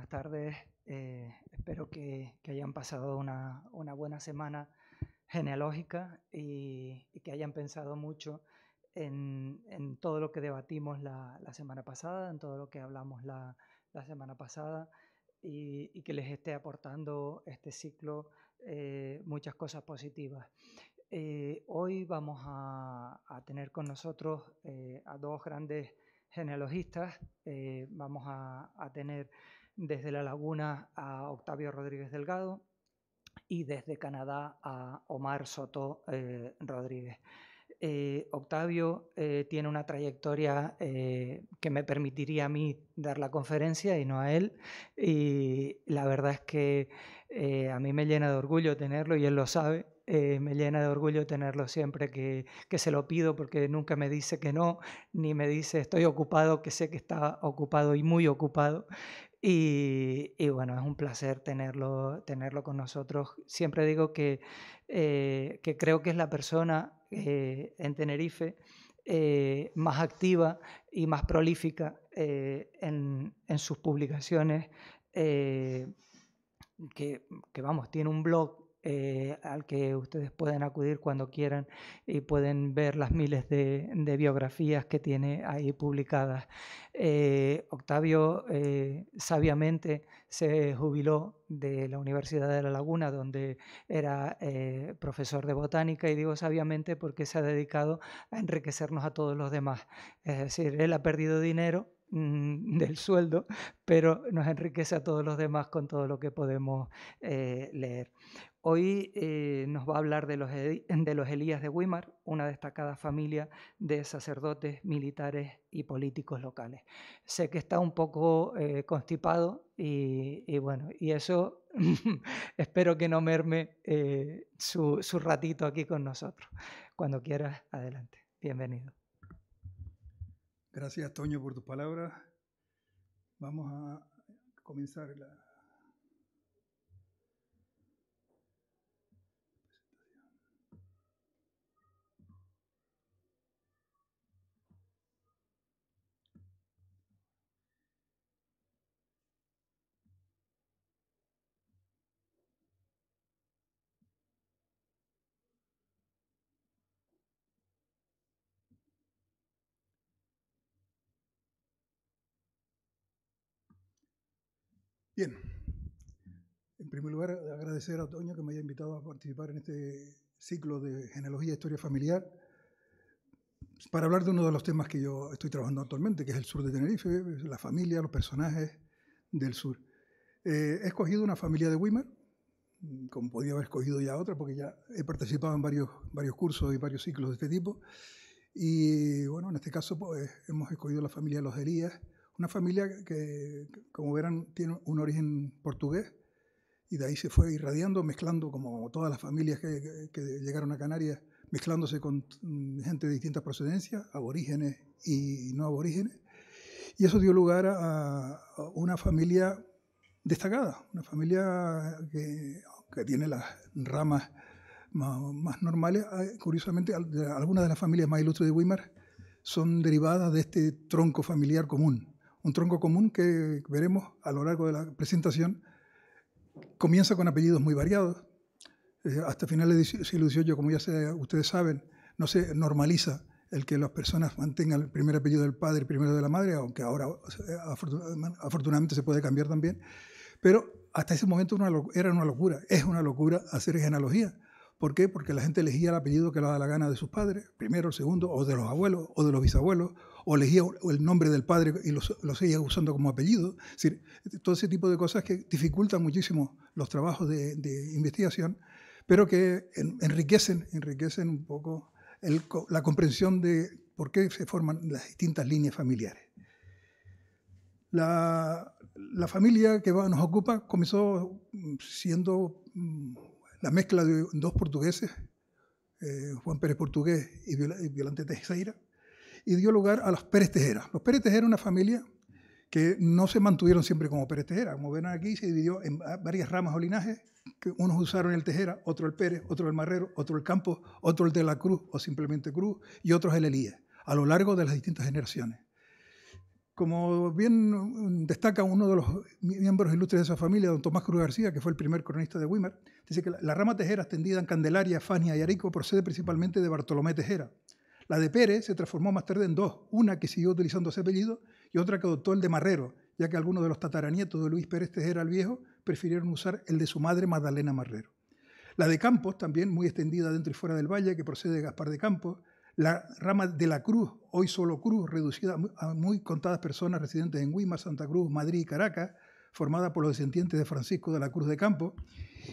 buenas tardes. Eh, espero que, hayan pasado una, buena semana genealógica y, que hayan pensado mucho en, todo lo que debatimos la, semana pasada, en todo lo que hablamos la, semana pasada y, que les esté aportando este ciclo eh, muchas cosas positivas. Eh, hoy vamos a, tener con nosotros a dos grandes genealogistas. vamos a, a tener desde La Laguna a Octavio Rodríguez Delgado y desde Canadá a Omar Soto eh, Rodríguez. Eh, Octavio eh, tiene una trayectoria que me permitiría a mí dar la conferencia y no a él. Y la verdad es que a mí me llena de orgullo tenerlo y él lo sabe. me llena de orgullo tenerlo siempre que, que, se lo pido porque nunca me dice que no, ni me dice estoy ocupado, que sé que está ocupado y muy ocupado. Y, bueno, es un placer tenerlo, tenerlo con nosotros. Siempre digo que, eh, que creo que es la persona eh, en Tenerife eh, más activa y más prolífica en, sus publicaciones. Que, que, vamos, tiene un blog eh, al que ustedes pueden acudir cuando quieran y pueden ver las miles de, biografías que tiene ahí publicadas. Eh, Octavio eh, sabiamente se jubiló de la Universidad de La Laguna, donde era profesor de botánica, y digo sabiamente porque se ha dedicado a enriquecernos a todos los demás. Es decir, él ha perdido dinero, mm, del sueldo, pero nos enriquece a todos los demás con todo lo que podemos leer. Hoy eh, nos va a hablar de los, de los Elías de Weimar, una destacada familia de sacerdotes, militares y políticos locales. Sé que está un poco eh, constipado y, bueno, y eso espero que no merme eh, su, su ratito aquí con nosotros. Cuando quieras, adelante. Bienvenido. Gracias, Toño, por tus palabras. Vamos a comenzar la, Bien, en primer lugar agradecer a Toño que me haya invitado a participar en este ciclo de genealogía e historia familiar para hablar de uno de los temas que yo estoy trabajando actualmente, que es el sur de Tenerife, la familia, los personajes del sur. Eh, he escogido una familia de Weimar, como podía haber escogido ya otra, porque ya he participado en varios, varios cursos y varios ciclos de este tipo. Y bueno, en este caso pues, hemos escogido la familia de los Herías, una familia que, como verán, tiene un origen portugués y de ahí se fue irradiando, mezclando, como todas las familias que, llegaron a Canarias, mezclándose con mm, gente de distintas procedencias, aborígenes y no aborígenes. Y eso dio lugar a, una familia destacada, una familia que, tiene las ramas más, normales. Curiosamente, algunas de las familias más ilustres de Weimar son derivadas de este tronco familiar común un tronco común que veremos a lo largo de la presentación, comienza con apellidos muy variados. Eh, hasta finales del siglo XVIII, como ya ustedes saben, no se normaliza el que las personas mantengan el primer apellido del padre, y el primero de la madre, aunque ahora eh, afortunadamente se puede cambiar también. Pero hasta ese momento era una locura, es una locura hacer genealogía ¿Por qué? Porque la gente elegía el apellido que le daba la gana de sus padres, primero, o segundo, o de los abuelos, o de los bisabuelos, o elegía el nombre del padre y lo, seguía usando como apellido. Es decir, todo ese tipo de cosas que dificultan muchísimo los trabajos de, investigación, pero que enriquecen, enriquecen un poco la comprensión de por qué se forman las distintas líneas familiares. La, familia que nos ocupa comenzó siendo mm, la mezcla de dos portugueses, eh, Juan Pérez Portugués y, Violante Teixeira, y dio lugar a los Pérez Tejera. Los Pérez Tejera una familia que no se mantuvieron siempre como Pérez Tejera. Como ven aquí, se dividió en varias ramas o linajes, que unos usaron el Tejera, otro el Pérez, otro el Marrero, otro el Campos, otro el de la Cruz o simplemente Cruz, y otros el Elías, a lo largo de las distintas generaciones. Como bien mm, destaca uno de los miembros ilustres de esa familia, don Tomás Cruz García, que fue el primer cronista de Wimmer, dice que la, rama tejera extendida en Candelaria, Fania y Arico procede principalmente de Bartolomé Tejera. La de Pérez se transformó más tarde en dos, una que siguió utilizando ese apellido y otra que adoptó el de Marrero, ya que algunos de los tataranietos de Luis Pérez Tejera el Viejo prefirieron usar el de su madre Magdalena Marrero. La de Campos, también muy extendida dentro y fuera del valle, que procede de Gaspar de Campos, la rama de la Cruz, hoy solo Cruz, reducida a muy contadas personas residentes en Guima, Santa Cruz, Madrid y Caracas, formada por los descendientes de Francisco de la Cruz de Campo,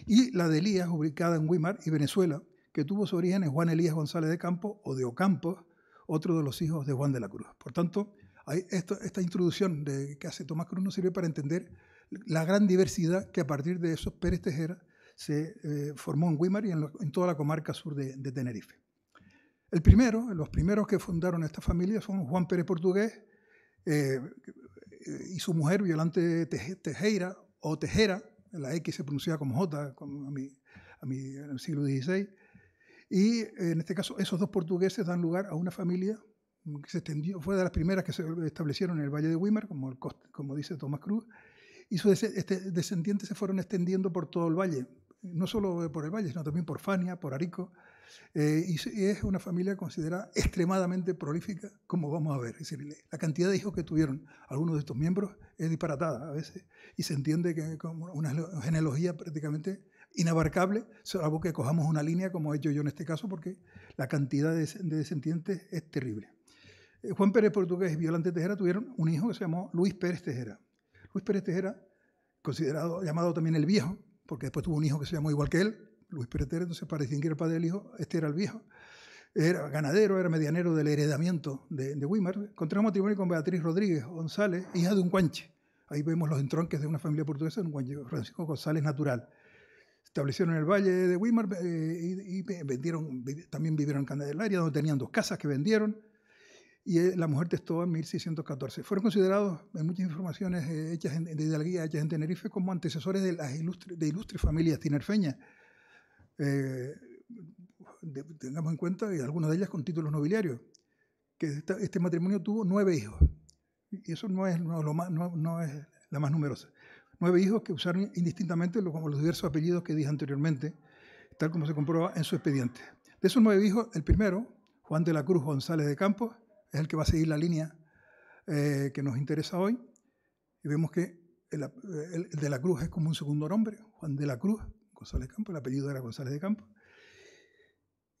y la de Elías, ubicada en Guimar y Venezuela, que tuvo su origen en Juan Elías González de Campo o de Ocampo, otro de los hijos de Juan de la Cruz. Por tanto, hay esta introducción de, que hace Tomás Cruz nos sirve para entender la gran diversidad que a partir de esos Pérez Tejera se eh, formó en Guimar y en, toda la comarca sur de Tenerife. El primero, los primeros que fundaron esta familia son Juan Pérez Portugués eh, eh, y su mujer Violante Tejera, o Tejera, la X se pronunciaba como J a en el siglo XVI. Y en este caso, esos dos portugueses dan lugar a una familia que se extendió, fue de las primeras que se establecieron en el Valle de Weimar, como, como dice Tomás Cruz, y sus este, descendientes se fueron extendiendo por todo el valle, no solo por el valle, sino también por Fania, por Arico, eh, y, es una familia considerada extremadamente prolífica, como vamos a ver. Es la cantidad de hijos que tuvieron algunos de estos miembros es disparatada a veces y se entiende que es como una genealogía prácticamente inabarcable, salvo que cojamos una línea como he hecho yo en este caso, porque la cantidad de, descendientes es terrible. Eh, Juan Pérez Portugués y Violante Tejera tuvieron un hijo que se llamó Luis Pérez Tejera. Luis Pérez Tejera, considerado, llamado también el viejo, porque después tuvo un hijo que se llamó igual que él, Luis Pérez entonces para distinguir el padre del hijo, este era el viejo. Era ganadero, era medianero del heredamiento de, de Contrajo matrimonio con Beatriz Rodríguez González, hija de un guanche. Ahí vemos los entronques de una familia portuguesa, un guanche, Francisco González natural. Establecieron en el valle de Weimar eh, y, vendieron, también vivieron en Candelaria, donde tenían dos casas que vendieron y eh, la mujer testó en 1614. Fueron considerados en muchas informaciones eh, hechas en, de Hidalguía, hechas en Tenerife, como antecesores de las de ilustres familias tinerfeñas eh, tengamos en cuenta, y eh, algunas de ellas con títulos nobiliarios, que este matrimonio tuvo nueve hijos. Y eso no es, la más numerosa. Nueve hijos que usaron indistintamente los, diversos apellidos que dije anteriormente, tal como se comprueba en su expediente. De esos nueve hijos, el primero, Juan de la Cruz González de Campos, es el que va a seguir la línea eh, que nos interesa hoy. Y vemos que el, de la Cruz es como un segundo nombre, Juan de la Cruz, González Campo, el apellido era González de Campo,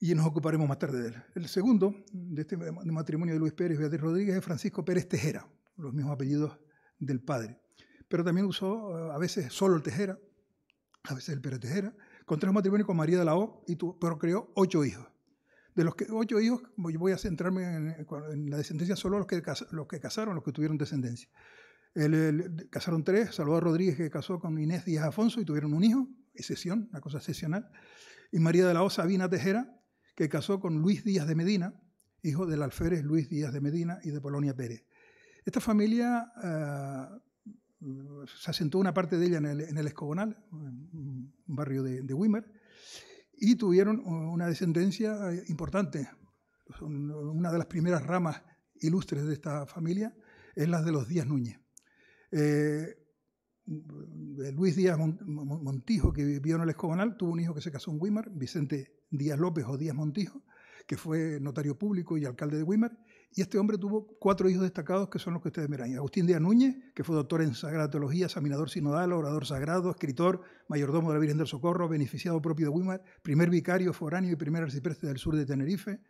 y nos ocuparemos más tarde de él. El segundo de este matrimonio de Luis Pérez y Beatriz Rodríguez es Francisco Pérez Tejera, los mismos apellidos del padre, pero también usó eh, a veces solo el Tejera, a veces el Pérez Tejera, contrajo matrimonio con María de la O y creó ocho hijos. De los que, ocho hijos, voy a centrarme en, la descendencia solo los que, los que casaron, los que tuvieron descendencia. El, casaron tres, Salvador Rodríguez que casó con Inés Díaz Afonso y tuvieron un hijo excesión, una cosa excepcional, y María de la Osa Vina Tejera, que casó con Luis Díaz de Medina, hijo del alférez Luis Díaz de Medina y de Polonia Pérez. Esta familia eh, se asentó una parte de ella en el, Escogonal, un barrio de, Wimmer, y tuvieron una descendencia eh, importante. Una de las primeras ramas ilustres de esta familia es la de los Díaz Núñez. Eh, eh, Luis Díaz Montijo, que vivió en el Escobanal, tuvo un hijo que se casó en Wimar, Vicente Díaz López o Díaz Montijo, que fue notario público y alcalde de Wimar, y este hombre tuvo cuatro hijos destacados que son los que ustedes verán. Agustín Díaz Núñez, que fue doctor en Sagrada Teología, examinador sinodal, orador sagrado, escritor, mayordomo de la Virgen del Socorro, beneficiado propio de Wimar, primer vicario foráneo y primer arcipreste del sur de Tenerife,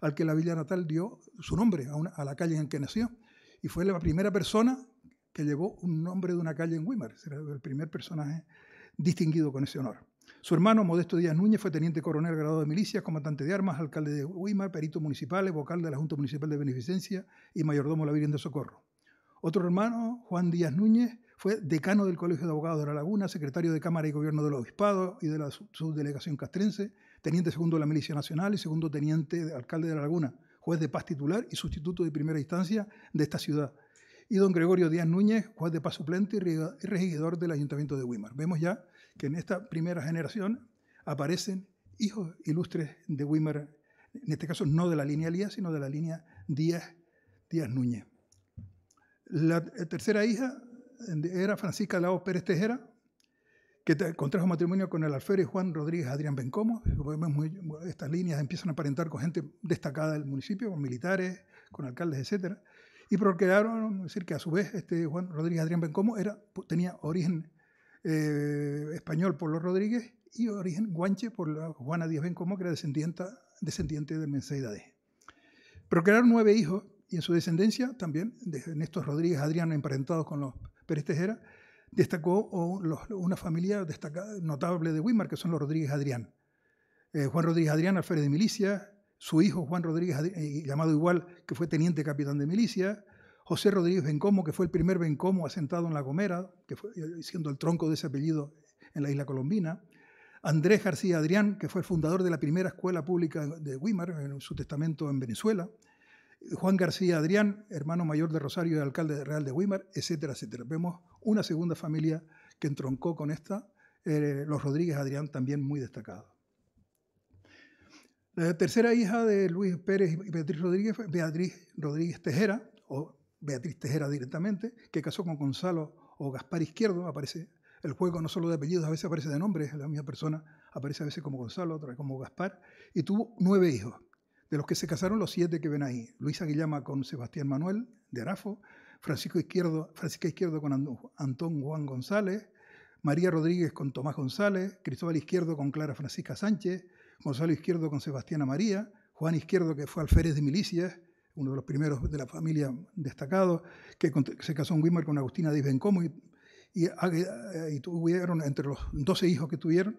al que la villa natal dio su nombre, a la calle en que nació, y fue la primera persona que llevó un nombre de una calle en Weimar. será el primer personaje distinguido con ese honor. Su hermano, Modesto Díaz Núñez, fue teniente coronel graduado de milicias, comandante de armas, alcalde de Weimar, perito municipal, vocal de la Junta Municipal de Beneficencia y mayordomo de la Virgen de Socorro. Otro hermano, Juan Díaz Núñez, fue decano del Colegio de Abogados de La Laguna, secretario de Cámara y Gobierno del Obispado y de la subdelegación castrense, teniente segundo de la Milicia Nacional y segundo teniente de alcalde de La Laguna, juez de paz titular y sustituto de primera instancia de esta ciudad y don Gregorio Díaz Núñez, juez de paz suplente y regidor del Ayuntamiento de Wimar. Vemos ya que en esta primera generación aparecen hijos ilustres de Wimar, en este caso no de la línea Lía, sino de la línea Díaz, Díaz Núñez. La eh, tercera hija era Francisca Lao Pérez Tejera, que contrajo matrimonio con el alférez Juan Rodríguez Adrián Bencomo. Estas líneas empiezan a aparentar con gente destacada del municipio, con militares, con alcaldes, etc., y procrearon, decir, que a su vez este Juan Rodríguez Adrián Bencomo era, tenía origen eh, español por los Rodríguez y origen guanche por la Juana Díaz Bencomo, que era descendiente, descendiente de Menseida Pero Procrearon nueve hijos y en su descendencia también, de estos Rodríguez Adrián, emparentados con los Pérez Tejera, destacó una familia destacada, notable de Weimar, que son los Rodríguez Adrián. Eh, Juan Rodríguez Adrián, Alférez de Milicia, su hijo Juan Rodríguez, eh, llamado igual, que fue teniente capitán de milicia, José Rodríguez Bencomo, que fue el primer Bencomo asentado en La Gomera, eh, siendo el tronco de ese apellido en la isla colombina, Andrés García Adrián, que fue el fundador de la primera escuela pública de Wimar, en su testamento en Venezuela, Juan García Adrián, hermano mayor de Rosario y alcalde real de Wimar, etcétera, etcétera. Vemos una segunda familia que entroncó con esta, eh, los Rodríguez Adrián también muy destacados. La tercera hija de Luis Pérez y Beatriz Rodríguez Beatriz Rodríguez Tejera, o Beatriz Tejera directamente, que casó con Gonzalo o Gaspar Izquierdo, aparece el juego no solo de apellidos, a veces aparece de nombres, la misma persona aparece a veces como Gonzalo, otra como Gaspar, y tuvo nueve hijos, de los que se casaron los siete que ven ahí, Luisa Guillama con Sebastián Manuel de Arafo, Francisco Izquierdo, Francisca Izquierdo con Antón Juan González, María Rodríguez con Tomás González, Cristóbal Izquierdo con Clara Francisca Sánchez, Gonzalo Izquierdo con Sebastiana María, Juan Izquierdo que fue alférez de milicias, uno de los primeros de la familia destacado, que se casó en Wimmer con Agustina de Bencomo eh, y, tuvieron entre los 12 hijos que tuvieron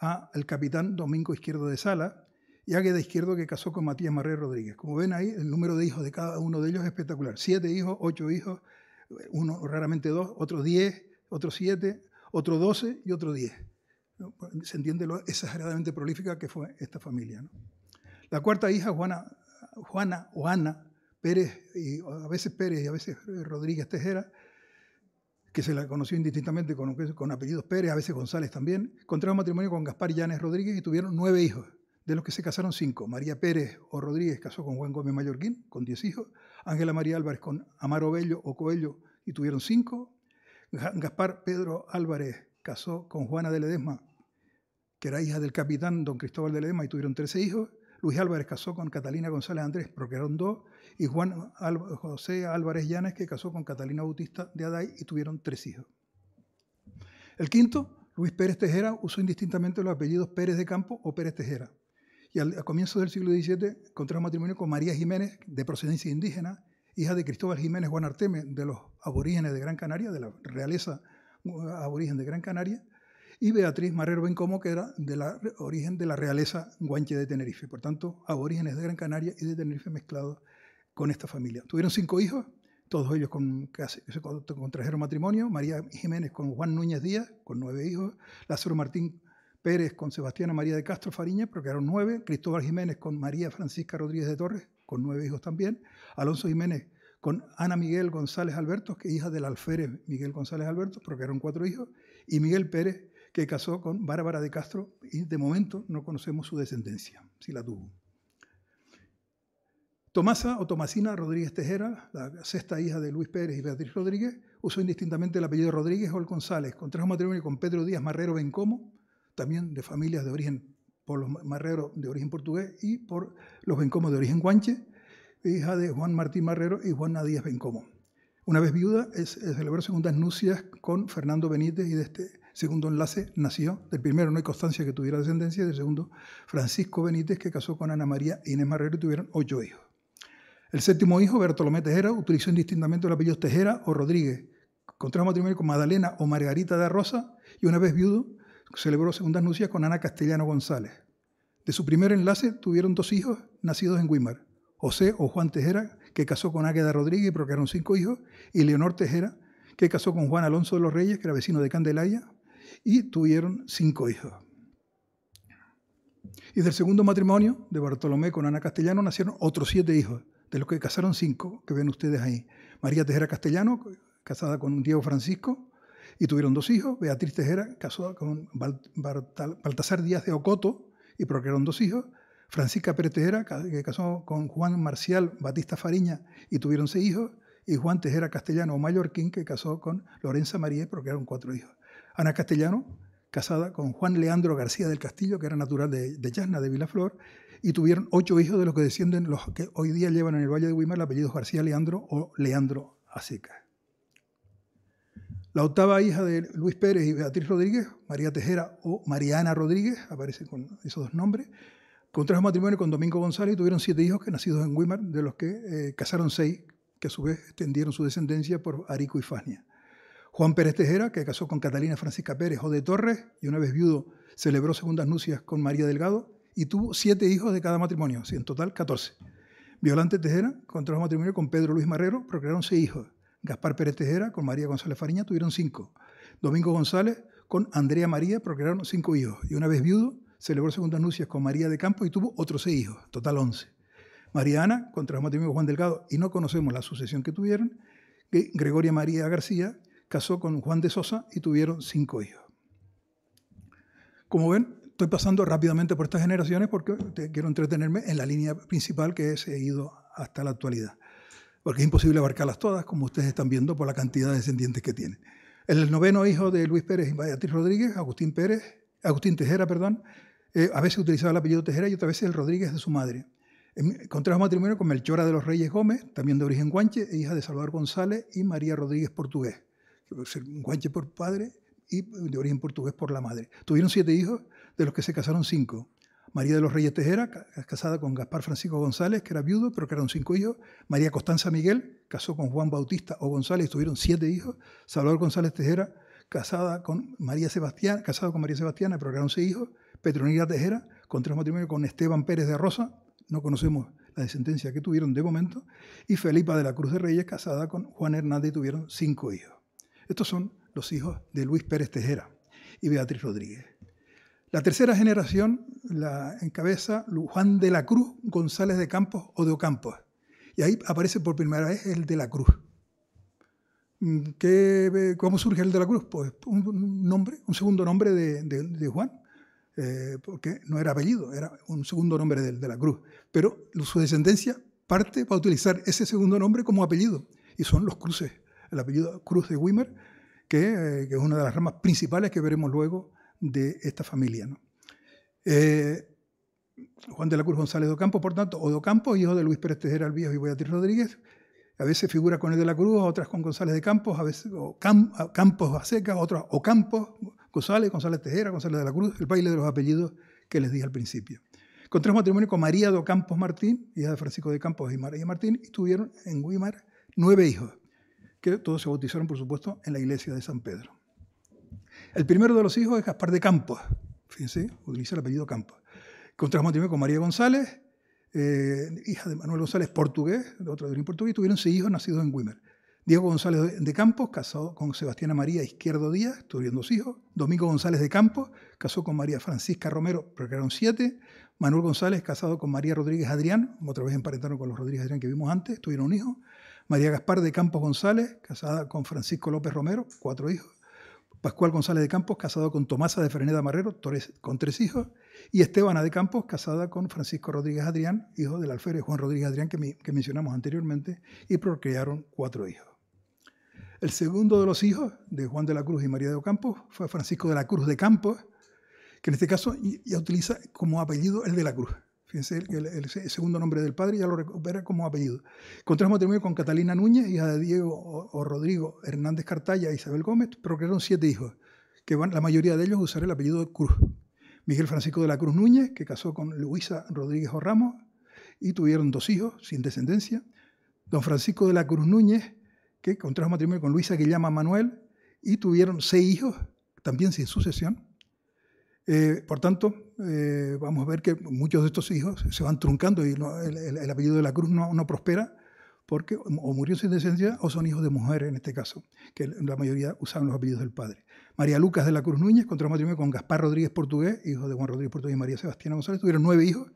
a el capitán Domingo Izquierdo de Sala y Águeda Izquierdo que casó con Matías Marrero Rodríguez. Como ven ahí, el número de hijos de cada uno de ellos es espectacular. Siete hijos, ocho hijos, uno raramente dos, otros diez, otros siete, otros doce y otros diez se entiende lo exageradamente prolífica que fue esta familia. ¿no? La cuarta hija, Juana, Juana o Ana Pérez, a veces Pérez y a veces Rodríguez Tejera, que se la conoció indistintamente con, apellidos Pérez, a veces González también, contrajo matrimonio con Gaspar Llanes Rodríguez y tuvieron nueve hijos, de los que se casaron cinco. María Pérez o Rodríguez casó con Juan Gómez Mallorquín, con diez hijos. Ángela María Álvarez con Amaro Bello o Coello y tuvieron cinco. Gaspar Pedro Álvarez casó con Juana de Ledesma que era hija del capitán don Cristóbal de Lema y tuvieron 13 hijos. Luis Álvarez casó con Catalina González Andrés, procrearon dos, y Juan José Álvarez Llanes, que casó con Catalina Bautista de Aday y tuvieron tres hijos. El quinto, Luis Pérez Tejera, usó indistintamente los apellidos Pérez de Campo o Pérez Tejera. Y a comienzos del siglo XVII contrajo matrimonio con María Jiménez, de procedencia indígena, hija de Cristóbal Jiménez Juan Guanarteme, de los aborígenes de Gran Canaria, de la realeza uh, aborigen de Gran Canaria, y Beatriz Marrero Bencomo, que era de la, origen de la realeza guanche de Tenerife. Por tanto, aborígenes de Gran Canaria y de Tenerife mezclados con esta familia. Tuvieron cinco hijos, todos ellos con, con contrajeron matrimonio, María Jiménez con Juan Núñez Díaz, con nueve hijos, Lázaro Martín Pérez con Sebastiana María de Castro Fariña, eran nueve, Cristóbal Jiménez con María Francisca Rodríguez de Torres, con nueve hijos también, Alonso Jiménez con Ana Miguel González Alberto, que hija del alférez Miguel González Alberto, eran cuatro hijos, y Miguel Pérez que casó con Bárbara de Castro y de momento no conocemos su descendencia, si la tuvo. Tomasa o Tomasina Rodríguez Tejera, la sexta hija de Luis Pérez y Beatriz Rodríguez, usó indistintamente el apellido Rodríguez o el González, contrajo matrimonio con Pedro Díaz Marrero Bencomo, también de familias de origen, por los Marrero de origen portugués y por los Bencomo de origen guanche, hija de Juan Martín Marrero y Juana Díaz Bencomo. Una vez viuda, celebró segundas nupcias con Fernando Benítez y de este segundo enlace nació, del primero no hay constancia que tuviera descendencia, del segundo Francisco Benítez, que casó con Ana María e Inés Marrero y tuvieron ocho hijos. El séptimo hijo, Bertolomé Tejera, utilizó indistintamente el apellido Tejera o Rodríguez. Contrajo matrimonio con Madalena o Margarita de Rosa y una vez viudo celebró segundas nupcias con Ana Castellano González. De su primer enlace tuvieron dos hijos nacidos en Guimar, José o Juan Tejera, que casó con Águeda Rodríguez y procrearon cinco hijos, y Leonor Tejera, que casó con Juan Alonso de los Reyes, que era vecino de Candelaya, y tuvieron cinco hijos. Y del segundo matrimonio de Bartolomé con Ana Castellano nacieron otros siete hijos, de los que casaron cinco, que ven ustedes ahí. María Tejera Castellano, casada con Diego Francisco, y tuvieron dos hijos. Beatriz Tejera, casada con Baltasar Díaz de Ocoto, y procrearon dos hijos. Francisca Pérez Tejera, que casó con Juan Marcial Batista Fariña, y tuvieron seis hijos. Y Juan Tejera Castellano, mallorquín, que casó con Lorenza María y procrearon cuatro hijos. Ana Castellano, casada con Juan Leandro García del Castillo, que era natural de, de de Vilaflor, y tuvieron ocho hijos de los que descienden, los que hoy día llevan en el Valle de Guimar el apellido García Leandro o Leandro aceca La octava hija de Luis Pérez y Beatriz Rodríguez, María Tejera o Mariana Rodríguez, aparece con esos dos nombres, contrajo matrimonio con Domingo González y tuvieron siete hijos que nacidos en Guimar, de los que eh, casaron seis, que a su vez extendieron su descendencia por Arico y Fania. Juan Pérez Tejera, que casó con Catalina Francisca Pérez o de Torres, y una vez viudo celebró segundas nupcias con María Delgado, y tuvo siete hijos de cada matrimonio, en total 14. Violante Tejera contrajo matrimonio con Pedro Luis Marrero, procrearon seis hijos. Gaspar Pérez Tejera con María González Fariña tuvieron cinco. Domingo González con Andrea María procrearon cinco hijos. Y una vez viudo, celebró segundas nupcias con María de Campos y tuvo otros seis hijos, total 11. Mariana, Ana contrajo matrimonio con Juan Delgado y no conocemos la sucesión que tuvieron. Gregoria María García casó con Juan de Sosa y tuvieron cinco hijos. Como ven, estoy pasando rápidamente por estas generaciones porque quiero entretenerme en la línea principal que he seguido hasta la actualidad. Porque es imposible abarcarlas todas, como ustedes están viendo, por la cantidad de descendientes que tienen. El noveno hijo de Luis Pérez y Beatriz Rodríguez, Agustín Pérez, Agustín Tejera, perdón, eh, a veces utilizaba el apellido Tejera y otra vez el Rodríguez de su madre. Contrajo matrimonio con Melchora de los Reyes Gómez, también de origen guanche, e hija de Salvador González y María Rodríguez Portugués. Guanche por padre y de origen portugués por la madre. Tuvieron siete hijos, de los que se casaron cinco. María de los Reyes Tejera, casada con Gaspar Francisco González, que era viudo, pero que eran cinco hijos. María Costanza Miguel, casó con Juan Bautista o González, tuvieron siete hijos. Salvador González Tejera, casada con María Sebastián, casado con María Sebastiana, pero crearon seis hijos. Petronila Tejera, con tres matrimonios con Esteban Pérez de Rosa, no conocemos la descendencia que tuvieron de momento. Y Felipa de la Cruz de Reyes, casada con Juan Hernández, tuvieron cinco hijos. Estos son los hijos de Luis Pérez Tejera y Beatriz Rodríguez. La tercera generación la encabeza Juan de la Cruz González de Campos o de Ocampos. Y ahí aparece por primera vez el de la Cruz. Mm, ¿Cómo surge el de la Cruz? Pues un nombre, un segundo nombre de, Juan, eh, porque no era apellido, era un segundo nombre del de la Cruz. Pero su descendencia parte para utilizar ese segundo nombre como apellido, y son los cruces el apellido Cruz de Wimmer, eh, que, es una de las ramas principales que veremos luego de esta familia. ¿no? Eh, Juan de la Cruz González de Campos, por tanto, o de Campos, hijo de Luis Pérez Tejera Alvíos y Boyatriz Rodríguez, a veces figura con el de la Cruz, otras con González de Campos, a veces o Campos a otras o Campos, González, González Tejera, González de la Cruz, el baile de los apellidos que les dije al principio. Contrajo matrimonio con María de Campos Martín, hija de Francisco de Campos y María Martín, y tuvieron en Guimar nueve hijos que todos se bautizaron, por supuesto, en la iglesia de San Pedro. El primero de los hijos es Gaspar de Campos, fíjense, utiliza el apellido Campos. Contrajo matrimonio con María González, eh, hija de Manuel González, portugués, de otra de origen portugués, tuvieron seis hijos nacidos en Wimmer. Diego González de Campos, casado con Sebastiana María Izquierdo Díaz, tuvieron dos hijos. Domingo González de Campos, casó con María Francisca Romero, procrearon siete. Manuel González, casado con María Rodríguez Adrián, otra vez emparentaron con los Rodríguez Adrián que vimos antes, tuvieron un hijo. María Gaspar de Campos González, casada con Francisco López Romero, cuatro hijos. Pascual González de Campos, casado con Tomasa de Freneda Marrero, con tres hijos, y Estebana de Campos, casada con Francisco Rodríguez Adrián, hijo del alférez Juan Rodríguez Adrián, que, mencionamos anteriormente, y procrearon cuatro hijos. El segundo de los hijos de Juan de la Cruz y María de Ocampo fue Francisco de la Cruz de Campos, que en este caso ya utiliza como apellido el de la Cruz. Fíjense, el, el, segundo nombre del padre ya lo recupera como apellido. Contrajo matrimonio con Catalina Núñez, hija de Diego o, Rodrigo Hernández Cartaya e Isabel Gómez. Procrearon siete hijos, que la mayoría de ellos usaron el apellido de Cruz. Miguel Francisco de la Cruz Núñez, que casó con Luisa Rodríguez Ramos y tuvieron dos hijos sin descendencia. Don Francisco de la Cruz Núñez, que contrajo matrimonio con Luisa, que llama Manuel, y tuvieron seis hijos, también sin sucesión. Eh, por tanto, eh, vamos a ver que muchos de estos hijos se van truncando y el, apellido de la Cruz no, prospera porque o murió sin descendencia o son hijos de mujeres en este caso, que la mayoría usaban los apellidos del padre. María Lucas de la Cruz Núñez contrajo matrimonio con Gaspar Rodríguez Portugués, hijo de Juan Rodríguez Portugués y María Sebastiana González, tuvieron nueve hijos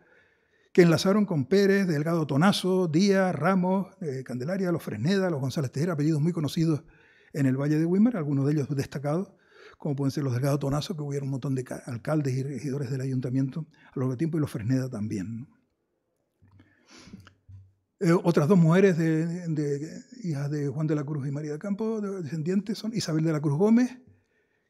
que enlazaron con Pérez, Delgado Tonazo, Díaz, Ramos, eh, Candelaria, los Fresneda, los González Tejera, apellidos muy conocidos en el Valle de Wimmer, algunos de ellos destacados, como pueden ser los Delgado Tonazo, que hubieron un montón de alcaldes y regidores del ayuntamiento a lo largo del tiempo, y los Fresneda también. Eh, otras dos mujeres de, hijas de Juan de la Cruz y María de Campo, descendientes, son Isabel de la Cruz Gómez,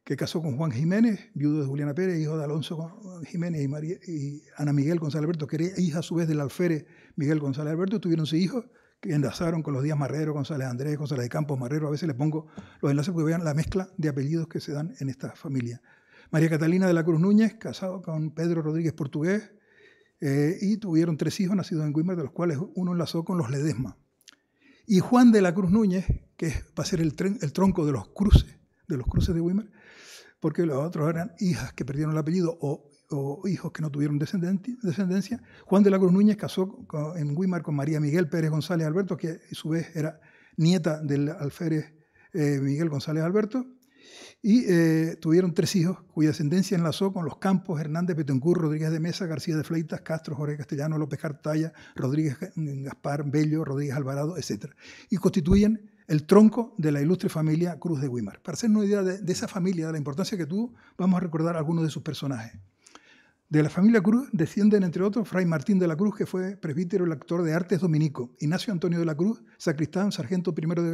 que casó con Juan Jiménez, viudo de Juliana Pérez, hijo de Alonso Jiménez y, María, y Ana Miguel González Alberto, que era hija a su vez del alférez Miguel González Alberto, tuvieron seis hijos, que enlazaron con los Díaz Marrero, González Andrés, González de Campos, Marrero. A veces les pongo los enlaces porque vean la mezcla de apellidos que se dan en esta familia. María Catalina de la Cruz Núñez, casado con Pedro Rodríguez Portugués, eh, y tuvieron tres hijos nacidos en Wimmer, de los cuales uno enlazó con los Ledesma. Y Juan de la Cruz Núñez, que va a ser el, tronco de los cruces, de los cruces de porque los otros eran hijas que perdieron el apellido o o hijos que no tuvieron descendencia. Juan de la Cruz Núñez casó en Guimar con María Miguel Pérez González Alberto, que a su vez era nieta del alférez eh, Miguel González Alberto. Y eh, tuvieron tres hijos cuya ascendencia enlazó con los Campos, Hernández Betancur, Rodríguez de Mesa, García de Fleitas, Castro, Jorge Castellano, López Cartaya, Rodríguez mm, Gaspar, Bello, Rodríguez Alvarado, etc. Y constituyen el tronco de la ilustre familia Cruz de Guimar. Para hacernos una idea de esa familia, de la importancia que tuvo, vamos a recordar algunos de sus personajes. De la familia Cruz descienden, entre otros, Fray Martín de la Cruz, que fue presbítero y actor de artes dominico, Ignacio Antonio de la Cruz, sacristán, sargento primero de,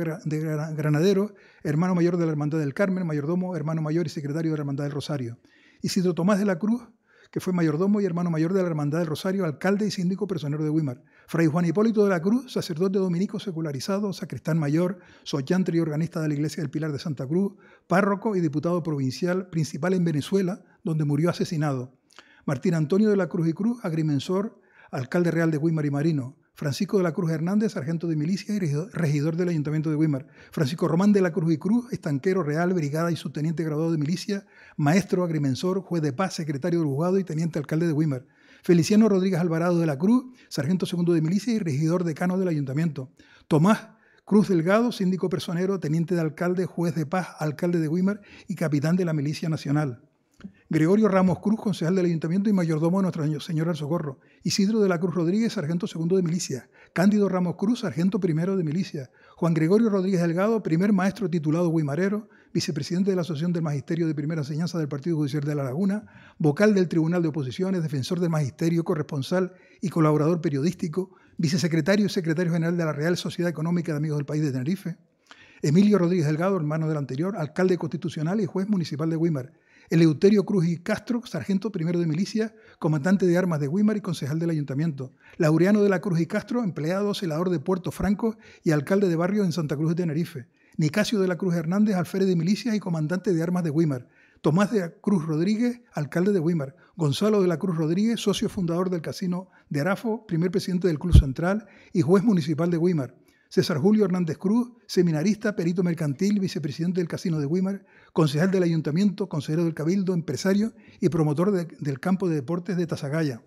Granadero, hermano mayor de la Hermandad del Carmen, mayordomo, hermano mayor y secretario de la Hermandad del Rosario. Isidro Tomás de la Cruz, que fue mayordomo y hermano mayor de la Hermandad del Rosario, alcalde y síndico personero de Wimar. Fray Juan Hipólito de la Cruz, sacerdote dominico secularizado, sacristán mayor, sochantre y organista de la Iglesia del Pilar de Santa Cruz, párroco y diputado provincial principal en Venezuela, donde murió asesinado. Martín Antonio de la Cruz y Cruz, agrimensor, alcalde real de Guimar y Marino. Francisco de la Cruz Hernández, sargento de milicia y regidor del Ayuntamiento de Guimar. Francisco Román de la Cruz y Cruz, estanquero real, brigada y subteniente graduado de milicia, maestro, agrimensor, juez de paz, secretario de juzgado y teniente alcalde de Guimar. Feliciano Rodríguez Alvarado de la Cruz, sargento segundo de milicia y regidor decano del Ayuntamiento. Tomás Cruz Delgado, síndico personero, teniente de alcalde, juez de paz, alcalde de Guimar y capitán de la Milicia Nacional. Gregorio Ramos Cruz, concejal del Ayuntamiento y mayordomo de Nuestra Señor del Socorro. Isidro de la Cruz Rodríguez, sargento segundo de milicia. Cándido Ramos Cruz, sargento primero de milicia. Juan Gregorio Rodríguez Delgado, primer maestro titulado Guimarero, vicepresidente de la Asociación del Magisterio de Primera Enseñanza del Partido Judicial de La Laguna, vocal del Tribunal de Oposiciones, defensor del Magisterio, corresponsal y colaborador periodístico, vicesecretario y secretario general de la Real Sociedad Económica de Amigos del País de Tenerife. Emilio Rodríguez Delgado, hermano del anterior, alcalde constitucional y juez municipal de Guimar. Eleuterio Cruz y Castro, sargento primero de milicia, comandante de armas de Guimar y concejal del ayuntamiento. Laureano de la Cruz y Castro, empleado celador de Puerto Franco y alcalde de barrio en Santa Cruz de Tenerife. Nicasio de la Cruz Hernández, alférez de milicia y comandante de armas de Guimar. Tomás de Cruz Rodríguez, alcalde de Wimar. Gonzalo de la Cruz Rodríguez, socio fundador del Casino de Arafo, primer presidente del Club Central y juez municipal de Wimar. César Julio Hernández Cruz, seminarista, perito mercantil, vicepresidente del Casino de Wimar, concejal del Ayuntamiento, consejero del Cabildo, empresario y promotor del campo de deportes de Tazagaya.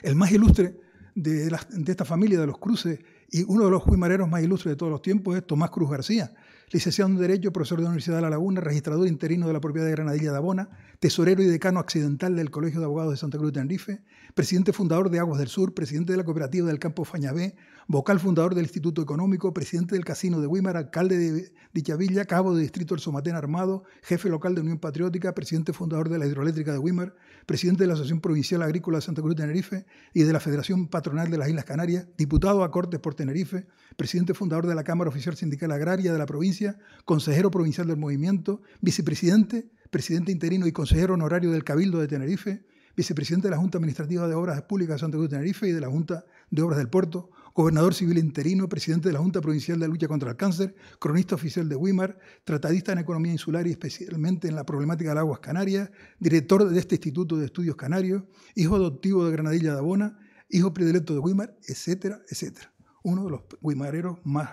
El más ilustre de, esta familia de los cruces y uno de los huimareros más ilustres de todos los tiempos es Tomás Cruz García, licenciado en Derecho, profesor de la Universidad de La Laguna, registrador interino de la propiedad de Granadilla de Abona, tesorero y decano accidental del Colegio de Abogados de Santa Cruz de Tenerife, presidente fundador de Aguas del Sur, presidente de la cooperativa del campo Fañabé, vocal fundador del Instituto Económico, presidente del Casino de Wimar, alcalde de Dichavilla, cabo de distrito del Somatén Armado, jefe local de Unión Patriótica, presidente fundador de la Hidroeléctrica de Wimar, presidente de la Asociación Provincial Agrícola de Santa Cruz de Tenerife y de la Federación Patronal de las Islas Canarias, diputado a Cortes por Tenerife, presidente fundador de la Cámara Oficial Sindical Agraria de la provincia, consejero provincial del movimiento, vicepresidente, presidente interino y consejero honorario del Cabildo de Tenerife, vicepresidente de la Junta Administrativa de Obras Públicas de Santa Cruz de Tenerife y de la Junta de Obras del Puerto, gobernador civil interino, presidente de la Junta Provincial de Lucha contra el Cáncer, cronista oficial de Wimar, tratadista en economía insular y especialmente en la problemática de las aguas canarias, director de este Instituto de Estudios Canarios, hijo adoptivo de Granadilla de Abona, hijo predilecto de Wimar, etcétera, etcétera. Uno de los wimareros más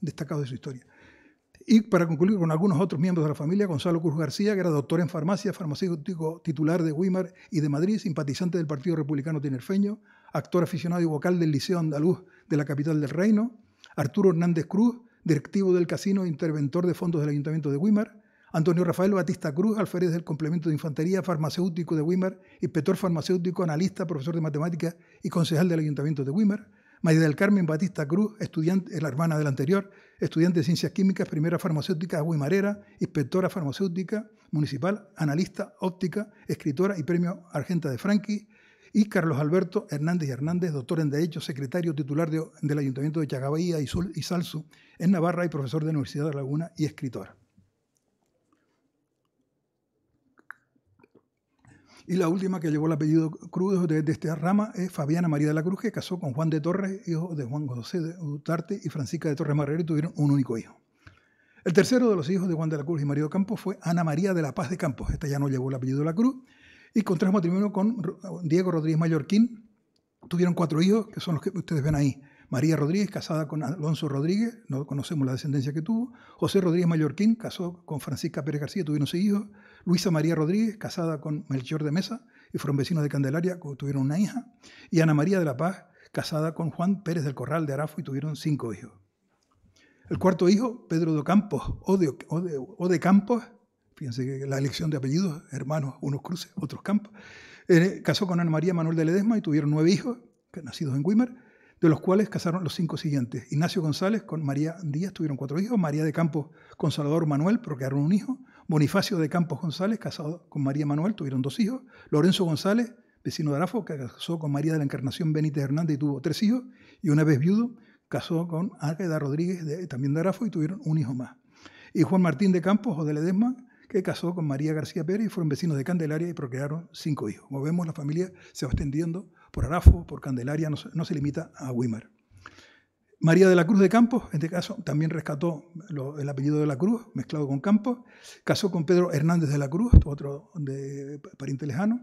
destacados de su historia. Y para concluir con algunos otros miembros de la familia, Gonzalo Cruz García, que era doctor en farmacia, farmacéutico titular de Weimar y de Madrid, simpatizante del Partido Republicano Tinerfeño, actor aficionado y vocal del Liceo Andaluz de la capital del reino, Arturo Hernández Cruz, directivo del casino e interventor de fondos del Ayuntamiento de Guimar, Antonio Rafael Batista Cruz, alférez del complemento de infantería, farmacéutico de Guimar, inspector farmacéutico, analista, profesor de matemáticas y concejal del Ayuntamiento de Guimar, María del Carmen Batista Cruz, estudiante, la hermana del anterior, estudiante de Ciencias Químicas, primera farmacéutica guimarera, inspectora farmacéutica municipal, analista óptica, escritora y premio Argenta de Franky y Carlos Alberto Hernández Hernández, doctor en Derecho, secretario titular del Ayuntamiento de Chacabahía y, y Salsu, en Navarra y profesor de Universidad de Laguna y escritor. Y la última que llevó el apellido Cruz de, de esta rama es Fabiana María de la Cruz, que casó con Juan de Torres, hijo de Juan José de Utarte y Francisca de Torres Marrero, y tuvieron un único hijo. El tercero de los hijos de Juan de la Cruz y María de Campos fue Ana María de la Paz de Campos. Esta ya no llevó el apellido de la Cruz, y contrajo matrimonio con Diego Rodríguez Mallorquín. Tuvieron cuatro hijos, que son los que ustedes ven ahí. María Rodríguez, casada con Alonso Rodríguez, no conocemos la descendencia que tuvo. José Rodríguez Mallorquín, casó con Francisca Pérez García, tuvieron seis hijos. Luisa María Rodríguez, casada con Melchor de Mesa, y fueron vecinos de Candelaria, tuvieron una hija. Y Ana María de la Paz, casada con Juan Pérez del Corral de Arafo, y tuvieron cinco hijos. El cuarto hijo, Pedro de Campos, o de Campos, Fíjense que la elección de apellidos, hermanos, unos cruces, otros campos. Eh, casó con Ana María Manuel de Ledesma y tuvieron nueve hijos, nacidos en Wimmer, de los cuales casaron los cinco siguientes. Ignacio González con María Díaz tuvieron cuatro hijos, María de Campos con Salvador Manuel procrearon un hijo, Bonifacio de Campos González, casado con María Manuel, tuvieron dos hijos, Lorenzo González, vecino de Arafo, que casó con María de la Encarnación Benítez Hernández y tuvo tres hijos, y una vez viudo, casó con Águeda Rodríguez, también de Arafo, y tuvieron un hijo más. Y Juan Martín de Campos o de Ledesma, que casó con María García Pérez y fueron vecinos de Candelaria y procrearon cinco hijos. Como vemos, la familia se va extendiendo por Arafo, por Candelaria, no, se limita a Weimar. María de la Cruz de Campos, en este caso, también rescató el apellido de la Cruz, mezclado con Campos. Casó con Pedro Hernández de la Cruz, otro de, pariente lejano.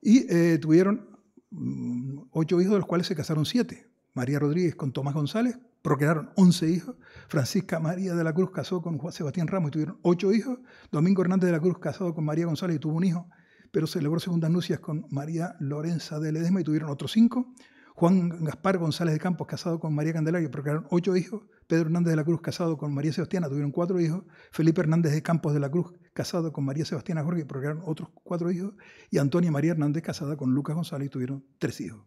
Y eh, tuvieron mm, ocho hijos, de los cuales se casaron siete. María Rodríguez con Tomás González, procrearon 11 hijos. Francisca María de la Cruz casó con Juan Sebastián Ramos y tuvieron 8 hijos. Domingo Hernández de la Cruz casado con María González y tuvo un hijo, pero celebró segundas nupcias con María Lorenza de Ledesma y tuvieron otros 5. Juan Gaspar González de Campos, casado con María Candelaria, procrearon ocho hijos. Pedro Hernández de la Cruz, casado con María Sebastiana, tuvieron cuatro hijos. Felipe Hernández de Campos de la Cruz, casado con María Sebastiana Jorge, procrearon otros cuatro hijos. Y Antonia María Hernández, casada con Lucas González, tuvieron tres hijos.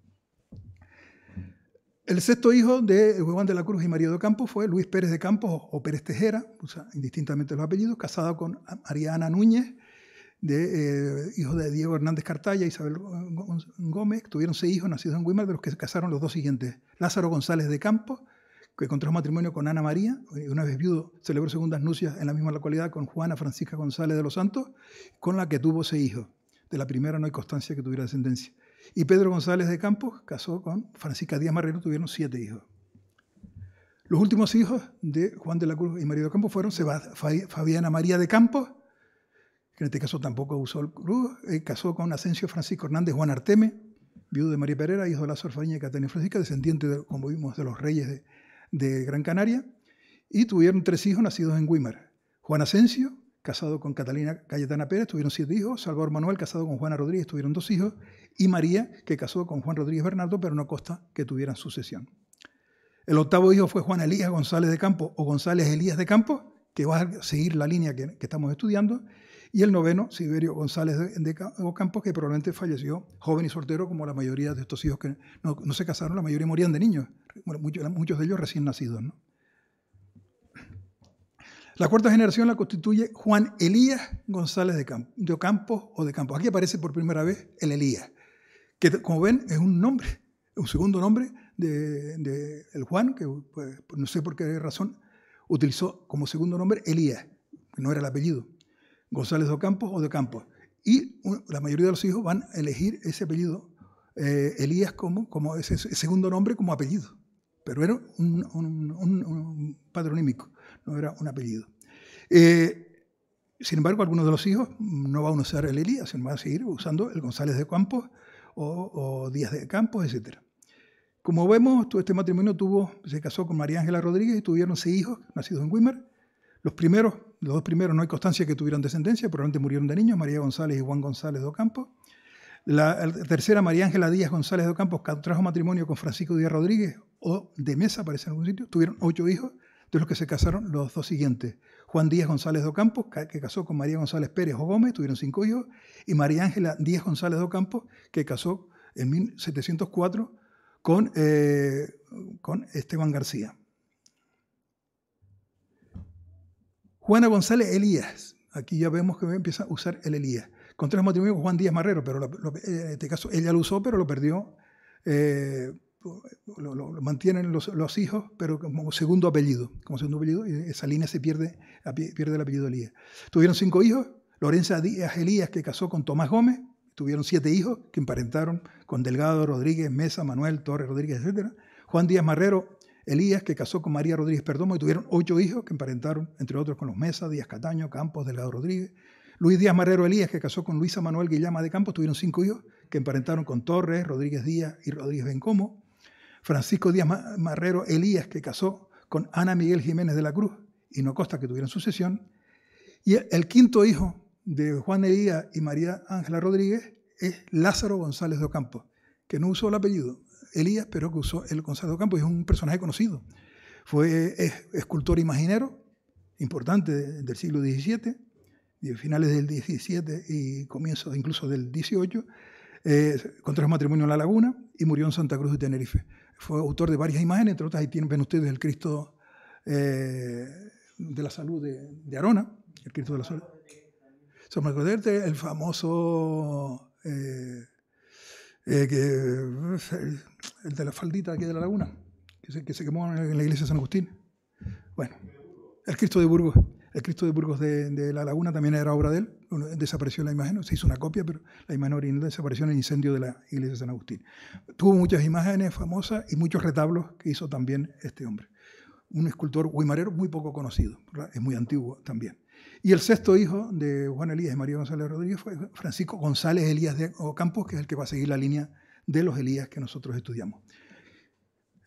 El sexto hijo de Juan de la Cruz y María de Campos fue Luis Pérez de Campos o Pérez Tejera, indistintamente los apellidos, casado con Mariana Núñez, de, eh, hijo de Diego Hernández Cartaya y Isabel Gómez. Tuvieron seis hijos nacidos en Guimar, de los que se casaron los dos siguientes. Lázaro González de Campos, que contrajo matrimonio con Ana María, una vez viudo, celebró segundas nupcias en la misma localidad con Juana Francisca González de los Santos, con la que tuvo seis hijos. De la primera no hay constancia que tuviera descendencia. Y Pedro González de Campos casó con Francisca Díaz Marrero, tuvieron siete hijos. Los últimos hijos de Juan de la Cruz y María de Campos fueron Fabiana María de Campos, que en este caso tampoco usó el cruz, eh, casó con Asensio Francisco Hernández Juan Arteme, viudo de María Pereira, hijo de la sorfaña y Catalina Francisca, descendiente, de, como vimos, de los reyes de, Gran Canaria, y tuvieron tres hijos nacidos en Guimar, Juan Asensio, casado con Catalina Cayetana Pérez, tuvieron siete hijos, Salvador Manuel, casado con Juana Rodríguez, tuvieron dos hijos, y María, que casó con Juan Rodríguez Bernardo, pero no consta que tuvieran sucesión. El octavo hijo fue Juan Elías González de Campo o González Elías de Campo, que va a seguir la línea que, estamos estudiando, y el noveno, Siberio González de, Campos, que probablemente falleció joven y soltero, como la mayoría de estos hijos que no, se casaron, la mayoría morían de niños, muchos, muchos, de ellos recién nacidos. ¿no? La cuarta generación la constituye Juan Elías González de, Ocampo o de Campos. Aquí aparece por primera vez el Elías, que como ven es un nombre, un segundo nombre de, el Juan, que pues, pues, no sé por qué razón utilizó como segundo nombre Elías, que no era el apellido, González de Ocampo o de Campos. Y la mayoría de los hijos van a elegir ese apellido, eh, Elías como, como ese, segundo nombre como apellido, pero era un, patronímico no era un apellido. Eh, sin embargo, algunos de los hijos no van a usar el Elías, sino van a seguir usando el González de Campos o, Díaz de Campos, etc. Como vemos, este matrimonio tuvo, se casó con María Ángela Rodríguez y tuvieron seis hijos nacidos en Wimmer. Los primeros, los dos primeros no hay constancia que tuvieron descendencia, probablemente murieron de niños, María González y Juan González de Campos. La, tercera, María Ángela Díaz González de campos trajo matrimonio con Francisco Díaz Rodríguez, o de Mesa, parece en algún sitio, tuvieron ocho hijos de los que se casaron los dos siguientes. Juan Díaz González de Ocampo, que casó con María González Pérez o Gómez, tuvieron cinco hijos, y María Ángela Díaz González de Ocampo, que casó en 1704 con, eh, con Esteban García. Juana González Elías, aquí ya vemos que empieza a usar el Elías. Con tres matrimonios, Juan Díaz Marrero, pero eh, en este caso ella lo usó, pero lo perdió eh, eh, lo, mantienen los, hijos, pero como segundo apellido, como segundo apellido, esa línea se pierde, pierde el apellido Elías. Tuvieron cinco hijos, Lorenza Díaz Elías, que casó con Tomás Gómez, tuvieron siete hijos que emparentaron con Delgado Rodríguez, Mesa, Manuel, Torres Rodríguez, etc. Juan Díaz Marrero Elías, que casó con María Rodríguez Perdomo, y tuvieron ocho hijos que emparentaron, entre otros, con los Mesa, Díaz Cataño, Campos, Delgado Rodríguez. Luis Díaz Marrero Elías, que casó con Luisa Manuel Guillama de Campos, tuvieron cinco hijos que emparentaron con Torres, Rodríguez Díaz y Rodríguez Bencomo. Francisco Díaz Marrero Elías, que casó con Ana Miguel Jiménez de la Cruz y no Costa, que tuvieron sucesión. Y el quinto hijo de Juan Elías y María Ángela Rodríguez es Lázaro González de Ocampo, que no usó el apellido Elías, pero que usó el González de Ocampo, y es un personaje conocido. Fue escultor imaginero, importante del siglo XVII, de finales del XVII y comienzos incluso del XVIII, eh, contrajo matrimonio en La Laguna y murió en Santa Cruz de Tenerife fue autor de varias imágenes, entre otras ahí tienen, ven ustedes el Cristo eh, de la Salud de, Arona, el Cristo de la Salud. San de el famoso, eh, eh, el de la faldita aquí de la laguna, que se, quemó en la iglesia de San Agustín. Bueno, el Cristo de Burgos, el Cristo de Burgos de la laguna también era obra de él desapareció la imagen, se hizo una copia, pero la imagen original desapareció en el incendio de la iglesia de San Agustín. Tuvo muchas imágenes famosas y muchos retablos que hizo también este hombre. Un escultor guimarero muy poco conocido, es muy antiguo también. Y el sexto hijo de Juan Elías y María González Rodríguez fue Francisco González Elías de Ocampos, que es el que va a seguir la línea de los Elías que nosotros estudiamos.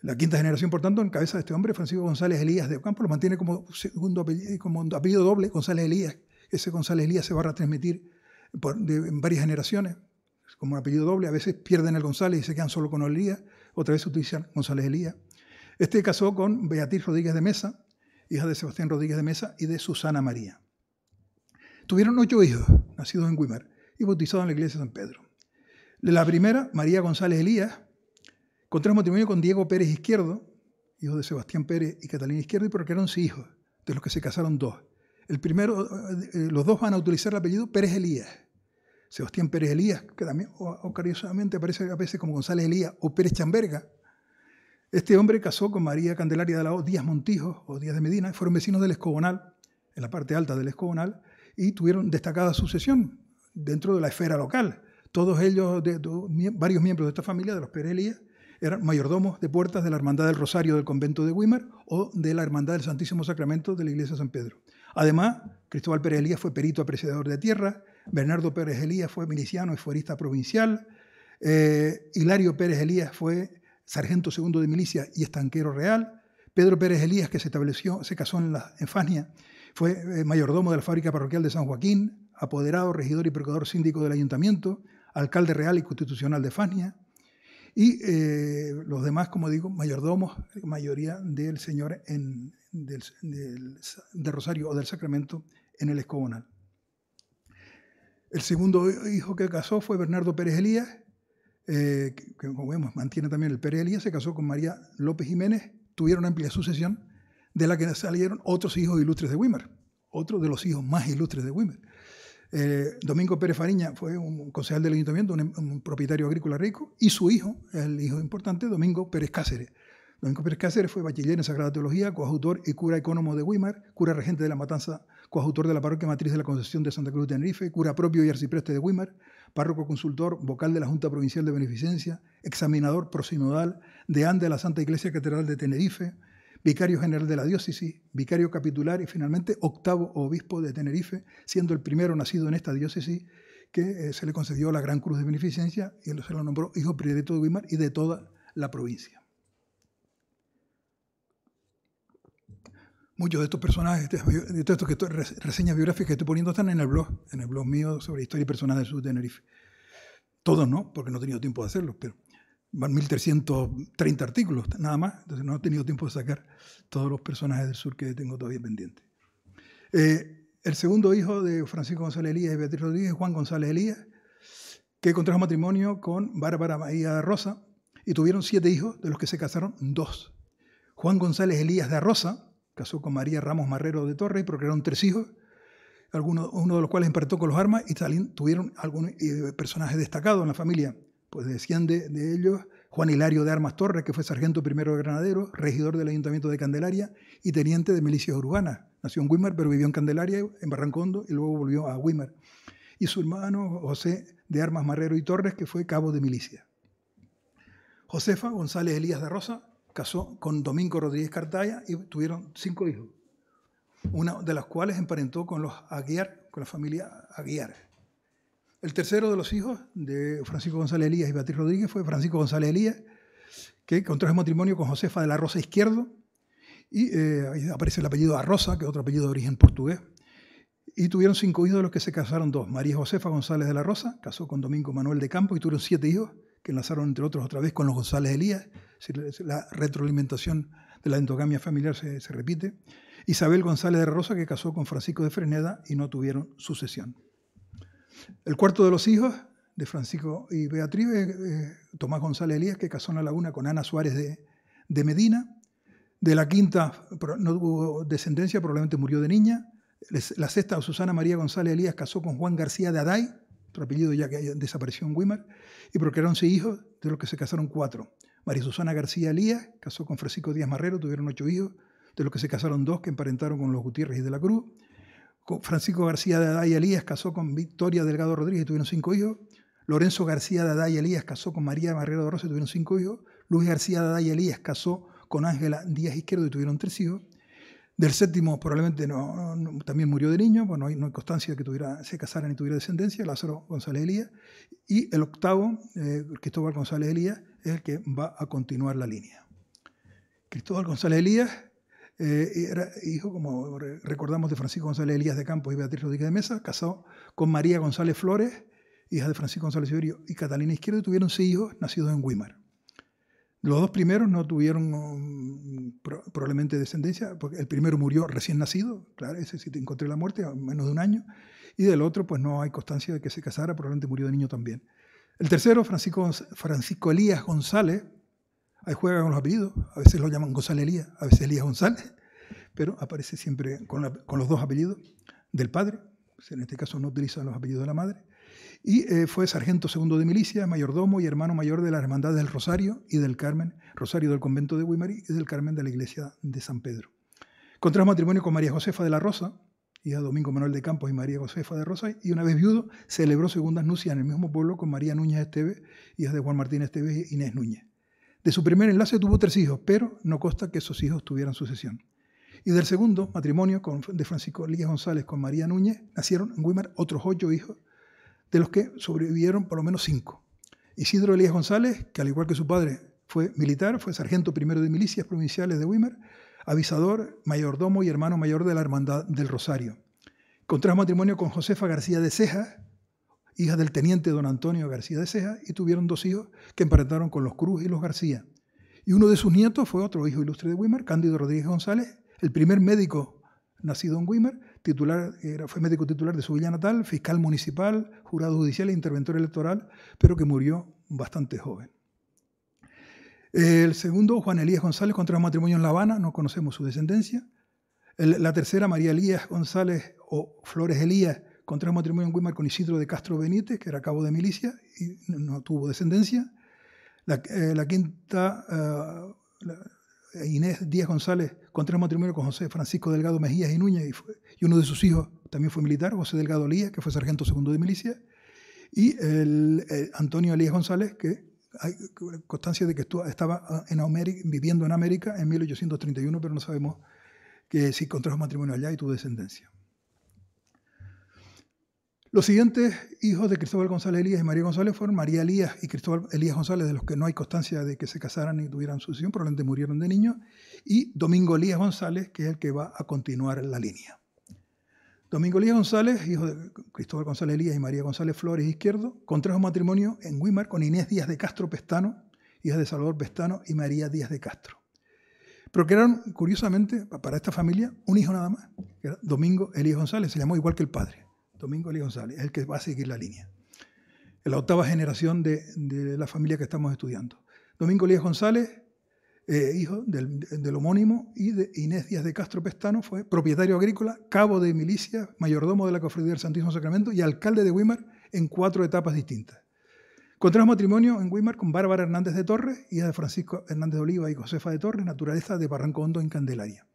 La quinta generación, por tanto, en cabeza de este hombre, Francisco González Elías de Ocampo, lo mantiene como, segundo apellido, como apellido doble, González Elías, ese González Elías se va a retransmitir en varias generaciones, como un apellido doble. A veces pierden el González y se quedan solo con Elías, otra vez utilizan González Elías. Este casó con Beatriz Rodríguez de Mesa, hija de Sebastián Rodríguez de Mesa y de Susana María. Tuvieron ocho hijos, nacidos en Guimar y bautizados en la iglesia de San Pedro. La primera, María González Elías, contrajo matrimonio con Diego Pérez Izquierdo, hijo de Sebastián Pérez y Catalina Izquierdo, y eran seis hijos, de los que se casaron dos. El primero, eh, eh, los dos van a utilizar el apellido Pérez Elías. Sebastián Pérez Elías, que también o, aparece a veces como González Elías o Pérez Chamberga. Este hombre casó con María Candelaria de la O, Díaz Montijo o Díaz de Medina, fueron vecinos del Escobonal, en la parte alta del Escobonal, y tuvieron destacada sucesión dentro de la esfera local. Todos ellos, varios miembros de esta familia, de los Pérez Elías, eran mayordomos de puertas de la Hermandad del Rosario del convento de Wimmer o de la Hermandad del Santísimo Sacramento de la Iglesia de San Pedro. Además, Cristóbal Pérez Elías fue perito apreciador de tierra, Bernardo Pérez Elías fue miliciano y fuerista provincial, eh, Hilario Pérez Elías fue sargento segundo de milicia y estanquero real, Pedro Pérez Elías, que se estableció, se casó en, la, Fania, fue eh, mayordomo de la fábrica parroquial de San Joaquín, apoderado, regidor y procurador síndico del ayuntamiento, alcalde real y constitucional de Fania, y eh, los demás, como digo, mayordomos, mayoría del señor en, del, Rosario o del Sacramento en el Escobonal. El segundo hijo que casó fue Bernardo Pérez Elías, eh, que, como vemos mantiene también el Pérez Elías, se casó con María López Jiménez, tuvieron amplia sucesión, de la que salieron otros hijos ilustres de Wimmer, otro de los hijos más ilustres de Wimmer. Eh, Domingo Pérez Fariña fue un concejal del ayuntamiento, em, un, propietario agrícola rico, y su hijo, el hijo importante, Domingo Pérez Cáceres. Don Pérez Cáceres fue bachiller en Sagrada Teología, coautor y cura ecónomo de Weimar, cura regente de la Matanza, coautor de la parroquia matriz de la Concepción de Santa Cruz de Tenerife, cura propio y arcipreste de Weimar, párroco consultor, vocal de la Junta Provincial de Beneficencia, examinador prosinodal, Ande de la Santa Iglesia Catedral de Tenerife, vicario general de la diócesis, vicario capitular y finalmente octavo obispo de Tenerife, siendo el primero nacido en esta diócesis que eh, se le concedió la Gran Cruz de Beneficencia y él se lo nombró hijo predilecto de Weimar y de toda la provincia. Muchos de estos personajes, de todas estas reseñas biográficas que estoy poniendo están en el blog, en el blog mío sobre historia y personas del sur de Tenerife. Todos no, porque no he tenido tiempo de hacerlos, pero van 1.330 artículos, nada más. Entonces no he tenido tiempo de sacar todos los personajes del sur que tengo todavía pendientes. Eh, el segundo hijo de Francisco González Elías y Beatriz Rodríguez, Juan González Elías, que contrajo matrimonio con Bárbara Bahía Rosa y tuvieron siete hijos, de los que se casaron dos. Juan González Elías de Rosa Casó con María Ramos Marrero de Torre y procrearon tres hijos, alguno, uno de los cuales empertó con los armas y tuvieron algún eh, personaje destacado en la familia. Pues decían de, ellos Juan Hilario de Armas Torres, que fue sargento primero de Granaderos, regidor del Ayuntamiento de Candelaria y teniente de milicias urbanas. Nació en Wimmer, pero vivió en Candelaria, en Barrancondo, y luego volvió a Wimmer. Y su hermano José de Armas Marrero y Torres, que fue cabo de milicia. Josefa González Elías de Rosa casó con Domingo Rodríguez Cartaya y tuvieron cinco hijos, una de las cuales emparentó con los Aguiar, con la familia Aguiar. El tercero de los hijos de Francisco González Elías y Beatriz Rodríguez fue Francisco González Elías, que contrajo matrimonio con Josefa de la Rosa Izquierdo, y eh, aparece el apellido Rosa, que es otro apellido de origen portugués, y tuvieron cinco hijos de los que se casaron dos. María Josefa González de la Rosa casó con Domingo Manuel de Campo y tuvieron siete hijos que enlazaron entre otros otra vez con los González Elías, la retroalimentación de la endogamia familiar se, repite. Isabel González de Rosa, que casó con Francisco de Freneda y no tuvieron sucesión. El cuarto de los hijos de Francisco y Beatriz, eh, Tomás González Elías, que casó en la laguna con Ana Suárez de, de Medina. De la quinta no tuvo descendencia, probablemente murió de niña. La sexta, Susana María González Elías, casó con Juan García de Aday, otro apellido ya que desapareció en Wimmer, y procrearon seis hijos, de los que se casaron cuatro. María Susana García Lías casó con Francisco Díaz Marrero, tuvieron ocho hijos, de los que se casaron dos que emparentaron con los Gutiérrez y de la Cruz. Francisco García de y Elías casó con Victoria Delgado Rodríguez tuvieron cinco hijos. Lorenzo García de y Elías casó con María Marrero de Rosa y tuvieron cinco hijos. Luis García de y Elías casó con Ángela Díaz Izquierdo y tuvieron tres hijos. Del séptimo probablemente también murió de niño, bueno, pues no hay, constancia de que tuviera, se casara ni tuviera descendencia, Lázaro González Elías. Y el octavo, eh, Cristóbal González Elías, es el que va a continuar la línea. Cristóbal González Elías eh, era hijo, como recordamos, de Francisco González Elías de Campos y Beatriz Rodríguez de Mesa, casado con María González Flores, hija de Francisco González Iberio y Catalina Izquierdo, y tuvieron seis hijos nacidos en weimar los dos primeros no tuvieron um, probablemente descendencia, porque el primero murió recién nacido, claro, ese sí te encontré la muerte, a menos de un año, y del otro pues no hay constancia de que se casara, probablemente murió de niño también. El tercero, Francisco, Francisco Elías González, ahí juega con los apellidos, a veces lo llaman González Elías, a veces Elías González, pero aparece siempre con, con los dos apellidos del padre, en este caso no utilizan los apellidos de la madre, y eh, fue sargento segundo de milicia, mayordomo y hermano mayor de la Hermandad del Rosario y del Carmen, Rosario del convento de Guimarí y del Carmen de la iglesia de San Pedro. Contrajo matrimonio con María Josefa de la Rosa, hija de Domingo Manuel de Campos y María Josefa de Rosa, y una vez viudo celebró segundas nupcias en el mismo pueblo con María Núñez Esteves, hija de Juan Martín Esteves e Inés Núñez. De su primer enlace tuvo tres hijos, pero no consta que esos hijos tuvieran sucesión. Y del segundo matrimonio de Francisco Líguez González con María Núñez nacieron en Guimar otros ocho hijos de los que sobrevivieron por lo menos cinco. Isidro Elías González, que al igual que su padre fue militar, fue sargento primero de milicias provinciales de Weimar, avisador, mayordomo y hermano mayor de la Hermandad del Rosario. Contrajo matrimonio con Josefa García de Ceja, hija del teniente don Antonio García de Ceja, y tuvieron dos hijos que emparentaron con los Cruz y los García. Y uno de sus nietos fue otro hijo ilustre de Weimar, Cándido Rodríguez González, el primer médico nacido en Weimar, titular, era, fue médico titular de su villa natal, fiscal municipal, jurado judicial e interventor electoral, pero que murió bastante joven. El segundo, Juan Elías González, contrajo matrimonio en La Habana, no conocemos su descendencia. la tercera, María Elías González o Flores Elías, contrajo matrimonio en Guimar con Isidro de Castro Benítez, que era cabo de milicia y no, tuvo descendencia. La, eh, quinta, eh, Inés Díaz González contrajo matrimonio con José Francisco Delgado Mejías y Núñez, y, uno de sus hijos también fue militar, José Delgado Lía, que fue sargento segundo de milicia, y el, eh, Antonio Elías González, que hay constancia de que estaba ah, en América, viviendo en América en 1831, pero no sabemos que si contrajo matrimonio allá y tu descendencia. Los siguientes hijos de Cristóbal González Elías y María González fueron María Elías y Cristóbal Elías González, de los que no hay constancia de que se casaran y tuvieran sucesión, probablemente murieron de niño y Domingo Elías González, que es el que va a continuar la línea. Domingo Elías González, hijo de Cristóbal González Elías y María González Flores Izquierdo, contrajo matrimonio en Guimar con Inés Díaz de Castro Pestano, hija de Salvador Pestano y María Díaz de Castro. Pero Procrearon, curiosamente, para esta familia, un hijo nada más, que era Domingo Elías González, se llamó igual que el padre. Domingo Eli González, es el que va a seguir la línea. la octava generación de, la familia que estamos estudiando. Domingo Elías González, eh, hijo del, homónimo, y de Inés Díaz de Castro Pestano, fue propietario agrícola, cabo de milicia, mayordomo de la Cofradía del Santísimo Sacramento y alcalde de Weimar en cuatro etapas distintas. Contrajo matrimonio en Weimar con Bárbara Hernández de Torres, hija de Francisco Hernández de Oliva y Josefa de Torres, naturaleza de Barranco Hondo en Candelaria.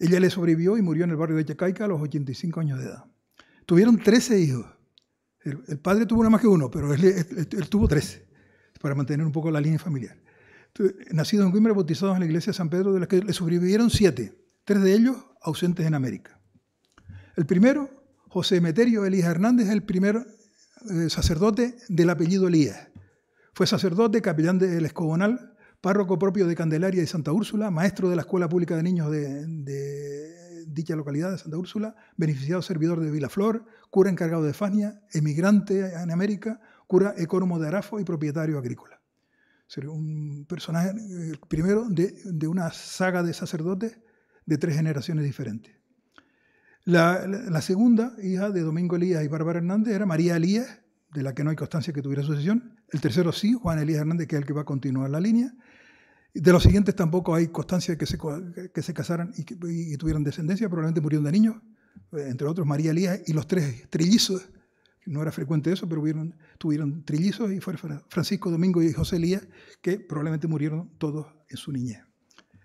Ella le sobrevivió y murió en el barrio de Chacaica a los 85 años de edad tuvieron 13 hijos. El, padre tuvo una más que uno, pero él, tuvo 13, para mantener un poco la línea familiar. nacidos en Guimara, bautizados en la iglesia de San Pedro, de los que le sobrevivieron siete, tres de ellos ausentes en América. El primero, José Meterio Elías Hernández, el primer eh, sacerdote del apellido Elías. Fue sacerdote, capellán del Escobonal, párroco propio de Candelaria y Santa Úrsula, maestro de la Escuela Pública de Niños de dicha localidad de Santa Úrsula, beneficiado servidor de Vilaflor, cura encargado de Fania, emigrante en América, cura ecónomo de Arafo y propietario agrícola. un personaje, eh, primero, de, una saga de sacerdotes de tres generaciones diferentes. La, la segunda hija de Domingo Elías y Bárbara Hernández era María Elías, de la que no hay constancia que tuviera sucesión. El tercero sí, Juan Elías Hernández, que es el que va a continuar la línea. De los siguientes tampoco hay constancia de que se, que casaran y, tuvieran descendencia, probablemente murieron de niños, eh, entre otros María Elías y los tres trillizos, no era frecuente eso, pero tuvieron trillizos y fueron Francisco Domingo y José Elías, que probablemente murieron todos en su niñez.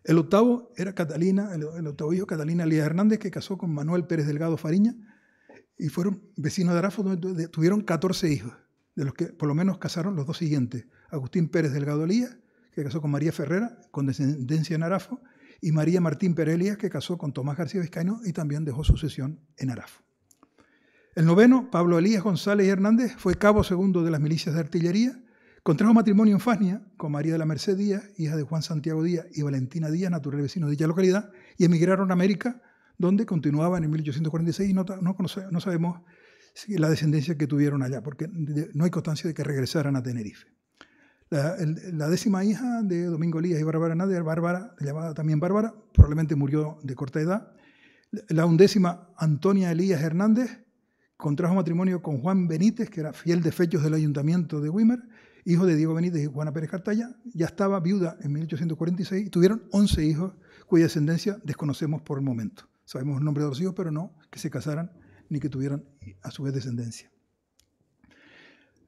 El octavo era Catalina, el, octavo hijo, Catalina Elías Hernández, que casó con Manuel Pérez Delgado Fariña, y fueron vecinos de Arafo, donde tuvieron 14 hijos, de los que por lo menos casaron los dos siguientes, Agustín Pérez Delgado Elías que casó con María Ferrera, con descendencia en Arafo, y María Martín Perelia, que casó con Tomás García Vizcaíno y también dejó sucesión en Arafo. El noveno, Pablo Elías González Hernández, fue cabo segundo de las milicias de artillería, contrajo matrimonio en Fasnia con María de la Merced Díaz, hija de Juan Santiago Díaz y Valentina Díaz, natural vecino de dicha localidad, y emigraron a América, donde continuaban en 1846 y no, no, no sabemos la descendencia que tuvieron allá, porque no hay constancia de que regresaran a Tenerife. La, décima hija de Domingo Elías y Bárbara Nader, Bárbara, llamada también Bárbara, probablemente murió de corta edad. La undécima, Antonia Elías Hernández, contrajo matrimonio con Juan Benítez, que era fiel de fechos del ayuntamiento de Wimmer, hijo de Diego Benítez y Juana Pérez Cartaya, ya estaba viuda en 1846 y tuvieron 11 hijos cuya descendencia desconocemos por el momento. Sabemos el nombre de los hijos, pero no que se casaran ni que tuvieran a su vez descendencia.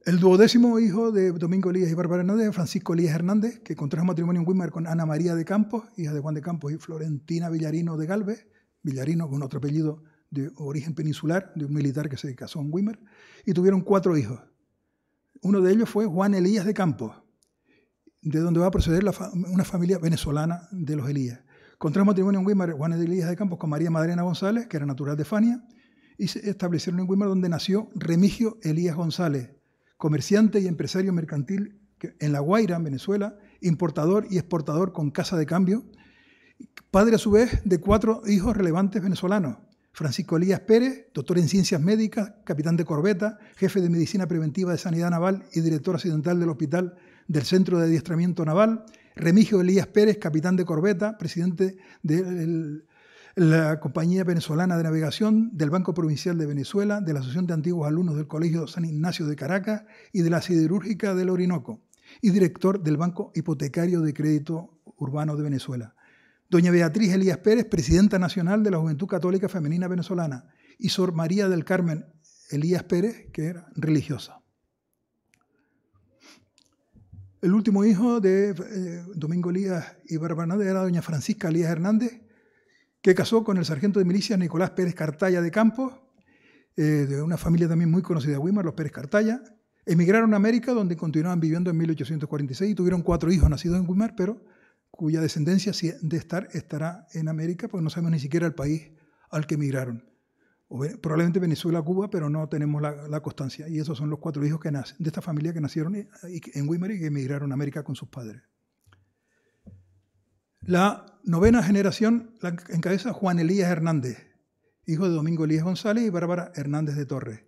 El duodécimo hijo de Domingo Elías y Bárbara Hernández, Francisco Elías Hernández, que contrajo matrimonio en Wimmer con Ana María de Campos, hija de Juan de Campos y Florentina Villarino de Galvez, Villarino con otro apellido de origen peninsular, de un militar que se casó en Wimmer, y tuvieron cuatro hijos. Uno de ellos fue Juan Elías de Campos, de donde va a proceder una familia venezolana de los Elías. Contrajo matrimonio en Wimmer Juan Elías de Campos con María Madrena González, que era natural de Fania, y se establecieron en Wimmer donde nació Remigio Elías González, comerciante y empresario mercantil en La Guaira, Venezuela, importador y exportador con casa de cambio, padre a su vez de cuatro hijos relevantes venezolanos. Francisco Elías Pérez, doctor en ciencias médicas, capitán de corbeta, jefe de medicina preventiva de sanidad naval y director accidental del hospital del Centro de Adiestramiento Naval. Remigio Elías Pérez, capitán de corbeta, presidente del la Compañía Venezolana de Navegación, del Banco Provincial de Venezuela, de la Asociación de Antiguos Alumnos del Colegio San Ignacio de Caracas y de la Siderúrgica del Orinoco, y director del Banco Hipotecario de Crédito Urbano de Venezuela. Doña Beatriz Elías Pérez, presidenta nacional de la Juventud Católica Femenina Venezolana, y Sor María del Carmen Elías Pérez, que era religiosa. El último hijo de eh, Domingo Elías y Hernández era doña Francisca Elías Hernández, que casó con el sargento de milicia Nicolás Pérez Cartaya de Campos, eh, de una familia también muy conocida de Guimar, los Pérez Cartaya. Emigraron a América, donde continuaban viviendo en 1846 y tuvieron cuatro hijos nacidos en Guimar, pero cuya descendencia de estar estará en América, porque no sabemos ni siquiera el país al que emigraron. probablemente Venezuela, Cuba, pero no tenemos la, constancia. Y esos son los cuatro hijos que nacen, de esta familia que nacieron eh, en Guimar y que emigraron a América con sus padres. La novena generación la encabeza Juan Elías Hernández, hijo de Domingo Elías González y Bárbara Hernández de Torres.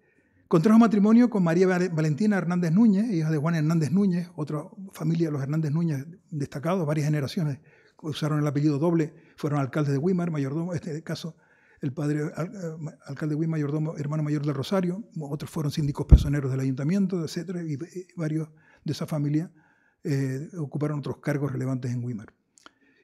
Contrajo matrimonio con María Valentina Hernández Núñez, hija de Juan Hernández Núñez, otra familia de los Hernández Núñez destacados, varias generaciones usaron el apellido doble, fueron alcaldes de Weimar, mayordomo, este caso el padre eh, alcalde de mayordomo, hermano mayor del Rosario, otros fueron síndicos personeros del ayuntamiento, etcétera, y varios de esa familia eh, ocuparon otros cargos relevantes en Weimar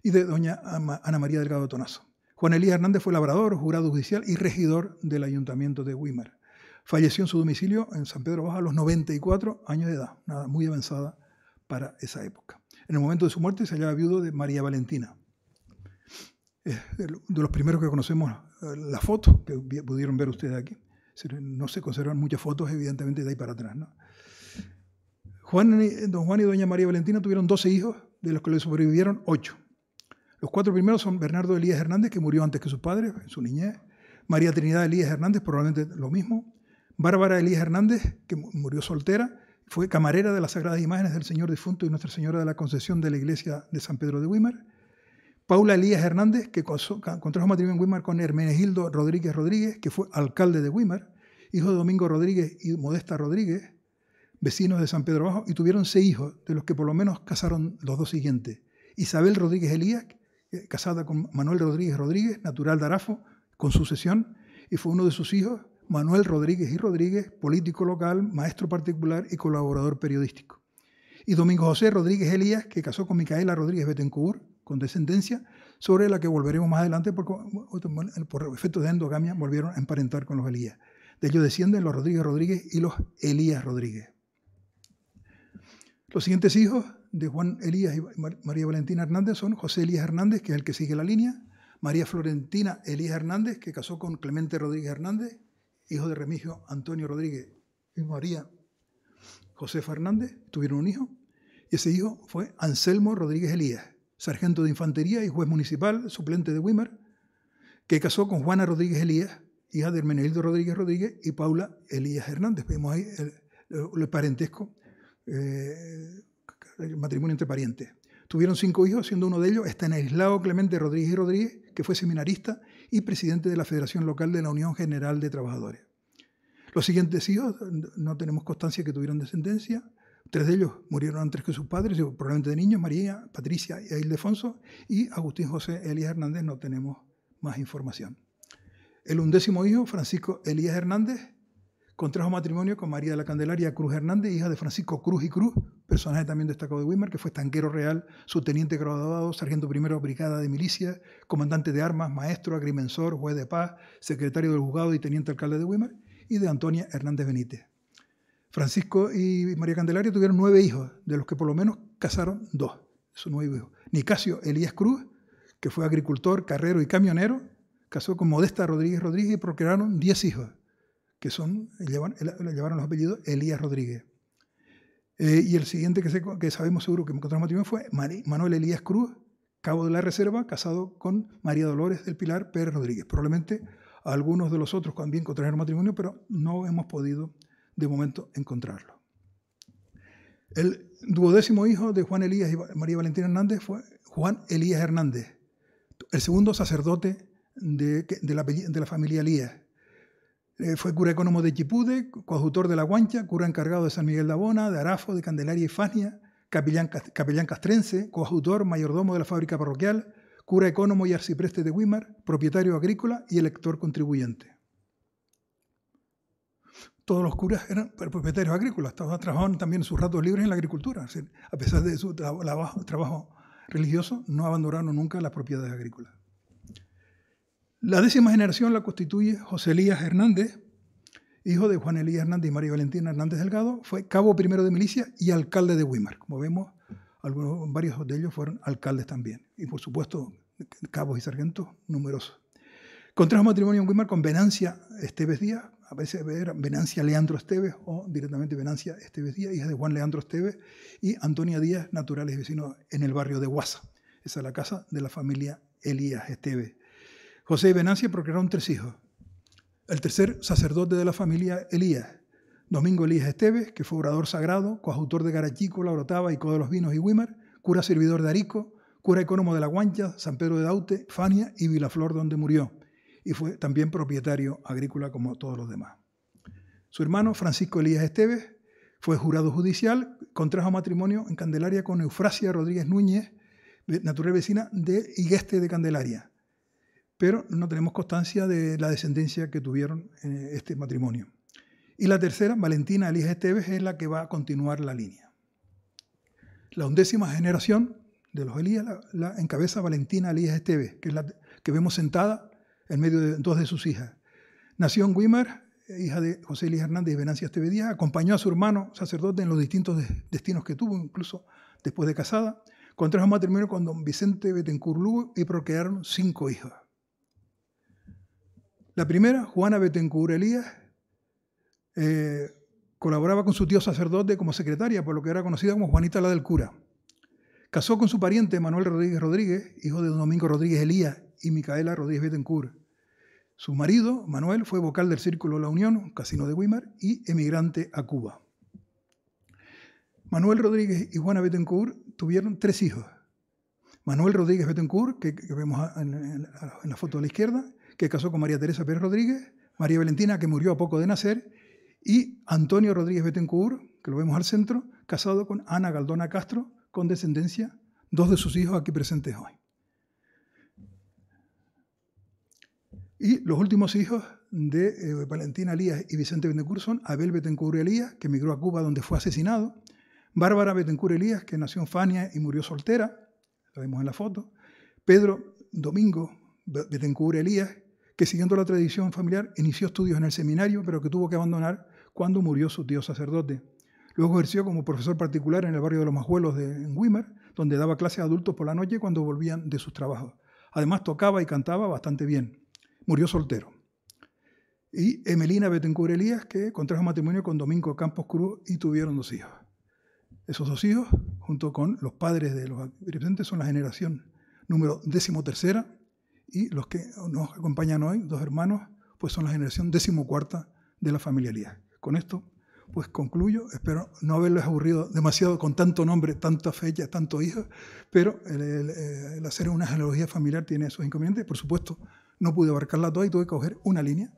y de doña Ana María Delgado Tonazo. Juan Elías Hernández fue labrador, jurado judicial y regidor del ayuntamiento de Wimar. Falleció en su domicilio en San Pedro Baja a los 94 años de edad, nada muy avanzada para esa época. En el momento de su muerte se hallaba viudo de María Valentina. de los primeros que conocemos eh, la foto que pudieron ver ustedes aquí. No se conservan muchas fotos, evidentemente, de ahí para atrás. ¿no? Juan, don Juan y doña María Valentina tuvieron 12 hijos, de los que le sobrevivieron 8. Los cuatro primeros son Bernardo Elías Hernández, que murió antes que su padre, en su niñez. María Trinidad Elías Hernández, probablemente lo mismo. Bárbara Elías Hernández, que murió soltera, fue camarera de las Sagradas Imágenes del Señor Difunto y Nuestra Señora de la Concesión de la Iglesia de San Pedro de Wimar. Paula Elías Hernández, que contrajo matrimonio en Wimar con Hermenegildo Rodríguez Rodríguez, que fue alcalde de Wimar, hijo de Domingo Rodríguez y Modesta Rodríguez, vecinos de San Pedro Bajo, y tuvieron seis hijos, de los que por lo menos casaron los dos siguientes. Isabel Rodríguez Elías, eh, casada con Manuel Rodríguez Rodríguez, natural de Arafo, con sucesión, y fue uno de sus hijos, Manuel Rodríguez y Rodríguez, político local, maestro particular y colaborador periodístico. Y Domingo José Rodríguez Elías, que casó con Micaela Rodríguez Betancourt, con descendencia, sobre la que volveremos más adelante, porque por efectos de endogamia volvieron a emparentar con los Elías. De ellos descienden los Rodríguez Rodríguez y los Elías Rodríguez. Los siguientes hijos, de Juan Elías y María Valentina Hernández son José Elías Hernández, que es el que sigue la línea, María Florentina Elías Hernández, que casó con Clemente Rodríguez Hernández, hijo de Remigio Antonio Rodríguez y María José Fernández, tuvieron un hijo, y ese hijo fue Anselmo Rodríguez Elías, sargento de infantería y juez municipal, suplente de Wimmer, que casó con Juana Rodríguez Elías, hija de hermenildo Rodríguez Rodríguez y Paula Elías Hernández. Vemos ahí el, parentesco eh, eh, matrimonio entre parientes. Tuvieron cinco hijos, siendo uno de ellos está en aislado Clemente Rodríguez Rodríguez, que fue seminarista y presidente de la Federación Local de la Unión General de Trabajadores. Los siguientes hijos, no tenemos constancia que tuvieron descendencia. Tres de ellos murieron antes que sus padres, probablemente de niños, María, Patricia y Ildefonso, y Agustín José Elías Hernández, no tenemos más información. El undécimo hijo, Francisco Elías Hernández, Contrajo matrimonio con María de la Candelaria Cruz Hernández, hija de Francisco Cruz y Cruz, personaje también destacado de Weimar, que fue tanquero real, subteniente graduado, sargento primero brigada de milicia, comandante de armas, maestro, agrimensor, juez de paz, secretario del juzgado y teniente alcalde de Weimar, y de Antonia Hernández Benítez. Francisco y María Candelaria tuvieron nueve hijos, de los que por lo menos casaron dos, Sus nueve hijos. Nicasio Elías Cruz, que fue agricultor, carrero y camionero, casó con Modesta Rodríguez Rodríguez y procrearon diez hijos que son, llevan, llevaron los apellidos Elías Rodríguez. Eh, y el siguiente que, sabemos seguro que encontramos matrimonio fue Manuel Elías Cruz, cabo de la Reserva, casado con María Dolores del Pilar Pérez Rodríguez. Probablemente algunos de los otros también contrajeron matrimonio, pero no hemos podido de momento encontrarlo. El duodécimo hijo de Juan Elías y María Valentina Hernández fue Juan Elías Hernández, el segundo sacerdote de, la, de la familia Elías eh, fue cura económico de Chipude, coadjutor de La Guancha, cura encargado de San Miguel de Abona, de Arafo, de Candelaria y Fania, capellán, capellán castrense, coadjutor, mayordomo de la fábrica parroquial, cura económico y arcipreste de Wimar, propietario agrícola y elector contribuyente. Todos los curas eran propietarios agrícolas, trabajaban también sus ratos libres en la agricultura. a pesar de su trabajo religioso, no abandonaron nunca las propiedades agrícolas. La décima generación la constituye José Elías Hernández, hijo de Juan Elías Hernández y María Valentina Hernández Delgado, fue cabo primero de milicia y alcalde de Weimar. Como vemos, varios de ellos fueron alcaldes también. Y por supuesto, cabos y sargentos numerosos. Contrajo matrimonio en wimar con Venancia Esteves Díaz, a veces era Venancia Leandro Esteves o directamente Venancia Esteves Díaz, hija de Juan Leandro Esteves y Antonia Díaz, naturales vecinos en el barrio de Guasa. Esa es la casa de la familia Elías Esteves José y Venancia procrearon tres hijos. El tercer sacerdote de la familia, Elías. Domingo Elías Esteves, que fue orador sagrado, coautor de Garachico, La Orotava y Codo de los Vinos y Wimar, cura servidor de Arico, cura ecónomo de La Guancha, San Pedro de Daute, Fania y Vilaflor, donde murió, y fue también propietario agrícola como todos los demás. Su hermano, Francisco Elías Esteves, fue jurado judicial, contrajo matrimonio en Candelaria con Eufrasia Rodríguez Núñez, natural vecina de Higueste de Candelaria pero no tenemos constancia de la descendencia que tuvieron en eh, este matrimonio. Y la tercera, Valentina Elías Esteves, es la que va a continuar la línea. La undécima generación de los Elías la, encabeza Valentina Elías Esteves, que es la que vemos sentada en medio de dos de sus hijas. Nació en Guimar, hija de José Elías Hernández y Venancia acompañó a su hermano sacerdote en los distintos destinos que tuvo, incluso después de casada. Contrajo matrimonio con don Vicente Betancourt y procrearon cinco hijas. La primera, Juana betencourt Elías, eh, colaboraba con su tío sacerdote como secretaria, por lo que era conocida como Juanita la del cura. Casó con su pariente Manuel Rodríguez Rodríguez, hijo de Domingo Rodríguez Elías y Micaela Rodríguez Betencourt. Su marido, Manuel, fue vocal del Círculo La Unión, Casino de Weimar, y emigrante a Cuba. Manuel Rodríguez y Juana Betancourt tuvieron tres hijos. Manuel Rodríguez Betancourt, que, vemos en, la foto a la izquierda, que casó con María Teresa Pérez Rodríguez, María Valentina, que murió a poco de nacer, y Antonio Rodríguez Betancourt, que lo vemos al centro, casado con Ana Galdona Castro, con descendencia, dos de sus hijos aquí presentes hoy. Y los últimos hijos de eh, Valentina Elías y Vicente Betancourt son Abel Betancourt Elías, que emigró a Cuba donde fue asesinado, Bárbara Betancourt Elías, que nació en Fania y murió soltera, la vemos en la foto, Pedro Domingo Betancourt Elías, que siguiendo la tradición familiar inició estudios en el seminario, pero que tuvo que abandonar cuando murió su tío sacerdote. Luego ejerció como profesor particular en el barrio de los Majuelos de en Wimmer, donde daba clases a adultos por la noche cuando volvían de sus trabajos. Además tocaba y cantaba bastante bien. Murió soltero. Y Emelina Betancur Elías, que contrajo matrimonio con Domingo Campos Cruz y tuvieron dos hijos. Esos dos hijos, junto con los padres de los adolescentes, son la generación número décimo tercera y los que nos acompañan hoy, dos hermanos, pues son la generación decimocuarta de la familia familiaridad. Con esto, pues concluyo. Espero no haberles aburrido demasiado con tanto nombre, tantas fechas, tantos hijos, pero el, hacer una genealogía familiar tiene sus inconvenientes. Por supuesto, no pude abarcarla toda y tuve que coger una línea,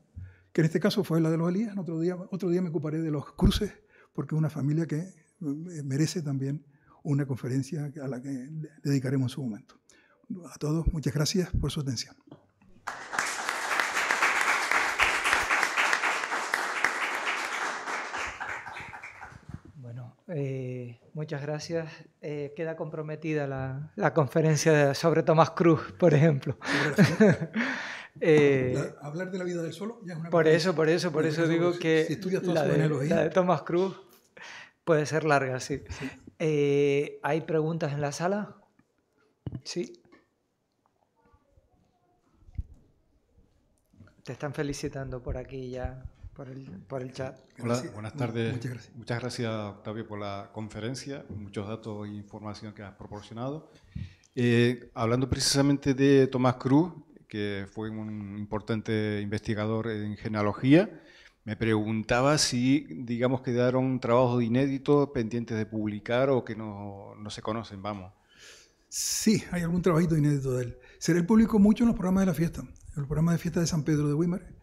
que en este caso fue la de los Elías. Otro día, otro día me ocuparé de los cruces, porque es una familia que eh, merece también una conferencia a la que dedicaremos en su momento a todos, muchas gracias por su atención. Bueno, eh, muchas gracias. Eh, queda comprometida la, conferencia sobre Tomás Cruz, por ejemplo. Eh, hablar de la vida del solo ya es una Por eso, por eso, por eso digo que la, de, Tomás Cruz puede ser larga, sí. ¿Hay preguntas en la sala? Sí. están felicitando por aquí ya, por el, por el chat. Hola, buenas tardes. Muchas gracias. Octavio, por la conferencia, muchos datos e información que has proporcionado. Eh, hablando precisamente de Tomás Cruz, que fue un importante investigador en genealogía, me preguntaba si, digamos, quedaron trabajos inéditos pendientes de publicar o que no, no se conocen, vamos. Sí, hay algún trabajito inédito de él. Será el público mucho en los programas de la fiesta el programa de fiesta de San Pedro de Wimmer,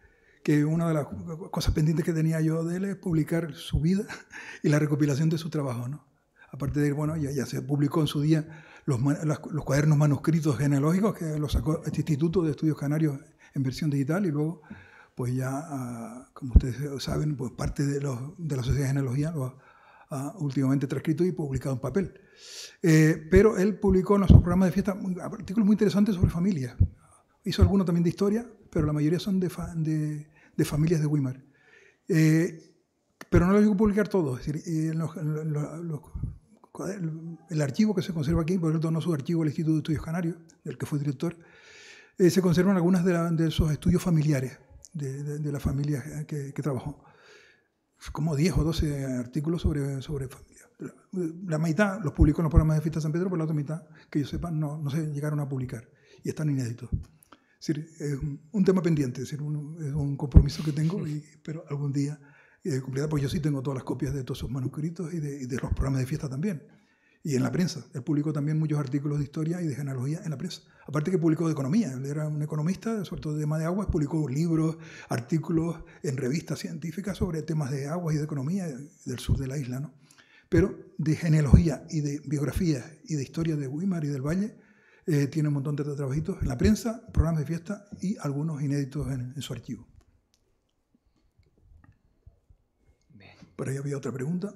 que una de las cosas pendientes que tenía yo de él es publicar su vida y la recopilación de su trabajo, ¿no? Aparte de, bueno, ya, ya se publicó en su día los, cuadernos manuscritos genealógicos que los sacó este Instituto de Estudios Canarios en versión digital y luego, pues ya, ah, como ustedes saben, pues parte de, los, de la Sociedad de Genealogía lo ha últimamente transcrito y publicado en papel. Eh, pero él publicó en nuestro programa de fiesta artículos muy interesantes sobre familia, hizo alguno también de historia, pero la mayoría son de, de, familias de Weimar. Eh, pero no lo llegó a publicar todo Es decir, eh, el archivo que se conserva aquí, por él no su archivo el Instituto de Estudios Canarios, del que fue director, eh, se conservan algunas de, de, esos estudios familiares de, de, la familia que, trabajó. Como 10 o 12 artículos sobre, sobre familia. La, mitad los publicó en los programas de Fiesta San Pedro, pero la otra mitad, que yo sepa, no, no se llegaron a publicar y están inéditos. Es, decir, es un, tema pendiente, es, un, es un compromiso que tengo, pero algún día de eh, cumplida, porque yo sí tengo todas las copias de todos sus manuscritos y de, los programas de fiesta también. Y en la prensa. Él publicó también muchos artículos de historia y de genealogía en la prensa. Aparte que publicó de economía. Él era un economista, sobre todo de tema de aguas. Publicó libros, artículos en revistas científicas sobre temas de aguas y de economía del sur de la isla. ¿no? Pero de genealogía y de biografía y de historia de Guimar y del Valle, eh, tiene un montón de trabajitos en la prensa, programas de fiesta y algunos inéditos en, su archivo. Por ahí había otra pregunta.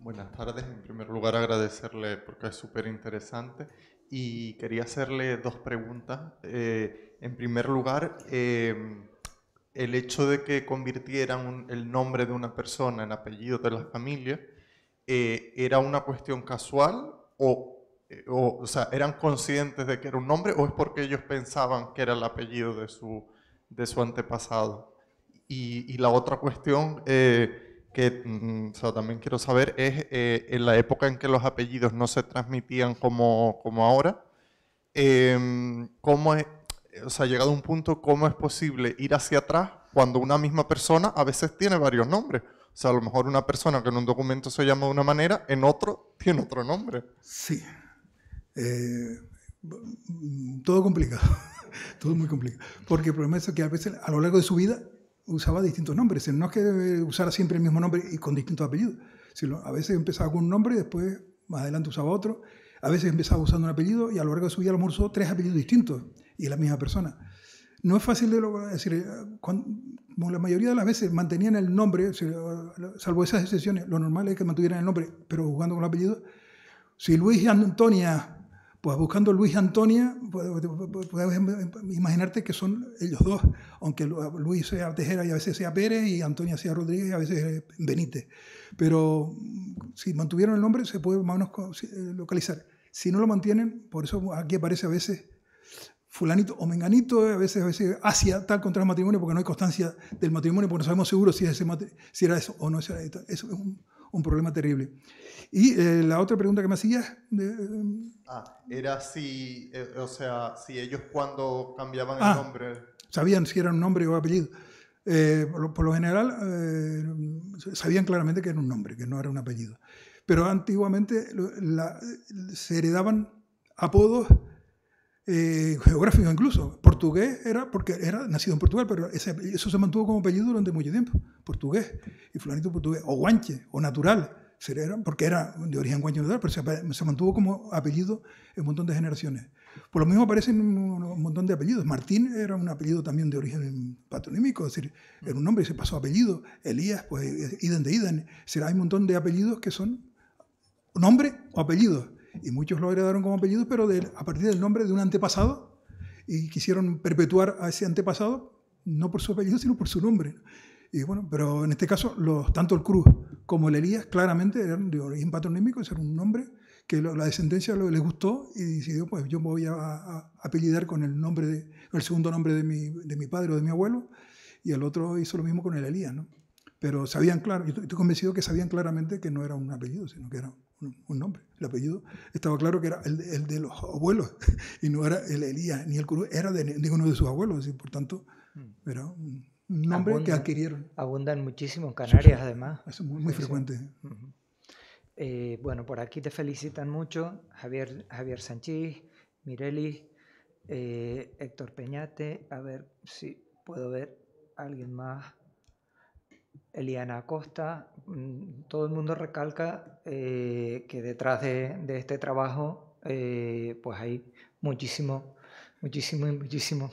Buenas tardes. En primer lugar, agradecerle porque es súper interesante y quería hacerle dos preguntas. Eh, en primer lugar, em, el hecho de que convirtieran el nombre de una persona en apellido de la familia eh, era una cuestión casual o, eh, eran conscientes de que era un nombre o es porque ellos pensaban que era el apellido de su, antepasado. Y, la otra cuestión eh, que mm, también quiero saber es en la época en que los apellidos no se transmitían como, ahora, em, ¿cómo es, llegado a un punto, cómo es posible ir hacia atrás cuando una misma persona a veces tiene varios nombres? O sea, a lo mejor una persona que en un documento se llama de una manera, en otro tiene otro nombre. Sí. Eh, todo complicado. todo muy complicado. Porque el problema es que a veces a lo largo de su vida usaba distintos nombres. No es que usara siempre el mismo nombre y con distintos apellidos. Sino a veces empezaba con un nombre y después más adelante usaba otro. A veces empezaba usando un apellido y a lo largo de su vida lo usó tres apellidos distintos y la misma persona no es fácil de lograr. decir, como la mayoría de las veces mantenían el nombre, salvo esas excepciones, lo normal es que mantuvieran el nombre, pero jugando con el apellido. Si Luis y Antonia, pues buscando Luis y Antonia, puedes pues, pues, pues, imaginarte que son ellos dos, aunque Luis sea Tejera y a veces sea Pérez y Antonia sea Rodríguez y a veces Benítez. Pero mm, si mantuvieron el nombre, se puede más o menos eh, localizar. Si no lo mantienen, por eso aquí aparece a veces fulanito o menganito, eh, a veces, a veces hacia tal contra el matrimonio porque no hay constancia del matrimonio, porque no sabemos seguro si, ese si era eso o no eso. es un, problema terrible. Y eh, la otra pregunta que me hacías... Eh, ah, era si, o sea, si ellos cuando cambiaban el ah, nombre... Sabían si era un nombre o apellido. Por lo, general, sabían claramente que era un nombre, que no era un apellido. Pero antiguamente se heredaban apodos eh, geográfico incluso. Portugués era, porque era nacido en Portugal, pero eso se mantuvo como apellido durante mucho tiempo. Portugués, y florito portugués, o guanche, o natural, porque era de origen guanche natural, pero se, mantuvo como apellido en un montón de generaciones. Por lo mismo aparecen un montón de apellidos. Martín era un apellido también de origen patronímico, es decir, era un nombre y se pasó apellido. Elías, pues, eh, Iden de Iden, Será, hay un montón de apellidos que son nombre o apellidos y muchos lo heredaron como apellido, pero a partir del nombre de un antepasado, y quisieron perpetuar a ese antepasado, no por su apellido, sino por su nombre. Y bueno, pero en este caso, los, tanto el Cruz como el Elías claramente eran de origen patronímico, era un nombre que la descendencia lo, le gustó y decidió, pues yo me voy a, apellidar con el, nombre de, el segundo nombre de mi, padre o de mi abuelo, y el otro hizo lo mismo con el Elías, ¿no? Pero sabían claro, estoy convencido que sabían claramente que no era un apellido, sino que era un nombre, el apellido, estaba claro que era el, de los abuelos y no era el Elías ni el Cruz, era de ninguno de sus abuelos, y por tanto mm. era un nombre que adquirieron. Abundan muchísimo en Canarias, además. Es muy, frecuente. Eh, bueno, por aquí te felicitan mucho Javier, Javier Sanchis Mireli, eh, Héctor Peñate, a ver si puedo ver alguien más. Eliana Acosta, mm, todo el mundo recalca eh, que detrás de, este trabajo eh, pues hay muchísimo muchísimo, muchísimo,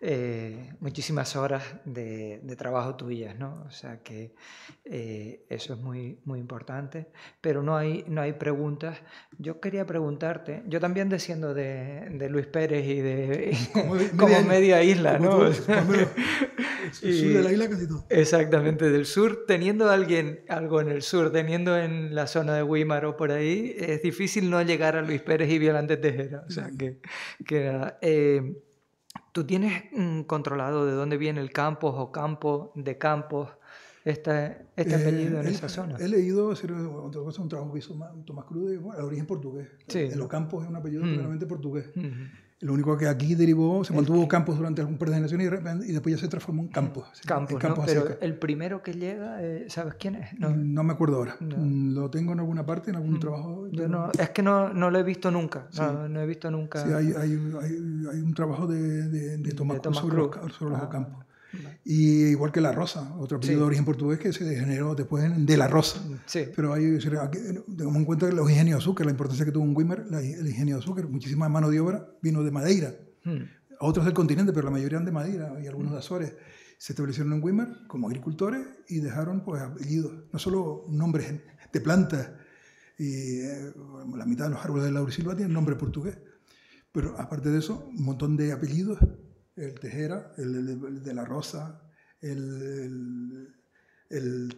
eh, muchísimas horas de, de, trabajo tuyas, ¿no? O sea que eh, eso es muy, muy importante. Pero no hay, no hay preguntas. Yo quería preguntarte, yo también desciendo de, de Luis Pérez y de como, media, isla, ¿no? de la isla casi todo. Exactamente, del sur, teniendo alguien algo en el sur, teniendo en la zona de Weimar o por ahí, es difícil no llegar a Luis Pérez y Violante Tejera. O sea que, que eh, tú tienes mm, controlado de dónde viene el Campos o Campo de Campos, este, este eh, apellido en esa zona. He leído otra cosa, un trabajo que hizo Tomás Cruz de origen portugués. Sí. En los Campos es un apellido mm. portugués. Lo único que aquí derivó, se mantuvo Campos durante algún par de generaciones y, y después ya se transformó en Campos. Campos, pero el primero que llega, eh, ¿sabes quién es? No, me acuerdo ahora. Mm, lo tengo en alguna parte, en algún mm. trabajo. es que no, no lo he visto nunca. No, he visto nunca. Sí, hay, un trabajo de, de, de Tomás, sobre, los ah. Campos. Y igual que La Rosa, otro apellido de origen portugués que se generó después de La Rosa. Pero hay, tengamos en cuenta los ingenios de azúcar, la importancia que tuvo un Wimmer, el ingenio de azúcar. Muchísima mano de obra vino de Madeira. a hmm. Otros del continente, pero la mayoría eran de Madeira y algunos de Azores. Se establecieron en Wimmer como agricultores y dejaron pues, apellidos, no solo nombres de plantas, y eh, la mitad de los árboles de laurisilva tienen nombre portugués. Pero aparte de eso, un montón de apellidos el Tejera, el, de la Rosa, el, el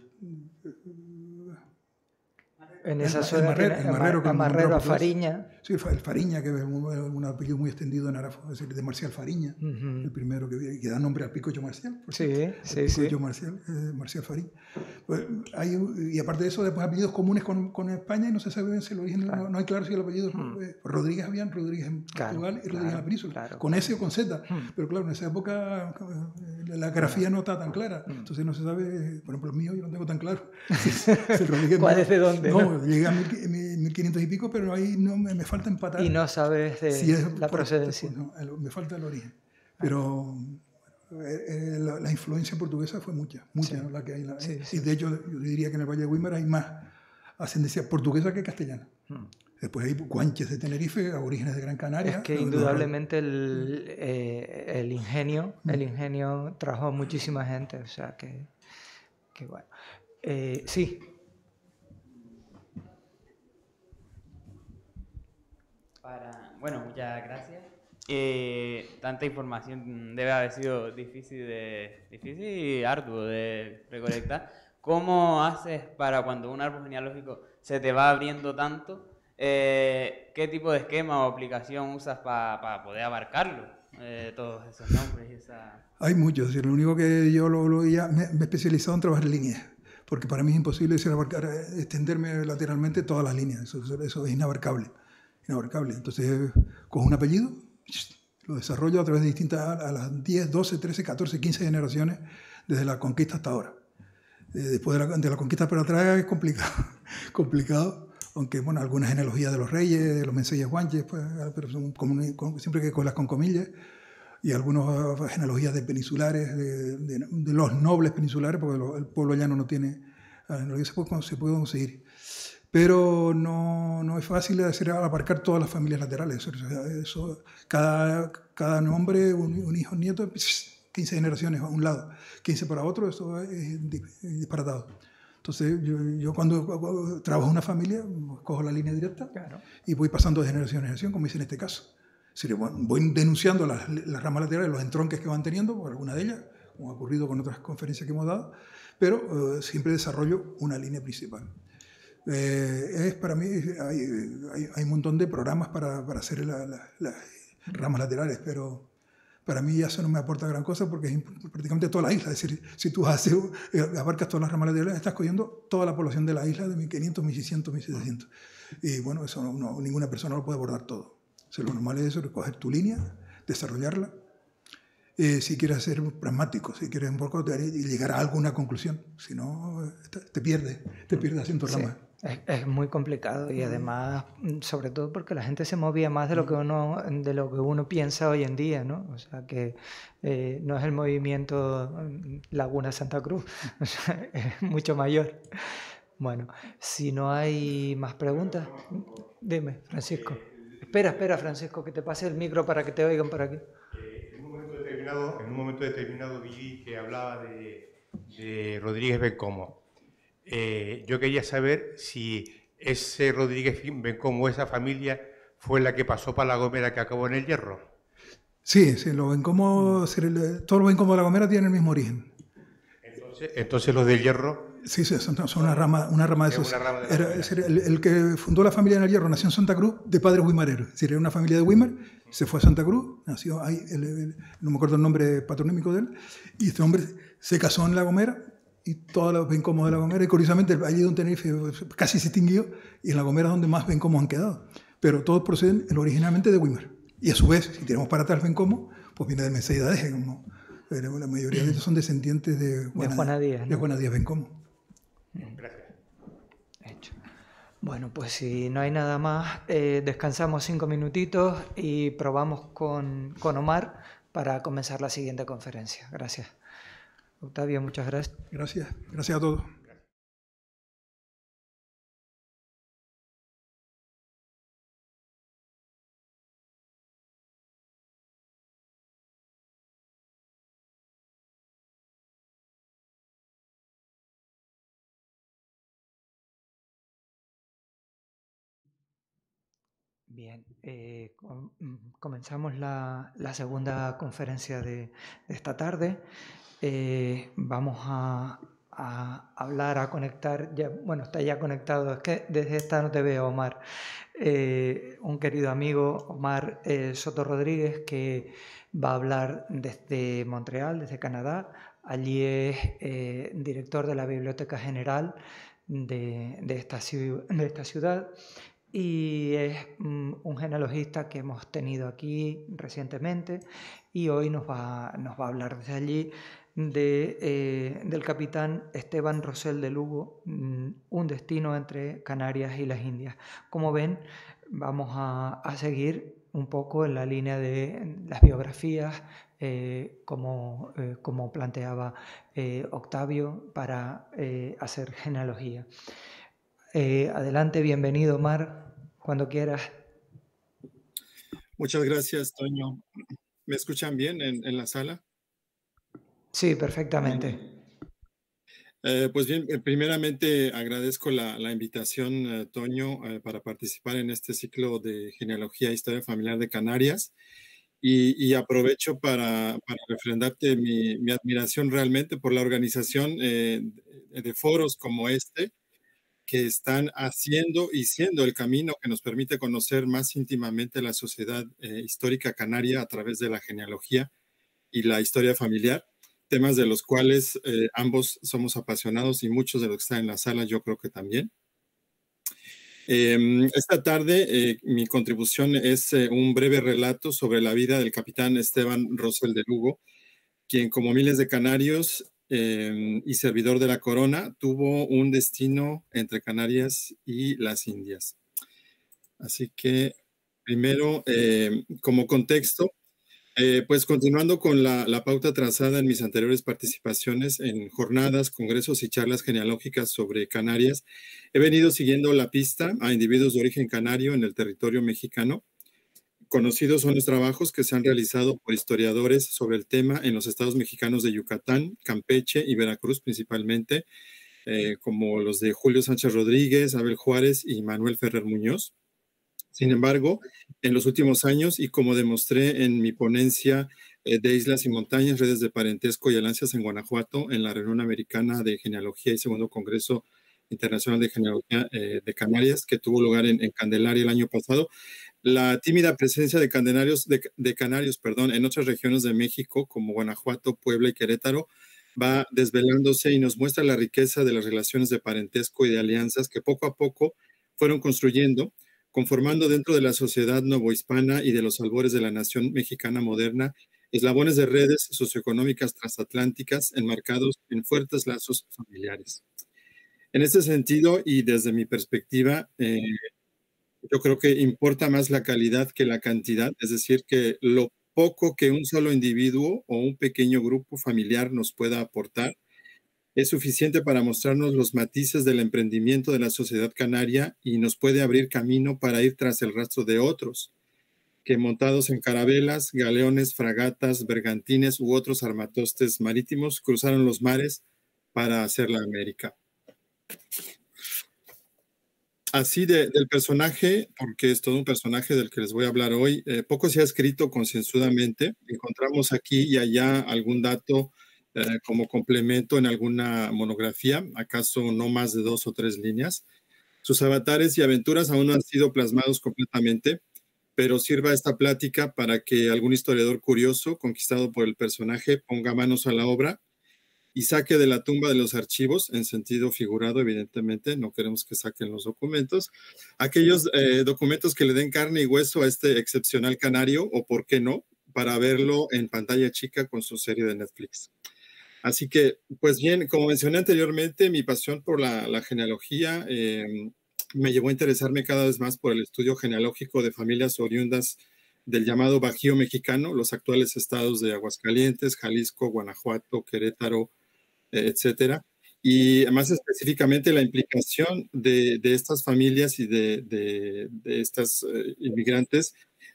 en esa zona. El Marrero, Fariña. Sí, el Fariña, que es un, apellido muy extendido en Arafo, es decir de Marcial Fariña, el primero que, da nombre al Picocho Marcial. Sí, sí, Picocho sí. Marcial, eh, Marcial Fariña. Pues, hay, y aparte de eso, después apellidos comunes con, con España y no se sabe si el origen, no, hay claro si el apellido es hmm. eh, Rodríguez habían Rodríguez en Portugal y Rodríguez en la península, con S o con Z. Hmm. Pero claro, en esa época eh, la grafía no está tan clara, hmm. entonces no se sabe, por ejemplo, el mío yo no tengo tan claro. ¿Cuál es de dónde? No, llegué llega a 1500 y pico, pero ahí no me, me falta empatar. Y no sabes la procedencia. Pues, me falta el origen. Pero eh, eh, la, influencia portuguesa fue mucha, mucha la que hay. Eh, y de hecho, yo diría que en el Valle de Guimara hay más ascendencia portuguesa que castellana. Hmm. Después hay guanches de Tenerife, orígenes de Gran Canaria. Es que indudablemente el, mm. ingenio, mm. el ingenio trajo a muchísima gente, o sea que, que bueno. sí. Bueno, muchas gracias. Eh, tanta información debe haber sido difícil, difícil y arduo de recolectar. ¿Cómo haces para cuando un árbol genealógico se te va abriendo tanto? Eh, ¿Qué tipo de esquema o aplicación usas para poder abarcarlo? Eh, todos esos nombres Hay muchos, lo único que yo lo, lo me, he especializado en trabajar líneas, porque para mí es imposible extenderme lateralmente todas las líneas, eso es inabarcable inabarcable. Entonces, cojo un apellido, lo desarrollo a través de distintas, a las 10, 12, 13, 14, 15 generaciones, desde la conquista hasta ahora. Eh, después de la, conquista pero atrás es complicado, complicado, aunque bueno, algunas genealogías de los reyes, de los mensajes guanches, pues, ah, pero son siempre que con las con comillas, y algunas genealogías de peninsulares, de, los nobles peninsulares, porque el pueblo llano no tiene, ah, se se puede conseguir pero no, no es fácil aparcar todas las familias laterales. Eso, cada, cada nombre, un, hijo, un nieto, 15 generaciones a un lado, 15 para otro, eso es disparatado. Entonces, yo, cuando trabajo en una familia, pues, cojo la línea directa y voy pasando de generación en generación, como hice en este caso. voy denunciando las, ramas laterales, los entronques que van teniendo, por alguna de ellas, como ha ocurrido con otras conferencias que hemos dado, pero eh, siempre desarrollo una línea principal. Eh, es para mí, hay, hay, un montón de programas para, para hacer las ramas laterales, pero para mí eso no me aporta gran cosa porque es prácticamente toda la isla. Es decir, si tú haces, eh, abarcas todas las ramas laterales, estás cogiendo toda la población de la isla de 1500, 1600, 1700. Y bueno, eso ninguna persona lo puede abordar todo. O lo normal es eso, recoger tu línea, desarrollarla. Eh, si quieres ser pragmático, si quieres un poco llegar a alguna conclusión. Si no, te pierdes, te pierdes haciendo ramas. Es, es, muy complicado y además, mm, sobre todo porque la gente se movía más de lo que uno, de lo que uno piensa hoy en día, ¿no? O sea, que eh, no es el movimiento mm, Laguna Santa Cruz, es mucho mayor. Bueno, si no hay más preguntas, dime, Francisco. Espera, espera, Francisco, que te pase el micro para que te oigan por aquí. Eh, en un momento determinado, en un momento determinado que hablaba de, de Rodríguez Bencomo eh, yo quería saber si ese Rodríguez ven como esa familia, fue la que pasó para La Gomera que acabó en el hierro. Sí, sí lo ven todos lo ven como La Gomera tiene el mismo origen. Entonces, los del hierro... Sí, son, una rama, una rama de esos. el, que fundó la familia en el hierro nació en Santa Cruz de padres Wimareros Es decir, era una familia de Wimar, se fue a Santa Cruz, nació ahí, no me acuerdo el nombre patronímico de él, y este hombre se casó en La Gomera, y todas las ven de La Gomera. Y curiosamente, allí donde de pues, casi se extinguió y en La Gomera es donde más ven como han quedado. Pero todos proceden originalmente de Wimmer. Y a su vez, si tenemos para atrás ven pues viene de de como la mayoría de ellos son descendientes de Juana, Díaz. Bencomo. Gracias. Bueno, pues si no hay nada más, eh, descansamos cinco minutitos y probamos con, con Omar para comenzar la siguiente conferencia. Gracias. Octavio, muchas gracias. Gracias, gracias a todos. Bien, eh, mm, comenzamos la, segunda conferencia de esta tarde. Eh, vamos a, hablar, a conectar. bueno, está ya conectado. Es que desde esta no te veo, Omar. Eh, un querido amigo, Omar eh, Soto Rodríguez, que va a hablar desde Montreal, desde Canadá. Allí es director de la Biblioteca General de, esta, de esta ciudad y es mm, un genealogista que hemos tenido aquí recientemente y hoy nos nos va a hablar desde allí de, eh, del capitán Esteban Rosel de Lugo, mm, Un destino entre Canarias y las Indias. Como ven, vamos a, seguir un poco en la línea de las biografías, eh, como, eh, como, planteaba Octavio, para hacer genealogía. adelante, bienvenido, Mar, cuando quieras. Muchas gracias, Toño. ¿Me escuchan bien en, en la sala? Sí, perfectamente. Eh, pues bien, eh, primeramente agradezco la, la invitación, eh, Toño, para participar en este ciclo de genealogía e historia familiar de Canarias. Y, aprovecho para, para refrendarte mi, mi, admiración realmente por la organización de foros como este, que están haciendo y siendo el camino que nos permite conocer más íntimamente la sociedad histórica canaria a través de la genealogía y la historia familiar temas de los cuales eh, ambos somos apasionados y muchos de los que están en la sala yo creo que también. Em, esta tarde eh, mi contribución es eh, un breve relato sobre la vida del capitán Esteban Rosel de Lugo, quien como miles de canarios em, y servidor de la corona tuvo un destino entre Canarias y las Indias. Así que primero, em, como contexto, eh, pues continuando con la, pauta trazada en mis anteriores participaciones en jornadas, congresos y charlas genealógicas sobre Canarias, he venido siguiendo la pista a individuos de origen canario en el territorio mexicano. Conocidos son los trabajos que se han realizado por historiadores sobre el tema en los estados mexicanos de Yucatán, Campeche y Veracruz principalmente, eh, como los de Julio Sánchez Rodríguez, Abel Juárez y Manuel Ferrer Muñoz. Sin embargo, en los últimos años, y como demostré en mi ponencia eh, de Islas y Montañas, Redes de Parentesco y Alianzas en Guanajuato, en la Reunión Americana de Genealogía y Segundo Congreso Internacional de Genealogía eh, de Canarias, que tuvo lugar en, Candelaria el año pasado. La tímida presencia de, de, canarios perdón, en otras regiones de México, como Guanajuato, Puebla y Querétaro, va desvelándose y nos muestra la riqueza de las relaciones de parentesco y de alianzas que poco a poco fueron construyendo conformando dentro de la sociedad novohispana y de los albores de la nación mexicana moderna eslabones de redes socioeconómicas transatlánticas enmarcados en fuertes lazos familiares. En este sentido, y desde mi perspectiva, eh, yo creo que importa más la calidad que la cantidad, es decir, que lo poco que un solo individuo o un pequeño grupo familiar nos pueda aportar es suficiente para mostrarnos los matices del emprendimiento de la sociedad canaria y nos puede abrir camino para ir tras el rastro de otros, que montados en carabelas, galeones, fragatas, bergantines u otros armatostes marítimos cruzaron los mares para hacer la América. Así del personaje, porque es todo un personaje del que les voy a hablar hoy, eh, poco se ha escrito concienzudamente. Encontramos aquí y allá algún dato eh, como complemento en alguna monografía, acaso no más de dos o tres líneas. Sus avatares y aventuras aún no han sido plasmados completamente, pero sirva esta plática para que algún historiador curioso, conquistado por el personaje, ponga manos a la obra y saque de la tumba de los archivos, en sentido figurado, evidentemente, no queremos que saquen los documentos, aquellos eh, documentos que le den carne y hueso a este excepcional canario, o por qué no, para verlo en pantalla chica con su serie de Netflix. Así que, pues bien, como mencioné anteriormente, mi pasión por la, genealogía em, me llevó a interesarme cada vez más por el estudio genealógico de familias oriundas del llamado Bajío Mexicano, los actuales estados de Aguascalientes, Jalisco, Guanajuato, Querétaro, etc. Eh, etcétera y más específicamente la implicación de, estas familias y de, estas eh, inmigrantes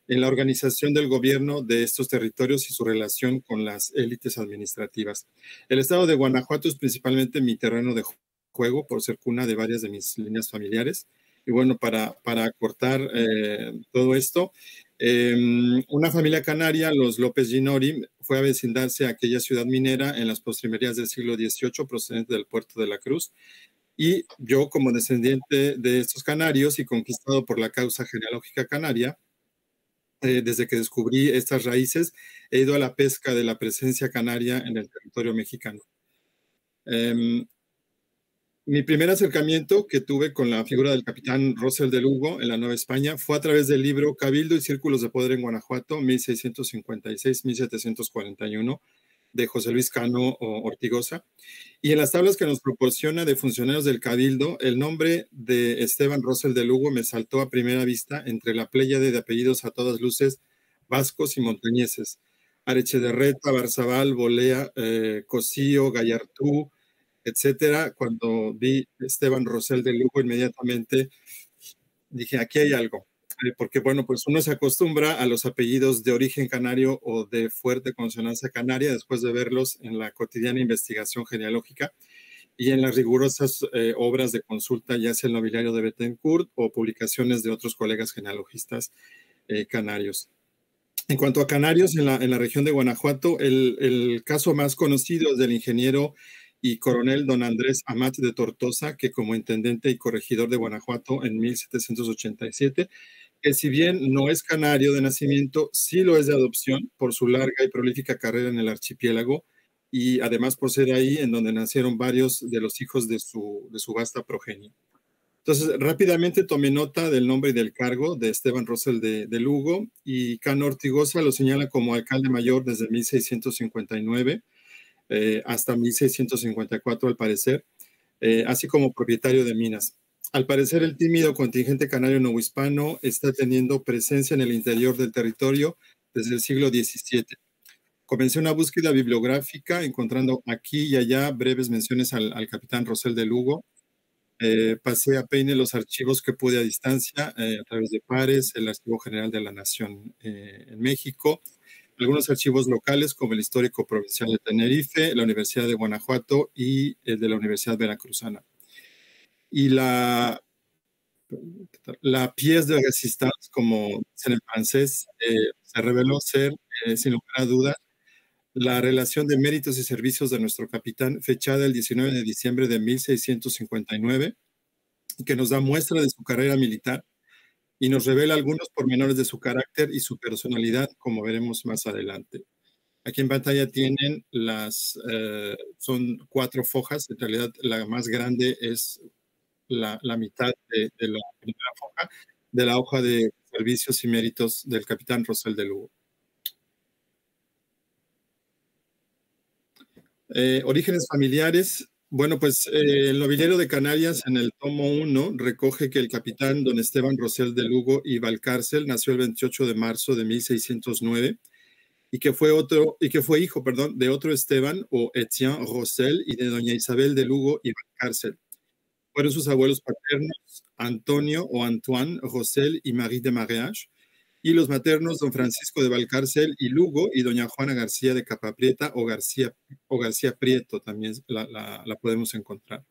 en la organización del gobierno de estos territorios y su relación con las élites administrativas. El estado de Guanajuato es principalmente mi terreno de juego por ser cuna de varias de mis líneas familiares. Y bueno, para, para acortar eh, todo esto, em, una familia canaria, los López Ginori, fue a vecindarse a aquella ciudad minera en las postrimerías del siglo XVIII procedente del puerto de la Cruz, y yo, como descendiente de estos canarios y conquistado por la causa genealógica canaria, eh, desde que descubrí estas raíces, he ido a la pesca de la presencia canaria en el territorio mexicano. Em, mi primer acercamiento que tuve con la figura del capitán Russell de Lugo en la Nueva España fue a través del libro Cabildo y Círculos de Poder en Guanajuato, 1656-1741, de José Luis Cano Ortigosa. Y en las tablas que nos proporciona de funcionarios del Cabildo, el nombre de Esteban Rosel de Lugo me saltó a primera vista entre la pléyade de apellidos a todas luces vascos y montañeses. Arechederreta, Barzabal, Bolea, eh, Cosío, Gallartú, etcétera. Cuando vi Esteban Rosel de Lugo, inmediatamente dije, aquí hay algo. Eh, porque bueno, pues uno se acostumbra a los apellidos de origen canario o de fuerte consonancia canaria después de verlos en la cotidiana investigación genealógica y en las rigurosas eh, obras de consulta, ya sea el nobiliario de Bettencourt o publicaciones de otros colegas genealogistas eh, canarios. En cuanto a canarios, en la, en la región de Guanajuato, el, el, caso más conocido es del ingeniero y coronel don Andrés Amat de Tortosa, que como intendente y corregidor de Guanajuato en 1787 que si bien no es canario de nacimiento, sí lo es de adopción por su larga y prolífica carrera en el archipiélago y además por ser ahí en donde nacieron varios de los hijos de su, vasta progenie. Entonces, rápidamente tomé nota del nombre y del cargo de Esteban Rosel de, Lugo y Cano Ortigosa lo señala como alcalde mayor desde 1659 eh, hasta 1654 al parecer, eh, así como propietario de minas. Al parecer, el tímido contingente canario novohispano está teniendo presencia en el interior del territorio desde el siglo XVII. Comencé una búsqueda bibliográfica encontrando aquí y allá breves menciones al, capitán Rosel de Lugo. Eh, pasé a peine los archivos que pude a distancia eh, a través de pares, el Archivo General de la Nación eh, en México, algunos archivos locales como el Histórico Provincial de Tenerife, la Universidad de Guanajuato y el de la Universidad Veracruzana y la, la pièce de résistance, como en el francés, eh, se reveló ser, eh, sin lugar a duda, la relación de méritos y servicios de nuestro capitán, fechada el 19 de diciembre de 1659, que nos da muestra de su carrera militar y nos revela algunos pormenores de su carácter y su personalidad, como veremos más adelante. Aquí en pantalla tienen las, eh, son cuatro fojas, en realidad la más grande es la, mitad de, la hoja de la hoja de servicios y méritos del capitán Rosel de Lugo. Eh, orígenes familiares. Bueno, pues eh, el novillero de Canarias en el tomo 1 recoge que el capitán don Esteban Rosel de Lugo y Valcárcel nació el 28 de marzo de 1609 y que fue otro y que fue hijo, perdón, de otro Esteban o Etienne Rosel y de doña Isabel de Lugo y Valcárcel. Fueron sus abuelos paternos Antonio o Antoine, Rosel y Marie de Mariage, y los maternos don Francisco de Valcárcel y Lugo y doña Juana García de Capaprieta o García, o García Prieto, también la, podemos encontrar.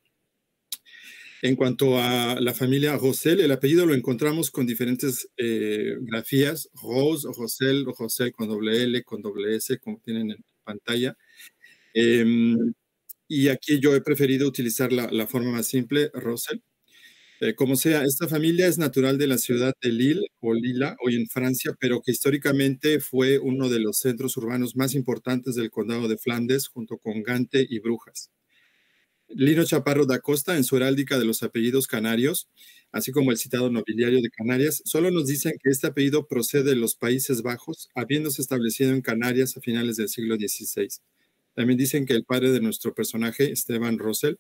En cuanto a la familia Rosel, el apellido lo encontramos con diferentes eh, grafías, Rose, Rosel, Rosel con doble L, con doble S, como tienen en pantalla. Em, y aquí yo he preferido utilizar la, forma más simple, Rosel. Eh, como sea, esta familia es natural de la ciudad de Lille o Lila, hoy en Francia, pero que históricamente fue uno de los centros urbanos más importantes del condado de Flandes, junto con Gante y Brujas. Lino Chaparro da Costa, en su heráldica de los apellidos canarios, así como el citado nobiliario de Canarias, solo nos dicen que este apellido procede de los Países Bajos, habiéndose establecido en Canarias a finales del siglo XVI. También dicen que el padre de nuestro personaje, Esteban Russell,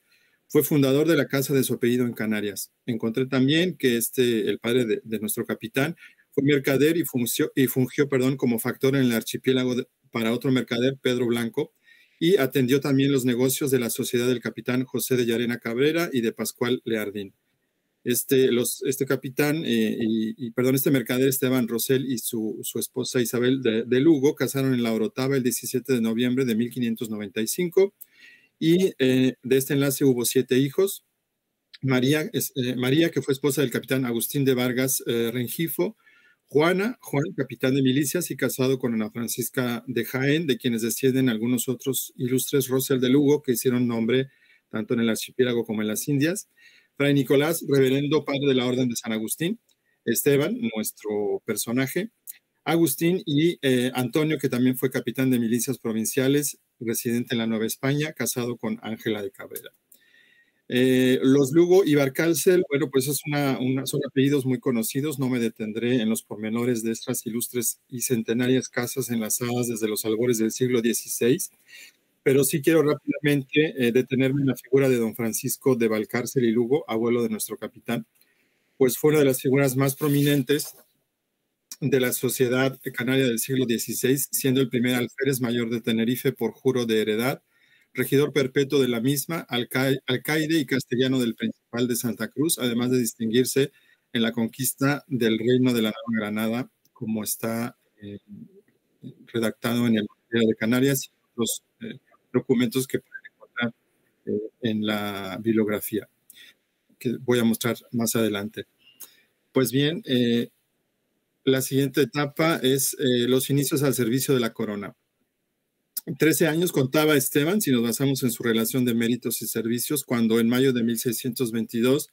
fue fundador de la casa de su apellido en Canarias. Encontré también que este, el padre de, nuestro capitán fue mercader y, fungió, y fungió perdón, como factor en el archipiélago para otro mercader, Pedro Blanco, y atendió también los negocios de la sociedad del capitán José de Llarena Cabrera y de Pascual Leardín. Este, este, capitán eh, y, perdón, este mercader Esteban Rosell y su, esposa Isabel de, Lugo casaron en la Orotava el 17 de noviembre de 1595 y eh, de este enlace hubo siete hijos. María, eh, María, que fue esposa del capitán Agustín de Vargas Rengifo, Juana, Juan, capitán de milicias y casado con Ana Francisca de Jaén, de quienes descienden algunos otros ilustres Rosell de Lugo que hicieron nombre tanto en el archipiélago como en las Indias. Fray Nicolás, reverendo padre de la Orden de San Agustín, Esteban, nuestro personaje, Agustín y eh, Antonio, que también fue capitán de milicias provinciales, residente en la Nueva España, casado con Ángela de Cabrera. Eh, los Lugo y Barcalcel, bueno, pues es son apellidos muy conocidos, no me detendré en los pormenores de estas ilustres y centenarias casas enlazadas desde los albores del siglo XVI, pero sí quiero rápidamente eh, detenerme en la figura de don Francisco de Valcárcel y Lugo, abuelo de nuestro capitán, pues fue una de las figuras más prominentes de la sociedad canaria del siglo XVI, siendo el primer alférez mayor de Tenerife por juro de heredad, regidor perpetuo de la misma, alcaide y castellano del Principal de Santa Cruz, además de distinguirse en la conquista del reino de la Nueva Granada, como está eh, redactado en el de Canarias los documentos que pueden encontrar eh, en la bibliografía, que voy a mostrar más adelante. Pues bien, eh, la siguiente etapa es eh, los inicios al servicio de la corona. 13 años contaba Esteban, si nos basamos en su relación de méritos y servicios, cuando en mayo de 1622,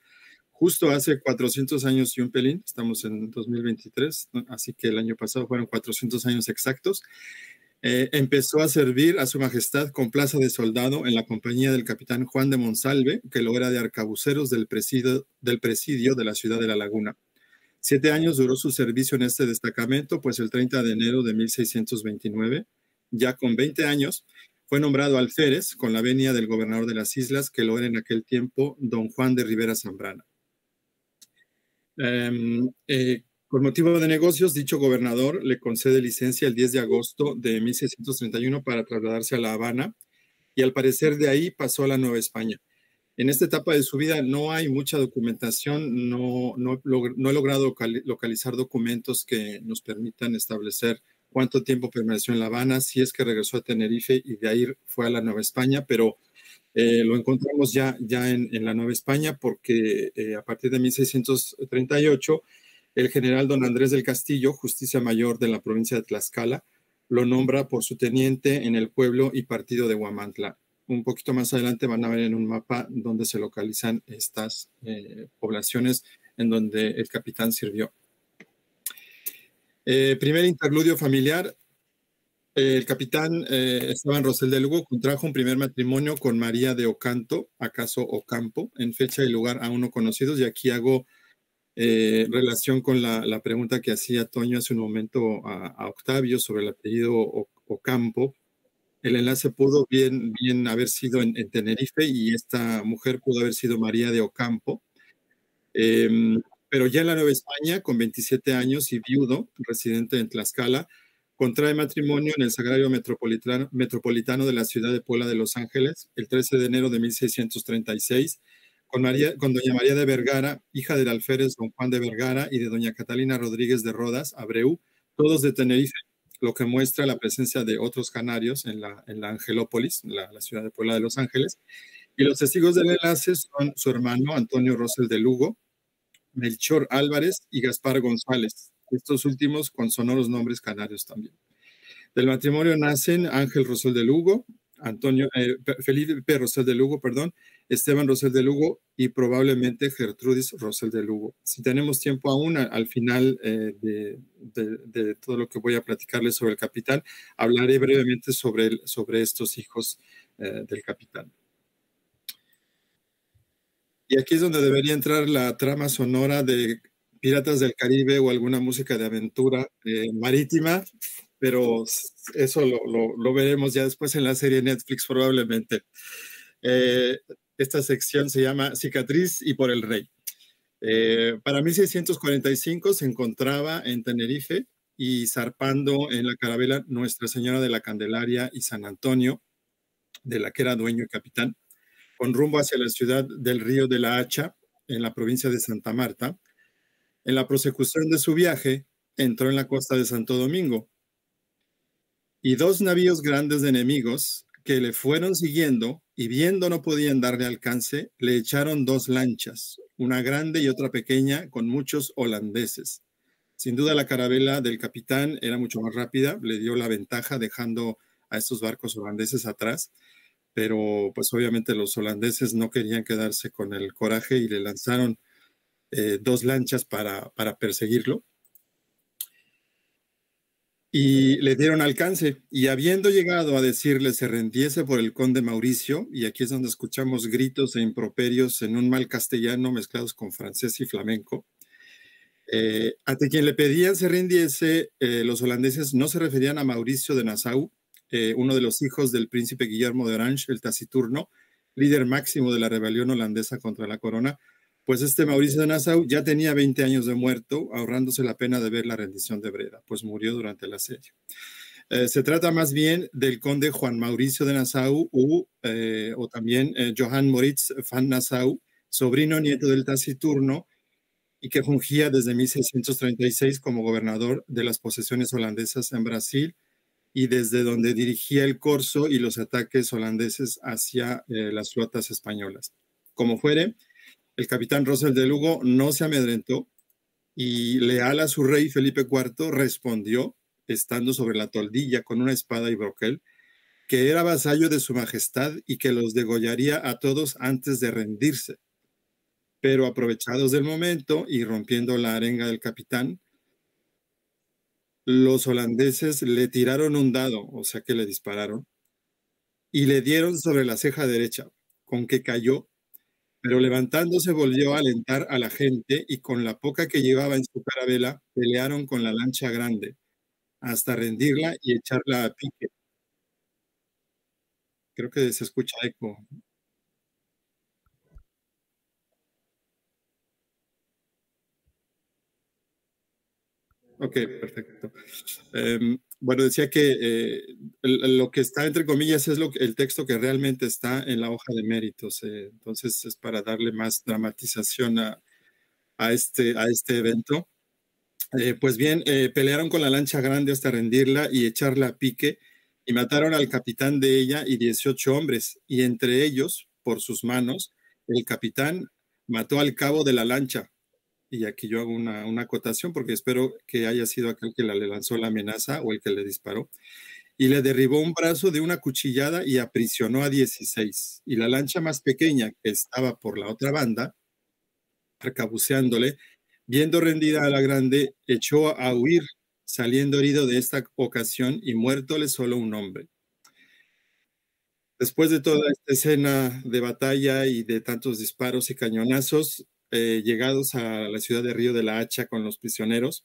justo hace 400 años y un pelín, estamos en 2023, así que el año pasado fueron 400 años exactos, eh, empezó a servir a su majestad con plaza de soldado en la compañía del capitán Juan de Monsalve, que lo era de arcabuceros del presidio, de la ciudad de La Laguna. Siete años duró su servicio en este destacamento, pues el 30 de enero de 1629, ya con 20 años, fue nombrado alférez con la venia del gobernador de las islas, que lo era en aquel tiempo don Juan de Rivera Zambrana. Em, eh, por motivo de negocios, dicho gobernador le concede licencia el 10 de agosto de 1631 para trasladarse a La Habana y al parecer de ahí pasó a la Nueva España. En esta etapa de su vida no hay mucha documentación, no, no, no he logrado localizar documentos que nos permitan establecer cuánto tiempo permaneció en La Habana, si es que regresó a Tenerife y de ahí fue a la Nueva España, pero eh, lo encontramos ya, ya en, la Nueva España porque eh, a partir de 1638 el general don Andrés del Castillo, justicia mayor de la provincia de Tlaxcala, lo nombra por su teniente en el pueblo y partido de Huamantla. Un poquito más adelante van a ver en un mapa dónde se localizan estas eh, poblaciones en donde el capitán sirvió. Eh, primer interludio familiar. el capitán eh, Esteban Rosel de Lugo contrajo un primer matrimonio con María de Ocanto, acaso Ocampo, en fecha y lugar aún no conocidos, y aquí hago eh, relación con la, pregunta que hacía Toño hace un momento a, Octavio sobre el apellido Ocampo. El enlace pudo bien, bien haber sido en, Tenerife y esta mujer pudo haber sido María de Ocampo. Em, pero ya en la Nueva España, con 27 años y viudo, residente en Tlaxcala, contrae matrimonio en el Sagrario metropolitano, metropolitano de la ciudad de Puebla de Los Ángeles el 13 de enero de 1636 con, María, doña María de Vergara, hija del alférez don Juan de Vergara y de doña Catalina Rodríguez de Rodas, Abreu, todos de Tenerife, lo que muestra la presencia de otros canarios en la, Angelópolis, la, la ciudad de Puebla de Los Ángeles. Y los testigos del enlace son su hermano Antonio Rosel de Lugo, Melchor Álvarez y Gaspar González, estos últimos con sonoros nombres canarios también. Del matrimonio nacen Ángel Rosel de Lugo, Antonio, eh, Felipe Rosel de Lugo, perdón, Esteban Rosel de Lugo y probablemente Gertrudis Rosel de Lugo. Si tenemos tiempo aún, al final eh, de, todo lo que voy a platicarles sobre el capitán, hablaré brevemente sobre, sobre estos hijos eh, del capitán. Y aquí es donde debería entrar la trama sonora de Piratas del Caribe o alguna música de aventura marítima pero eso lo, veremos ya después en la serie Netflix probablemente. Eh, esta sección se llama Cicatriz y por el Rey. Eh, para 1645 se encontraba en Tenerife y zarpando en la carabela Nuestra Señora de la Candelaria y San Antonio, de la que era dueño y capitán, con rumbo hacia la ciudad del Río de la Hacha, en la provincia de Santa Marta. En la prosecución de su viaje, entró en la costa de Santo Domingo, y dos navíos grandes de enemigos que le fueron siguiendo y viendo no podían darle alcance, le echaron dos lanchas, una grande y otra pequeña, con muchos holandeses. Sin duda la carabela del capitán era mucho más rápida, le dio la ventaja dejando a estos barcos holandeses atrás, pero pues obviamente los holandeses no querían quedarse con el coraje y le lanzaron eh, dos lanchas para, para perseguirlo y le dieron alcance. Y habiendo llegado a decirle se rendiese por el conde Mauricio, y aquí es donde escuchamos gritos e improperios en un mal castellano mezclados con francés y flamenco, eh, ante quien le pedían se rindiese, eh, los holandeses no se referían a Mauricio de Nassau, eh, uno de los hijos del príncipe Guillermo de Orange, el taciturno, líder máximo de la rebelión holandesa contra la corona, pues este Mauricio de Nassau ya tenía 20 años de muerto, ahorrándose la pena de ver la rendición de Breda, pues murió durante el asedio. Eh, se trata más bien del conde Juan Mauricio de Nassau eh, o también Johan eh, Johann Moritz van Nassau, sobrino nieto del taciturno, y que fungía desde 1636 como gobernador de las posesiones holandesas en Brasil y desde donde dirigía el corso y los ataques holandeses hacia las flotas españolas. Como fuere, el capitán Rosel de Lugo no se amedrentó y leal a su rey Felipe IV respondió, estando sobre la toldilla con una espada y broquel, que era vasallo de su majestad y que los degollaría a todos antes de rendirse. Pero aprovechados del momento y rompiendo la arenga del capitán, los holandeses le tiraron un dado, o sea que le dispararon, y le dieron sobre la ceja derecha, con que cayó pero levantándose volvió a alentar a la gente y con la poca que llevaba en su carabela pelearon con la lancha grande hasta rendirla y echarla a pique. Creo que se escucha eco. Ok, perfecto. Em, bueno, decía que eh, lo que está entre comillas es lo, el texto que realmente está en la hoja de méritos. Eh, entonces es para darle más dramatización a, este, a este evento. Eh, pues bien, pelearon con la lancha grande hasta rendirla y echarla a pique y mataron al capitán de ella y 18 hombres. Y entre ellos, por sus manos, el capitán mató al cabo de la lancha, y aquí yo hago una, una, acotación porque espero que haya sido aquel que le lanzó la amenaza o el que le disparó, y le derribó un brazo de una cuchillada y aprisionó a 16. Y la lancha más pequeña que estaba por la otra banda, arcabuceándole, viendo rendida a la grande, echó a huir, saliendo herido de esta ocasión y muerto le solo un hombre. Después de toda esta escena de batalla y de tantos disparos y cañonazos, eh, llegados a la ciudad de Río de la Hacha con los prisioneros,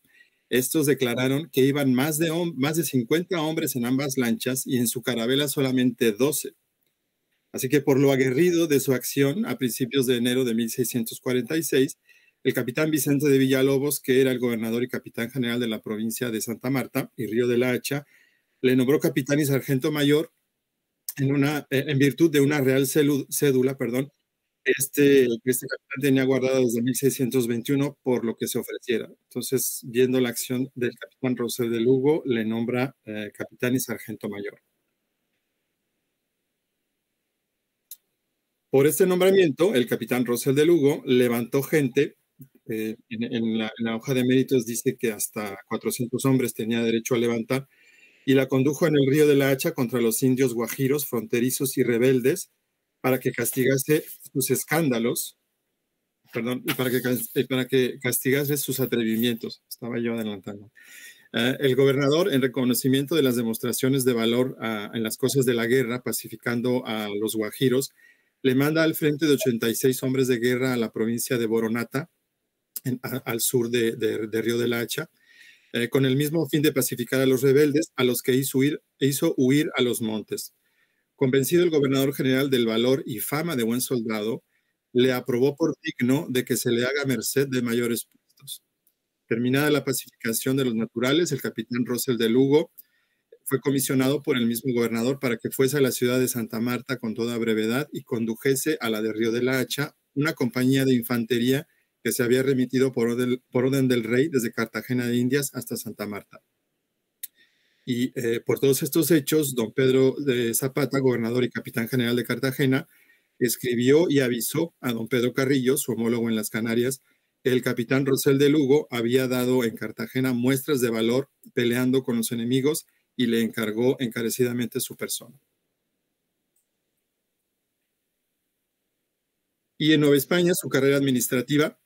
estos declararon que iban más de, más de 50 hombres en ambas lanchas y en su carabela solamente 12. Así que por lo aguerrido de su acción a principios de enero de 1646, el capitán Vicente de Villalobos, que era el gobernador y capitán general de la provincia de Santa Marta y Río de la Hacha, le nombró capitán y sargento mayor en, una, en virtud de una real cédula perdón, este, este capitán tenía guardado desde 1621 por lo que se ofreciera. Entonces, viendo la acción del capitán Rosel de Lugo, le nombra eh, capitán y sargento mayor. Por este nombramiento, el capitán Rosel de Lugo levantó gente. Eh, en, la, en la hoja de méritos dice que hasta 400 hombres tenía derecho a levantar y la condujo en el río de la Hacha contra los indios guajiros, fronterizos y rebeldes para que castigase sus escándalos, perdón, y para que, para castigase sus atrevimientos. Estaba yo adelantando. Ah, el gobernador, en reconocimiento de las demostraciones de valor ah, en las cosas de la guerra, pacificando a los guajiros, le manda al frente de 86 hombres de guerra a la provincia de Boronata, al sur de, Río de la Hacha, eh, con el mismo fin de pacificar a los rebeldes, a los que hizo hizo huir a los montes. Convencido el gobernador general del valor y fama de buen soldado, le aprobó por digno de que se le haga merced de mayores puestos. Terminada la pacificación de los naturales, el capitán Rosel de Lugo fue comisionado por el mismo gobernador para que fuese a la ciudad de Santa Marta con toda brevedad y condujese a la de Río de la Hacha una compañía de infantería que se había remitido por orden, por orden del rey desde Cartagena de Indias hasta Santa Marta. Y eh, por todos estos hechos, don Pedro de Zapata, gobernador y capitán general de Cartagena, escribió y avisó a don Pedro Carrillo, su homólogo en las Canarias, el capitán Rosel de Lugo había dado en Cartagena muestras de valor peleando con los enemigos y le encargó encarecidamente su persona. Y en Nueva España, su carrera administrativa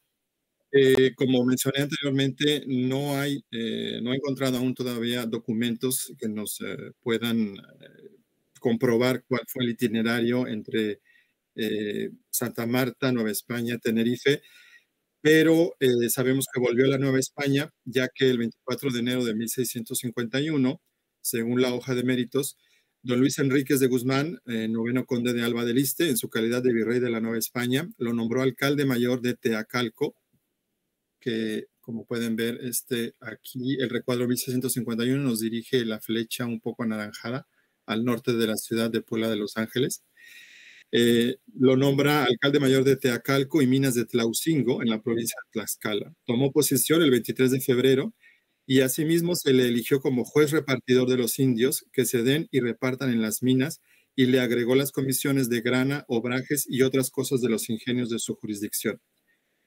eh, como mencioné anteriormente, no hay, eh, no he encontrado aún todavía documentos que nos eh, puedan comprobar cuál fue el itinerario entre Santa Marta, Nueva España, Tenerife, pero sabemos que volvió a la Nueva España, ya que el 24 de enero de 1651, según la hoja de méritos, Don Luis Enríquez de Guzmán, noveno conde de Alba del Este, en su calidad de virrey de la Nueva España, lo nombró alcalde mayor de Teacalco que como pueden ver este aquí, el recuadro 1651 nos dirige la flecha un poco anaranjada al norte de la ciudad de Puebla de Los Ángeles. Eh, lo nombra alcalde mayor de Teacalco y Minas de Tlaucingo en la provincia de Tlaxcala. Tomó posesión el 23 de febrero y asimismo se le eligió como juez repartidor de los indios que se den y repartan en las minas y le agregó las comisiones de grana, obrajes y otras cosas de los ingenios de su jurisdicción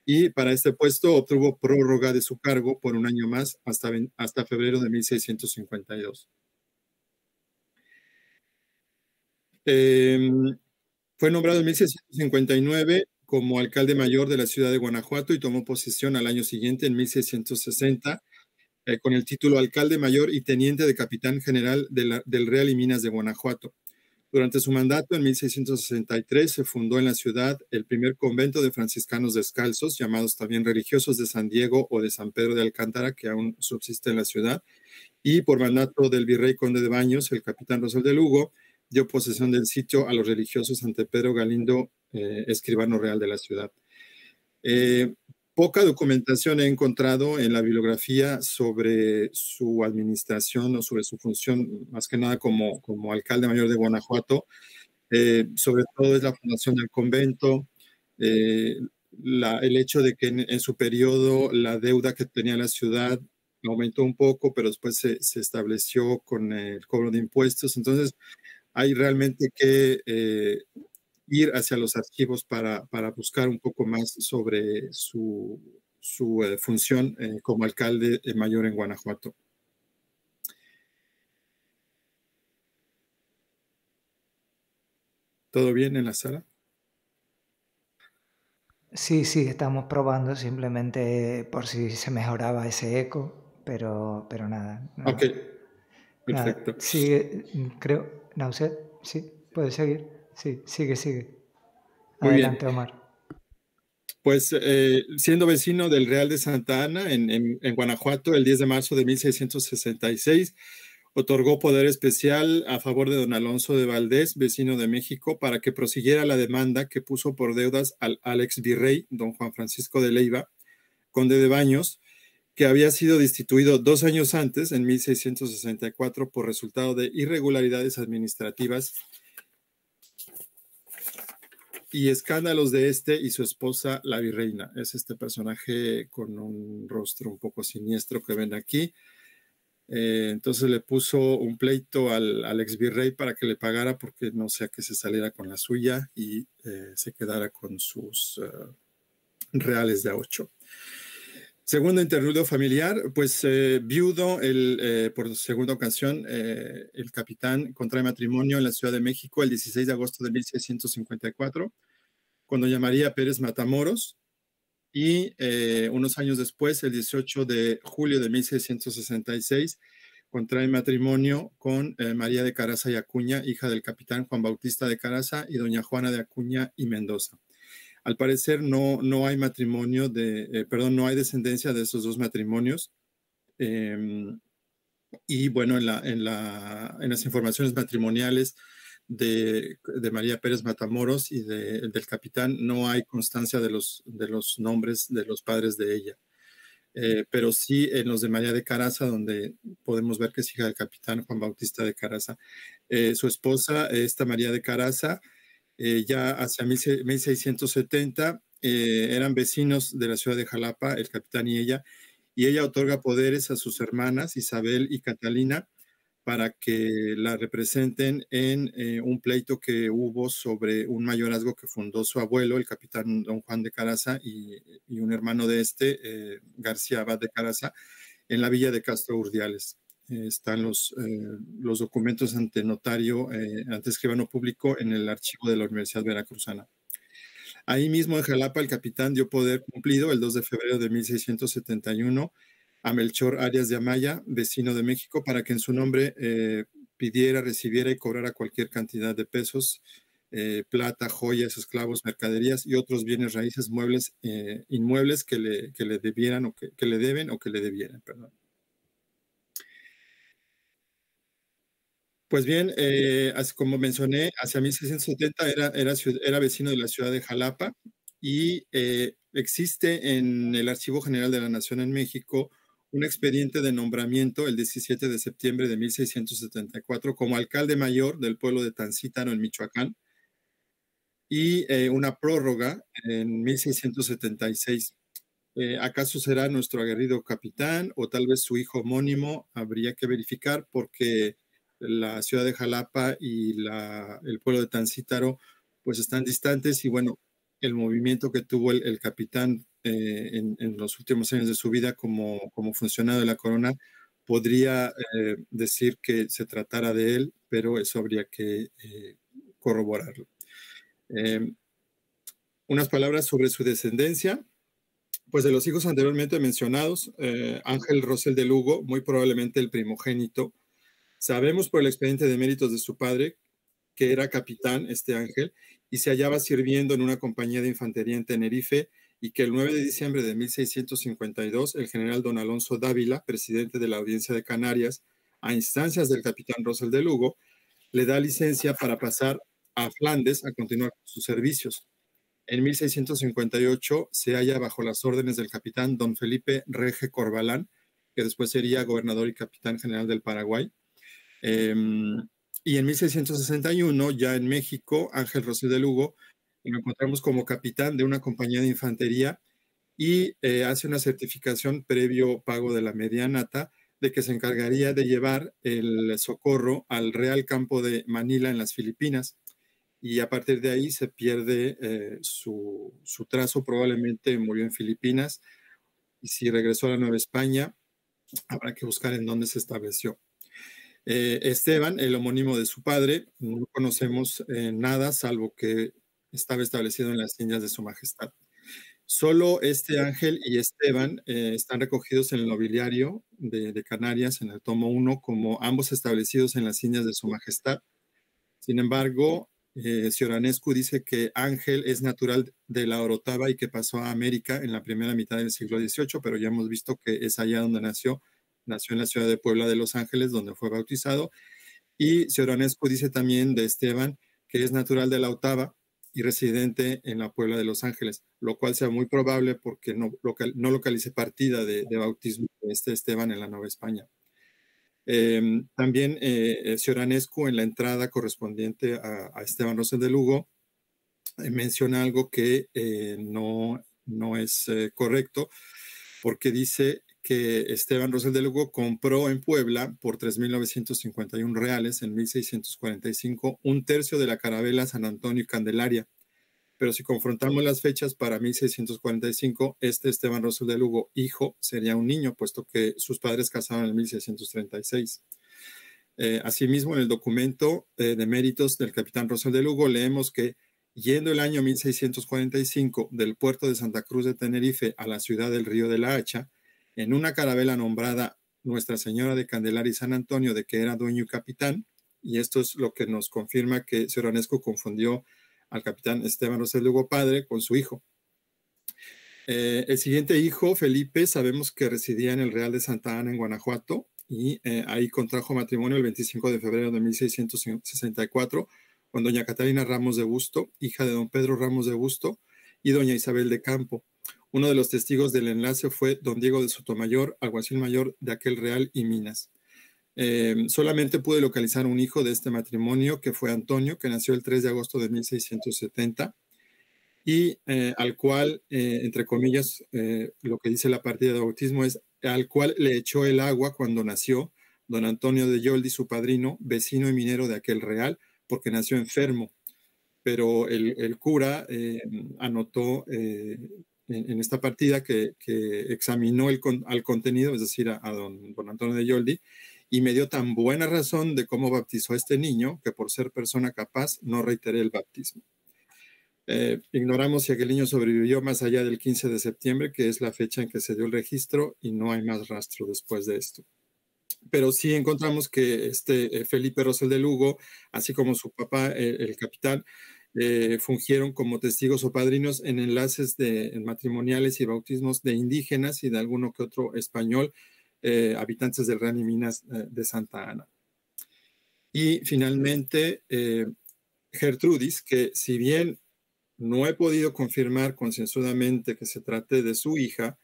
y para este puesto obtuvo prórroga de su cargo por un año más hasta, hasta febrero de 1652. Em, fue nombrado en 1659 como alcalde mayor de la ciudad de Guanajuato y tomó posesión al año siguiente, en 1660, eh, con el título alcalde mayor y teniente de capitán general del Real y Minas de Guanajuato. Durante su mandato, en 1663, se fundó en la ciudad el primer convento de franciscanos descalzos, llamados también religiosos de San Diego o de San Pedro de Alcántara, que aún subsiste en la ciudad. Y por mandato del virrey conde de Baños, el capitán Rosal de Lugo dio posesión del sitio a los religiosos ante Pedro Galindo, eh, escribano real de la ciudad. Eh, Poca documentación he encontrado en la bibliografía sobre su administración o sobre su función, más que nada como, como alcalde mayor de Guanajuato. Eh, sobre todo es la fundación del convento, eh, el hecho de que en, su periodo la deuda que tenía la ciudad aumentó un poco, pero después se, se estableció con el cobro de impuestos. Entonces, hay realmente que eh, ir hacia los archivos para, buscar un poco más sobre su, su eh, función eh, como alcalde eh, mayor en Guanajuato. ¿Todo bien en la sala? Sí, sí, estamos probando simplemente por si se mejoraba ese eco, pero, pero nada. Ok, perfecto. Sí, creo, Nauset, sí, puede seguir sí, sigue, sigue. Muy Adelante, bien. Omar. Pues eh, siendo vecino del Real de Santa Ana en, Guanajuato, el 10 de marzo de 1666, otorgó poder especial a favor de don Alonso de Valdés, vecino de México, para que prosiguiera la demanda que puso por deudas al, al virrey, don Juan Francisco de Leiva, conde de Baños, que había sido destituido dos años antes, en 1664, por resultado de irregularidades administrativas y Escándalos de este y su esposa, la virreina. Es este personaje con un rostro un poco siniestro que ven aquí. Eh, entonces le puso un pleito al, al ex virrey para que le pagara porque no sea que se saliera con la suya y eh, se quedara con sus eh, reales de ocho. Segundo interludio familiar, pues eh, viudo, el, eh, por segunda ocasión, eh, el capitán contrae matrimonio en la Ciudad de México el 16 de agosto de 1654 con doña María Pérez Matamoros y unos años después, el 18 de julio de 1666, contrae matrimonio con María de Caraza y Acuña, hija del capitán Juan Bautista de Caraza y doña Juana de Acuña y Mendoza. Al parecer no, no hay matrimonio de, eh, perdón, no hay descendencia de esos dos matrimonios. Em, y bueno, en, las informaciones matrimoniales de, de María Pérez Matamoros y del capitán no hay constancia de los, de los nombres de los padres de ella. Eh, pero sí en los de María de Caraza, donde podemos ver que es hija del capitán Juan Bautista de Caraza. Eh, su esposa, esta María de Caraza, eh, ya hacia 1670, eh, eran vecinos de la ciudad de Jalapa, el capitán y ella, y ella otorga poderes a sus hermanas Isabel y Catalina para que la representen en eh, un pleito que hubo sobre un mayorazgo que fundó su abuelo, el capitán don Juan de Caraza, y, y un hermano de este, García Abad de Caraza, en la villa de Castro Urdiales. Eh, están los, eh, los documentos ante notario, eh, ante escribano público en el archivo de la Universidad Veracruzana. Ahí mismo en Jalapa el capitán dio poder cumplido el 2 de febrero de 1671 a Melchor Arias de Amaya, vecino de México, para que en su nombre pidiera, recibiera y cobrara cualquier cantidad de pesos, plata, joyas, esclavos, mercaderías y otros bienes raíces, muebles, inmuebles que le, que le debieran o que, que, le deben o que le debieran, perdón. Pues bien, eh, como mencioné, hacia 1670 era, vecino de la ciudad de Jalapa y eh, existe en el Archivo General de la Nación en México un expediente de nombramiento el 17 de septiembre de 1674 como alcalde mayor del pueblo de Tancítaro en Michoacán y eh, una prórroga en 1676. ¿Acaso será nuestro aguerrido capitán o tal vez su hijo homónimo? Habría que verificar porque la ciudad de Jalapa y el pueblo de Tancítaro, pues están distantes y bueno, el movimiento que tuvo el, capitán eh, en, los últimos años de su vida como, como funcionario de la corona, podría eh, decir que se tratara de él, pero eso habría que eh, corroborarlo. Em, unas palabras sobre su descendencia. Pues de los hijos anteriormente mencionados, Ángel Rosel de Lugo, muy probablemente el primogénito, Sabemos por el expediente de méritos de su padre que era capitán, este ángel, y se hallaba sirviendo en una compañía de infantería en Tenerife y que el 9 de diciembre de 1652 el general don Alonso Dávila, presidente de la Audiencia de Canarias, a instancias del capitán Russell de Lugo, le da licencia para pasar a Flandes a continuar sus servicios. En 1658 se halla bajo las órdenes del capitán don Felipe Rege Corbalán, que después sería gobernador y capitán general del Paraguay, Em, y en 1661, ya en México, Ángel Rocío de Lugo lo encontramos como capitán de una compañía de infantería y eh, hace una certificación previo pago de la medianata de que se encargaría de llevar el socorro al Real Campo de Manila en las Filipinas. Y a partir de ahí se pierde eh, su, trazo, probablemente murió en Filipinas. Y si regresó a la Nueva España, habrá que buscar en dónde se estableció. Eh, Esteban, el homónimo de su padre, no conocemos eh, nada salvo que estaba establecido en las niñas de Su Majestad. Solo este ángel y Esteban eh, están recogidos en el nobiliario de, Canarias en el tomo 1 como ambos establecidos en las niñas de Su Majestad. Sin embargo, eh, dice que Ángel es natural de la Orotava y que pasó a América en la primera mitad del siglo XVIII, pero ya hemos visto que es allá donde nació nació en la ciudad de Puebla de Los Ángeles, donde fue bautizado. Y Sioranescu dice también de Esteban que es natural de la Otava y residente en la Puebla de Los Ángeles, lo cual sea muy probable porque no, no localice partida de, bautismo de este Esteban en la Nueva España. Em, también eh, eh en la entrada correspondiente a, Esteban Rosel de Lugo eh, menciona algo que eh, no, no es correcto porque dice que Esteban Rosel de Lugo compró en Puebla por 3.951 reales en 1645, un tercio de la carabela San Antonio y Candelaria. Pero si confrontamos las fechas para 1645, este Esteban Rosel de Lugo, hijo, sería un niño, puesto que sus padres casaron en 1636. Eh, asimismo, en el documento eh, de méritos del capitán Rosel de Lugo leemos que Yendo el año 1645 del puerto de Santa Cruz de Tenerife a la ciudad del Río de la Hacha, en una carabela nombrada Nuestra Señora de Candelaria y San Antonio, de que era dueño y capitán, y esto es lo que nos confirma que Soranesco confundió al capitán Esteban José Padre con su hijo. Eh, el siguiente hijo, Felipe, sabemos que residía en el Real de Santa Ana, en Guanajuato, y eh, ahí contrajo matrimonio el 25 de febrero de 1664 con doña Catalina Ramos de Busto, hija de don Pedro Ramos de Busto, y doña Isabel de Campo. Uno de los testigos del enlace fue don Diego de Sotomayor, alguacil mayor de aquel Real y Minas. Em, solamente pude localizar un hijo de este matrimonio, que fue Antonio, que nació el 3 de agosto de 1670 y eh, al cual, eh, entre comillas, eh, lo que dice la partida de bautismo es al cual le echó el agua cuando nació don Antonio de Yoldi, su padrino, vecino y minero de aquel real, porque nació enfermo. Pero el, el cura anotó en, esta partida que, examinó el al contenido, es decir, a, don, don Antonio de Yoldi, y me dio tan buena razón de cómo bautizó a este niño que por ser persona capaz no reiteré el bautismo. Eh, ignoramos si aquel niño sobrevivió más allá del 15 de septiembre, que es la fecha en que se dio el registro, y no hay más rastro después de esto. Pero sí encontramos que este eh, Felipe Rosel de Lugo, así como su papá, eh, el capitán, eh, fungieron como testigos o padrinos en enlaces de, matrimoniales y bautismos de indígenas y de alguno que otro español, eh, habitantes del Real y Minas eh, de Santa Ana. Y finalmente, Gertrudis, que si bien no he podido confirmar concienzudamente que se trate de su hija,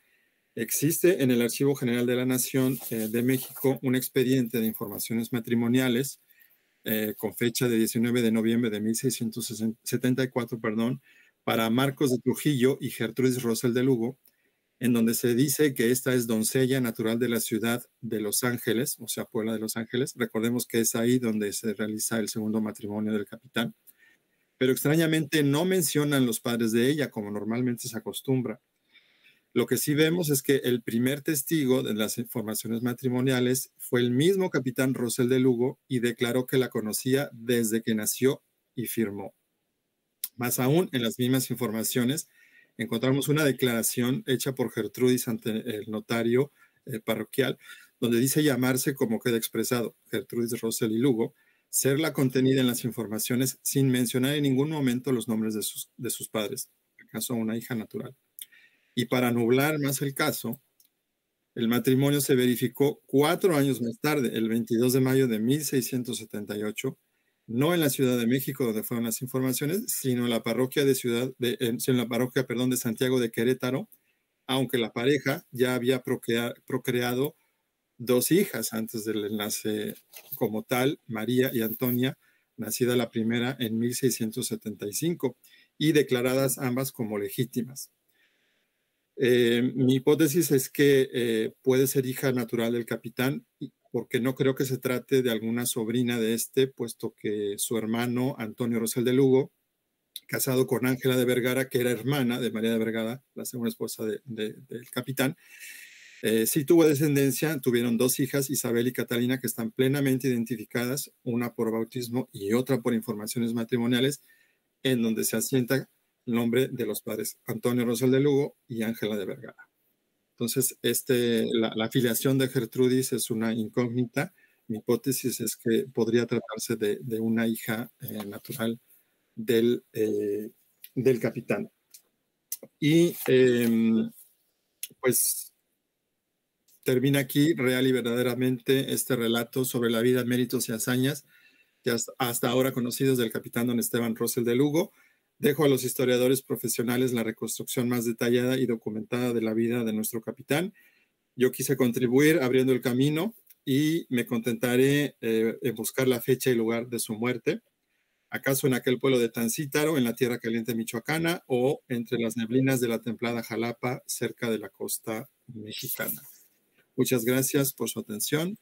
existe en el Archivo General de la Nación de México un expediente de informaciones matrimoniales eh, con fecha de 19 de noviembre de 1674, perdón, para Marcos de Trujillo y Gertrudis Rosel de Lugo, en donde se dice que esta es doncella natural de la ciudad de Los Ángeles, o sea, Puebla de Los Ángeles. Recordemos que es ahí donde se realiza el segundo matrimonio del capitán. Pero extrañamente no mencionan los padres de ella, como normalmente se acostumbra. Lo que sí vemos es que el primer testigo de las informaciones matrimoniales fue el mismo capitán Rosel de Lugo y declaró que la conocía desde que nació y firmó. Más aún, en las mismas informaciones encontramos una declaración hecha por Gertrudis ante el notario eh, parroquial, donde dice llamarse como queda expresado, Gertrudis Rosel y Lugo, ser la contenida en las informaciones sin mencionar en ningún momento los nombres de sus padres, acaso una hija natural. Y para nublar más el caso, el matrimonio se verificó cuatro años más tarde, el 22 de mayo de 1678, no en la Ciudad de México, donde fueron las informaciones, sino en la parroquia de Ciudad, en, la parroquia, perdón, de Santiago de Querétaro, aunque la pareja ya había procreado, procreado dos hijas antes del enlace como tal, María y Antonia, nacida la primera en 1675 y declaradas ambas como legítimas. Eh, mi hipótesis es que eh, puede ser hija natural del capitán, porque no creo que se trate de alguna sobrina de este, puesto que su hermano Antonio Rosal de Lugo, casado con Ángela de Vergara, que era hermana de María de Vergara, la segunda esposa del capitán, eh, sí tuvo descendencia, tuvieron dos hijas, Isabel y Catalina, que están plenamente identificadas, una por bautismo y otra por informaciones matrimoniales, en donde se asienta nombre de los padres Antonio Rosal de Lugo y Ángela de Vergara. Entonces, este, la, afiliación de Gertrudis es una incógnita. Mi hipótesis es que podría tratarse de, una hija eh, natural del, eh, del, capitán. Y em, pues termina aquí real y verdaderamente este relato sobre la vida, méritos y hazañas hasta, ahora conocidos del capitán don Esteban Rosal de Lugo Dejo a los historiadores profesionales la reconstrucción más detallada y documentada de la vida de nuestro capitán. Yo quise contribuir abriendo el camino y me contentaré eh, en buscar la fecha y lugar de su muerte. ¿Acaso en aquel pueblo de Tancítaro, en la tierra caliente michoacana o entre las neblinas de la templada Jalapa, cerca de la costa mexicana? Muchas gracias por su atención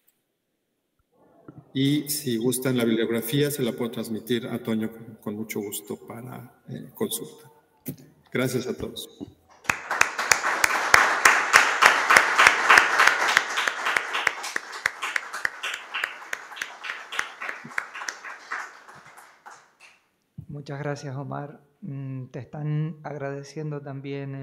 y si gustan la bibliografía, se la puedo transmitir a Toño con mucho gusto para eh, consulta. Gracias a todos. Muchas gracias, Omar. Mm, te están agradeciendo también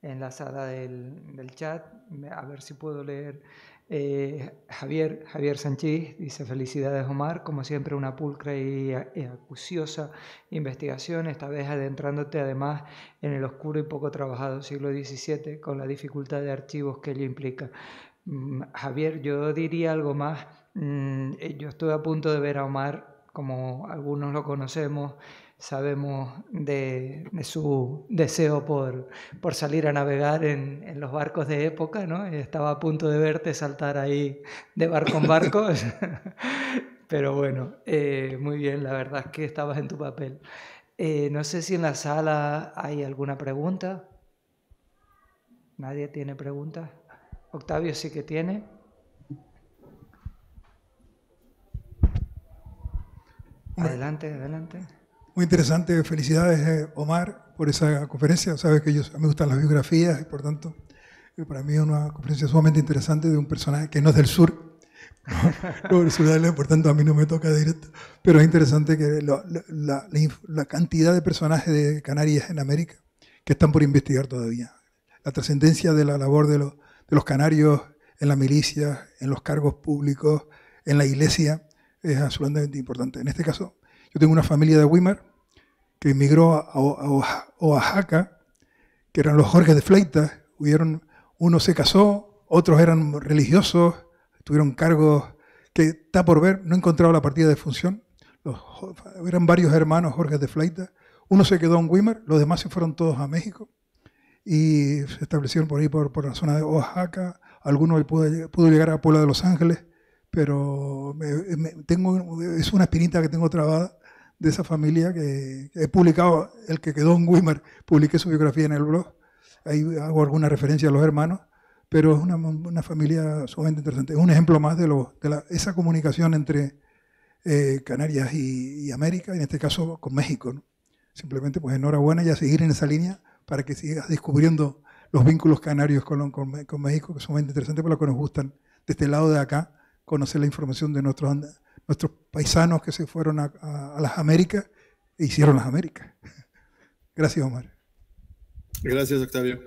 en, la sala del, del chat. A ver si puedo leer eh, Javier, Javier Sanchís dice felicidades Omar, como siempre una pulcra y, acuciosa investigación, esta vez adentrándote además en el oscuro y poco trabajado siglo XVII con la dificultad de archivos que ello implica. Mm, Javier, yo diría algo más, mm, eh, yo estuve a punto de ver a Omar, como algunos lo conocemos, sabemos de, su deseo por, salir a navegar en, los barcos de época, ¿no? Estaba a punto de verte saltar ahí de barco en barco, pero bueno, eh, muy bien, la verdad es que estabas en tu papel. Eh, no sé si en la sala hay alguna pregunta. ¿Nadie tiene preguntas? Octavio sí que tiene. Adelante, adelante. Muy interesante, felicidades eh, Omar por esa conferencia. Sabes que yo, a mí me gustan las biografías y por tanto eh, para mí es una conferencia sumamente interesante de un personaje que no es del sur, no, del sur por tanto a mí no me toca directo, pero es interesante que la, cantidad de personajes de Canarias en América que están por investigar todavía. La trascendencia de la labor de los, de los canarios en la milicia, en los cargos públicos, en la iglesia, es absolutamente importante. En este caso, yo tengo una familia de Weimar que emigró a Oaxaca, que eran los Jorge de Fleitas. uno se casó, otros eran religiosos, tuvieron cargos que está por ver, no he encontrado la partida de función. eran varios hermanos Jorge de Fleitas. Uno se quedó en Weimar, los demás se fueron todos a México y se establecieron por ahí, por, la zona de Oaxaca. Algunos pudo, llegar a Puebla de Los Ángeles, pero tengo, es una espinita que tengo trabada de esa familia que he publicado, el que quedó en Wimmer, publiqué su biografía en el blog, ahí hago alguna referencia a los hermanos, pero es una, familia sumamente interesante. Es un ejemplo más de, lo, de esa comunicación entre eh, Canarias y, y, América, en este caso con México. Simplemente, pues enhorabuena y a seguir en esa línea para que sigas descubriendo los vínculos canarios con, México, que son sumamente interesantes, por lo que nos gustan de este lado de acá, conocer la información de nuestros nuestros paisanos que se fueron a, las Américas e hicieron las Américas. Gracias, Omar. Gracias, Octavio.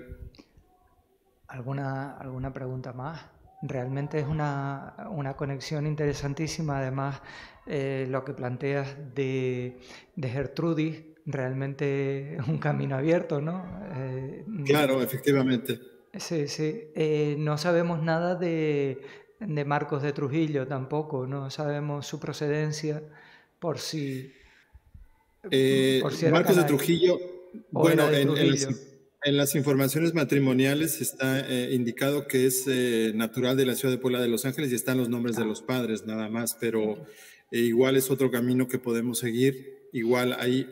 ¿Alguna, alguna pregunta más? Realmente es una, una conexión interesantísima, además eh, lo que planteas de, de, Gertrudis, realmente es un camino abierto, ¿no? Eh, claro, efectivamente. Sí, sí. Eh, no sabemos nada de, de Marcos de Trujillo tampoco, no sabemos su procedencia por si... Eh, Marcos de Trujillo, bueno, en, las, informaciones matrimoniales está eh, indicado que es eh, natural de la ciudad de Puebla de Los Ángeles y están los nombres de los padres nada más, pero igual es otro camino que podemos seguir, igual hay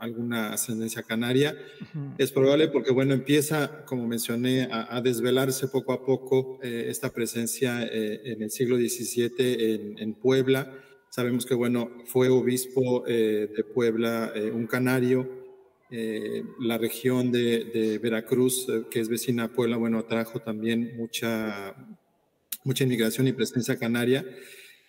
alguna ascendencia canaria. Es probable porque, bueno, empieza, como mencioné, a, desvelarse poco a poco eh, esta presencia eh, en el siglo XVII en, Puebla. Sabemos que, bueno, fue obispo eh, de Puebla un canario. la región de, de Veracruz, que es vecina a Puebla, bueno, atrajo también mucha, mucha inmigración y presencia canaria.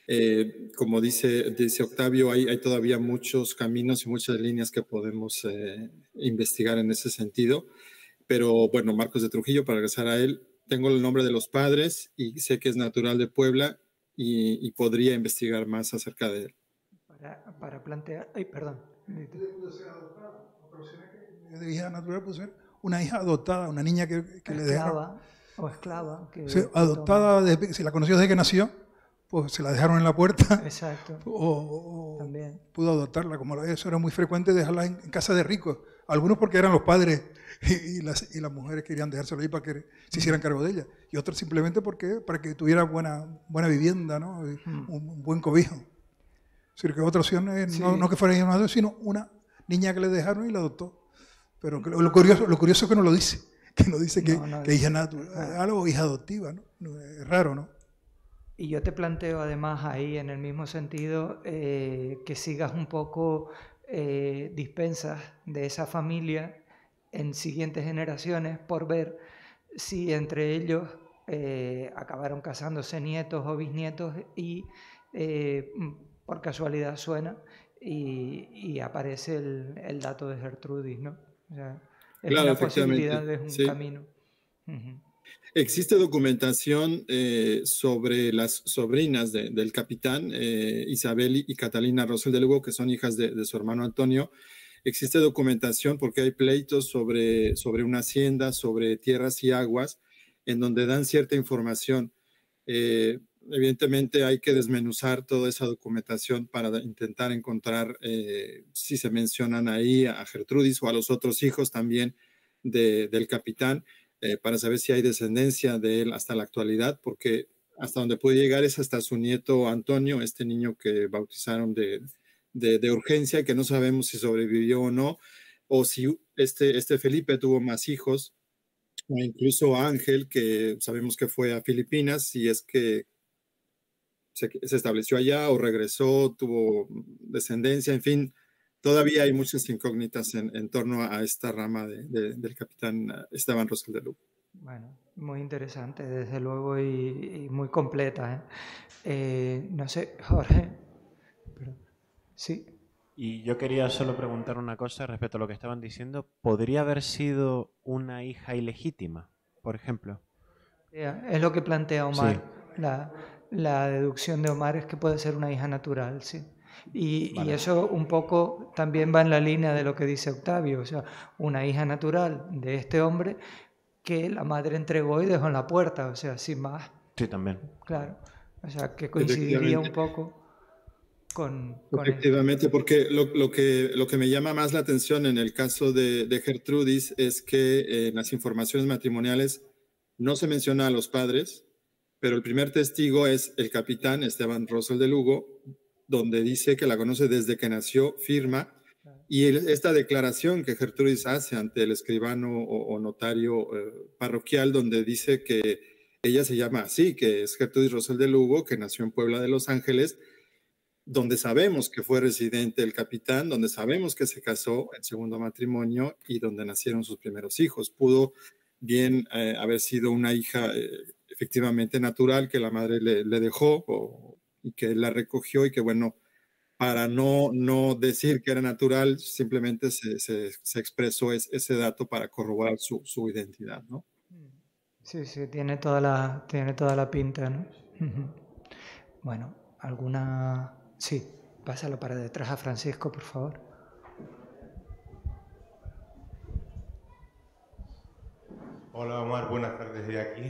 Eh, como dice, dice Octavio, hay, todavía muchos caminos y muchas líneas que podemos eh, investigar en ese sentido. Pero bueno, Marcos de Trujillo, para regresar a él, tengo el nombre de los padres y sé que es natural de Puebla y, podría investigar más acerca de él. Para, plantear, ay, perdón. una hija adoptada, una niña que, le dejaba O esclava. Que adoptada, si la conoció desde que nació pues se la dejaron en la puerta. Exacto. O, pudo adoptarla, como eso era muy frecuente dejarla en, casa de ricos. Algunos porque eran los padres y, las, y las, mujeres querían dejárselo ahí para que se hicieran cargo de ella. Y otros simplemente porque para que tuviera buena, buena vivienda, ¿no? un, buen cobijo. Es decir, que otra opción es no, no, que fuera una sino una niña que le dejaron y la adoptó. Pero lo, curioso, lo curioso es que no lo dice, que no dice que, hija natural hija adoptiva, ¿no? Es raro, ¿no? Y yo te planteo además ahí en el mismo sentido eh, que sigas un poco eh, dispensas de esa familia en siguientes generaciones por ver si entre ellos eh, acabaron casándose nietos o bisnietos y por casualidad suena y, aparece el, dato de Gertrudis, ¿no? O sea, es posibilidad, de un camino. Existe documentación eh, sobre las sobrinas del capitán, eh, Isabel y Catalina Rosel de Lugo, que son hijas de, su hermano Antonio. Existe documentación porque hay pleitos sobre, sobre una hacienda, sobre tierras y aguas, en donde dan cierta información. Eh, evidentemente hay que desmenuzar toda esa documentación para intentar encontrar si se mencionan ahí a Gertrudis o a los otros hijos también del capitán eh, para saber si hay descendencia de él hasta la actualidad, porque hasta donde puede llegar es hasta su nieto Antonio, este niño que bautizaron de, de, de urgencia, que no sabemos si sobrevivió o no, o si este, este Felipe tuvo más hijos, o incluso Ángel, que sabemos que fue a Filipinas, si es que se, se estableció allá o regresó, tuvo descendencia, en fin, todavía hay muchas incógnitas en, torno a esta rama del capitán ah, Esteban Rosal de Lugo. Bueno, muy interesante, desde luego, y, muy completa. ¿eh? Eh, no sé, Jorge. sí. Y yo quería solo preguntar una cosa respecto a lo que estaban diciendo. ¿Podría haber sido una hija ilegítima, por ejemplo? Es lo que plantea Omar. la deducción de Omar es que puede ser una hija natural, sí. Y, eso un poco también va en la línea de lo que dice Octavio, o sea, una hija natural de este hombre que la madre entregó y dejó en la puerta, o sea, sin más. Sí, también. Claro, o sea, que coincidiría un poco con... porque lo, que, lo que me llama más la atención en el caso de, Gertrudis es que eh, en las informaciones matrimoniales no se menciona a los padres, pero el primer testigo es el capitán Esteban Russell de Lugo, donde dice que la conoce desde que nació, firma. Y esta declaración que Gertrudis hace ante el escribano o, notario eh, parroquial, donde dice que ella se llama así, que es Gertrudis Rosel de Lugo, que nació en Puebla de Los Ángeles, donde sabemos que fue residente el capitán, donde sabemos que se casó en segundo matrimonio y donde nacieron sus primeros hijos. Pudo bien eh, haber sido una hija eh, efectivamente natural que la madre le, le dejó o, y que la recogió y que bueno, para no, no decir que era natural, simplemente se, se, expresó ese dato para corroborar su, su, identidad, ¿no? Sí, sí, tiene toda la, tiene toda la pinta, ¿no? Bueno, alguna... Sí, pásalo para detrás a Francisco, por favor. Hola Omar, buenas tardes de aquí.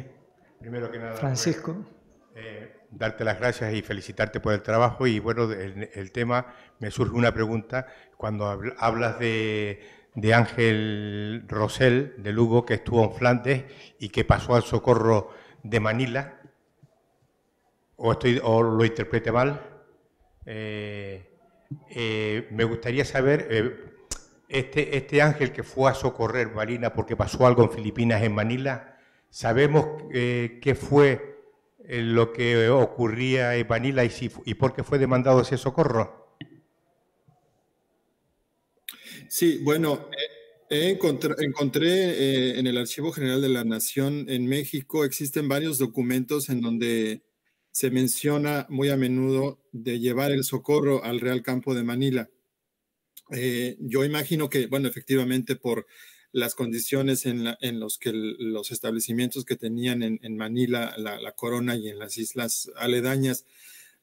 Primero que nada. Pues, Francisco. Eh, darte las gracias y felicitarte por el trabajo. Y bueno, el, tema, me surge una pregunta. Cuando hablas de, de, Ángel Rosel de Lugo, que estuvo en Flandes y que pasó al socorro de Manila, o, estoy, o lo interprete mal, eh, eh, me gustaría saber, este, este ángel que fue a socorrer Marina porque pasó algo en Filipinas, en Manila, ¿sabemos qué fue? lo que eh, ocurría en Manila y, por qué fue demandado ese socorro? Sí, bueno, encontré, eh, en el Archivo General de la Nación en México, existen varios documentos en donde se menciona muy a menudo de llevar el socorro al Real Campo de Manila. Eh, yo imagino que, bueno, efectivamente por las condiciones en, la, los que los establecimientos que tenían en, Manila, la, corona y en las islas aledañas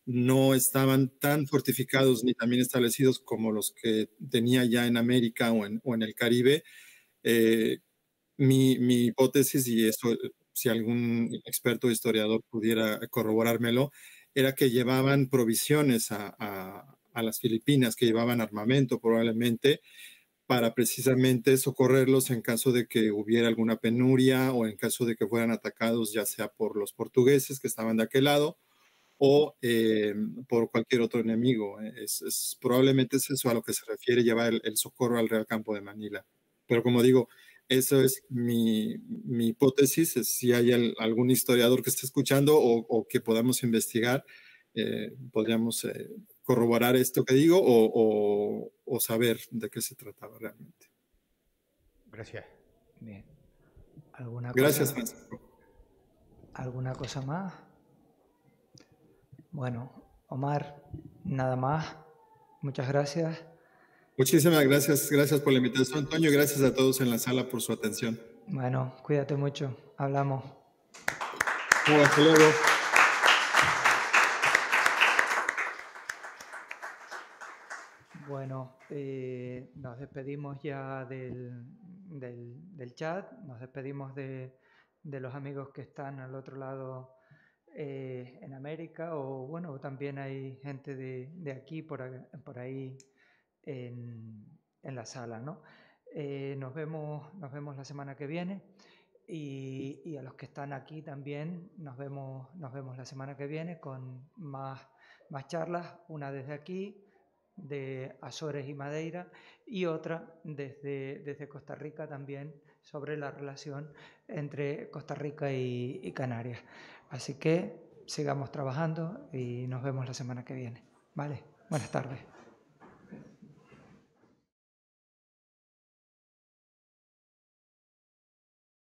no estaban tan fortificados ni también establecidos como los que tenía ya en América o en, el Caribe. Eh, mi, hipótesis, y esto si algún experto historiador pudiera corroborármelo, era que llevaban provisiones a, las Filipinas, que llevaban armamento probablemente, para precisamente socorrerlos en caso de que hubiera alguna penuria o en caso de que fueran atacados ya sea por los portugueses que estaban de aquel lado o eh, por cualquier otro enemigo. Eh, es, probablemente es eso a lo que se refiere llevar el, socorro al Real Campo de Manila. Pero como digo, eso es mi, hipótesis. Si hay algún historiador que esté escuchando o, que podamos investigar, eh, podríamos corroborar esto que digo o, saber de qué se trataba realmente. Gracias. Bien. Gracias, Francisco. ¿Alguna cosa más? Bueno, Omar, nada más. Muchas gracias. Muchísimas gracias. Gracias por la invitación, Antonio. Gracias a todos en la sala por su atención. Bueno, cuídate mucho. Hablamos. Bueno, Eh, nos despedimos ya del, chat, nos despedimos de, los amigos que están al otro lado eh, en América o bueno, también hay gente de, aquí por, ahí en, la sala. ¿no? Eh, nos, vemos, nos vemos la semana que viene y, y, a los que están aquí también nos vemos, nos vemos la semana que viene con más, más charlas, una desde aquí de Azores y Madeira y otra desde, desde Costa Rica también sobre la relación entre Costa Rica y, y Canarias. Así que sigamos trabajando y nos vemos la semana que viene. Vale, buenas tardes.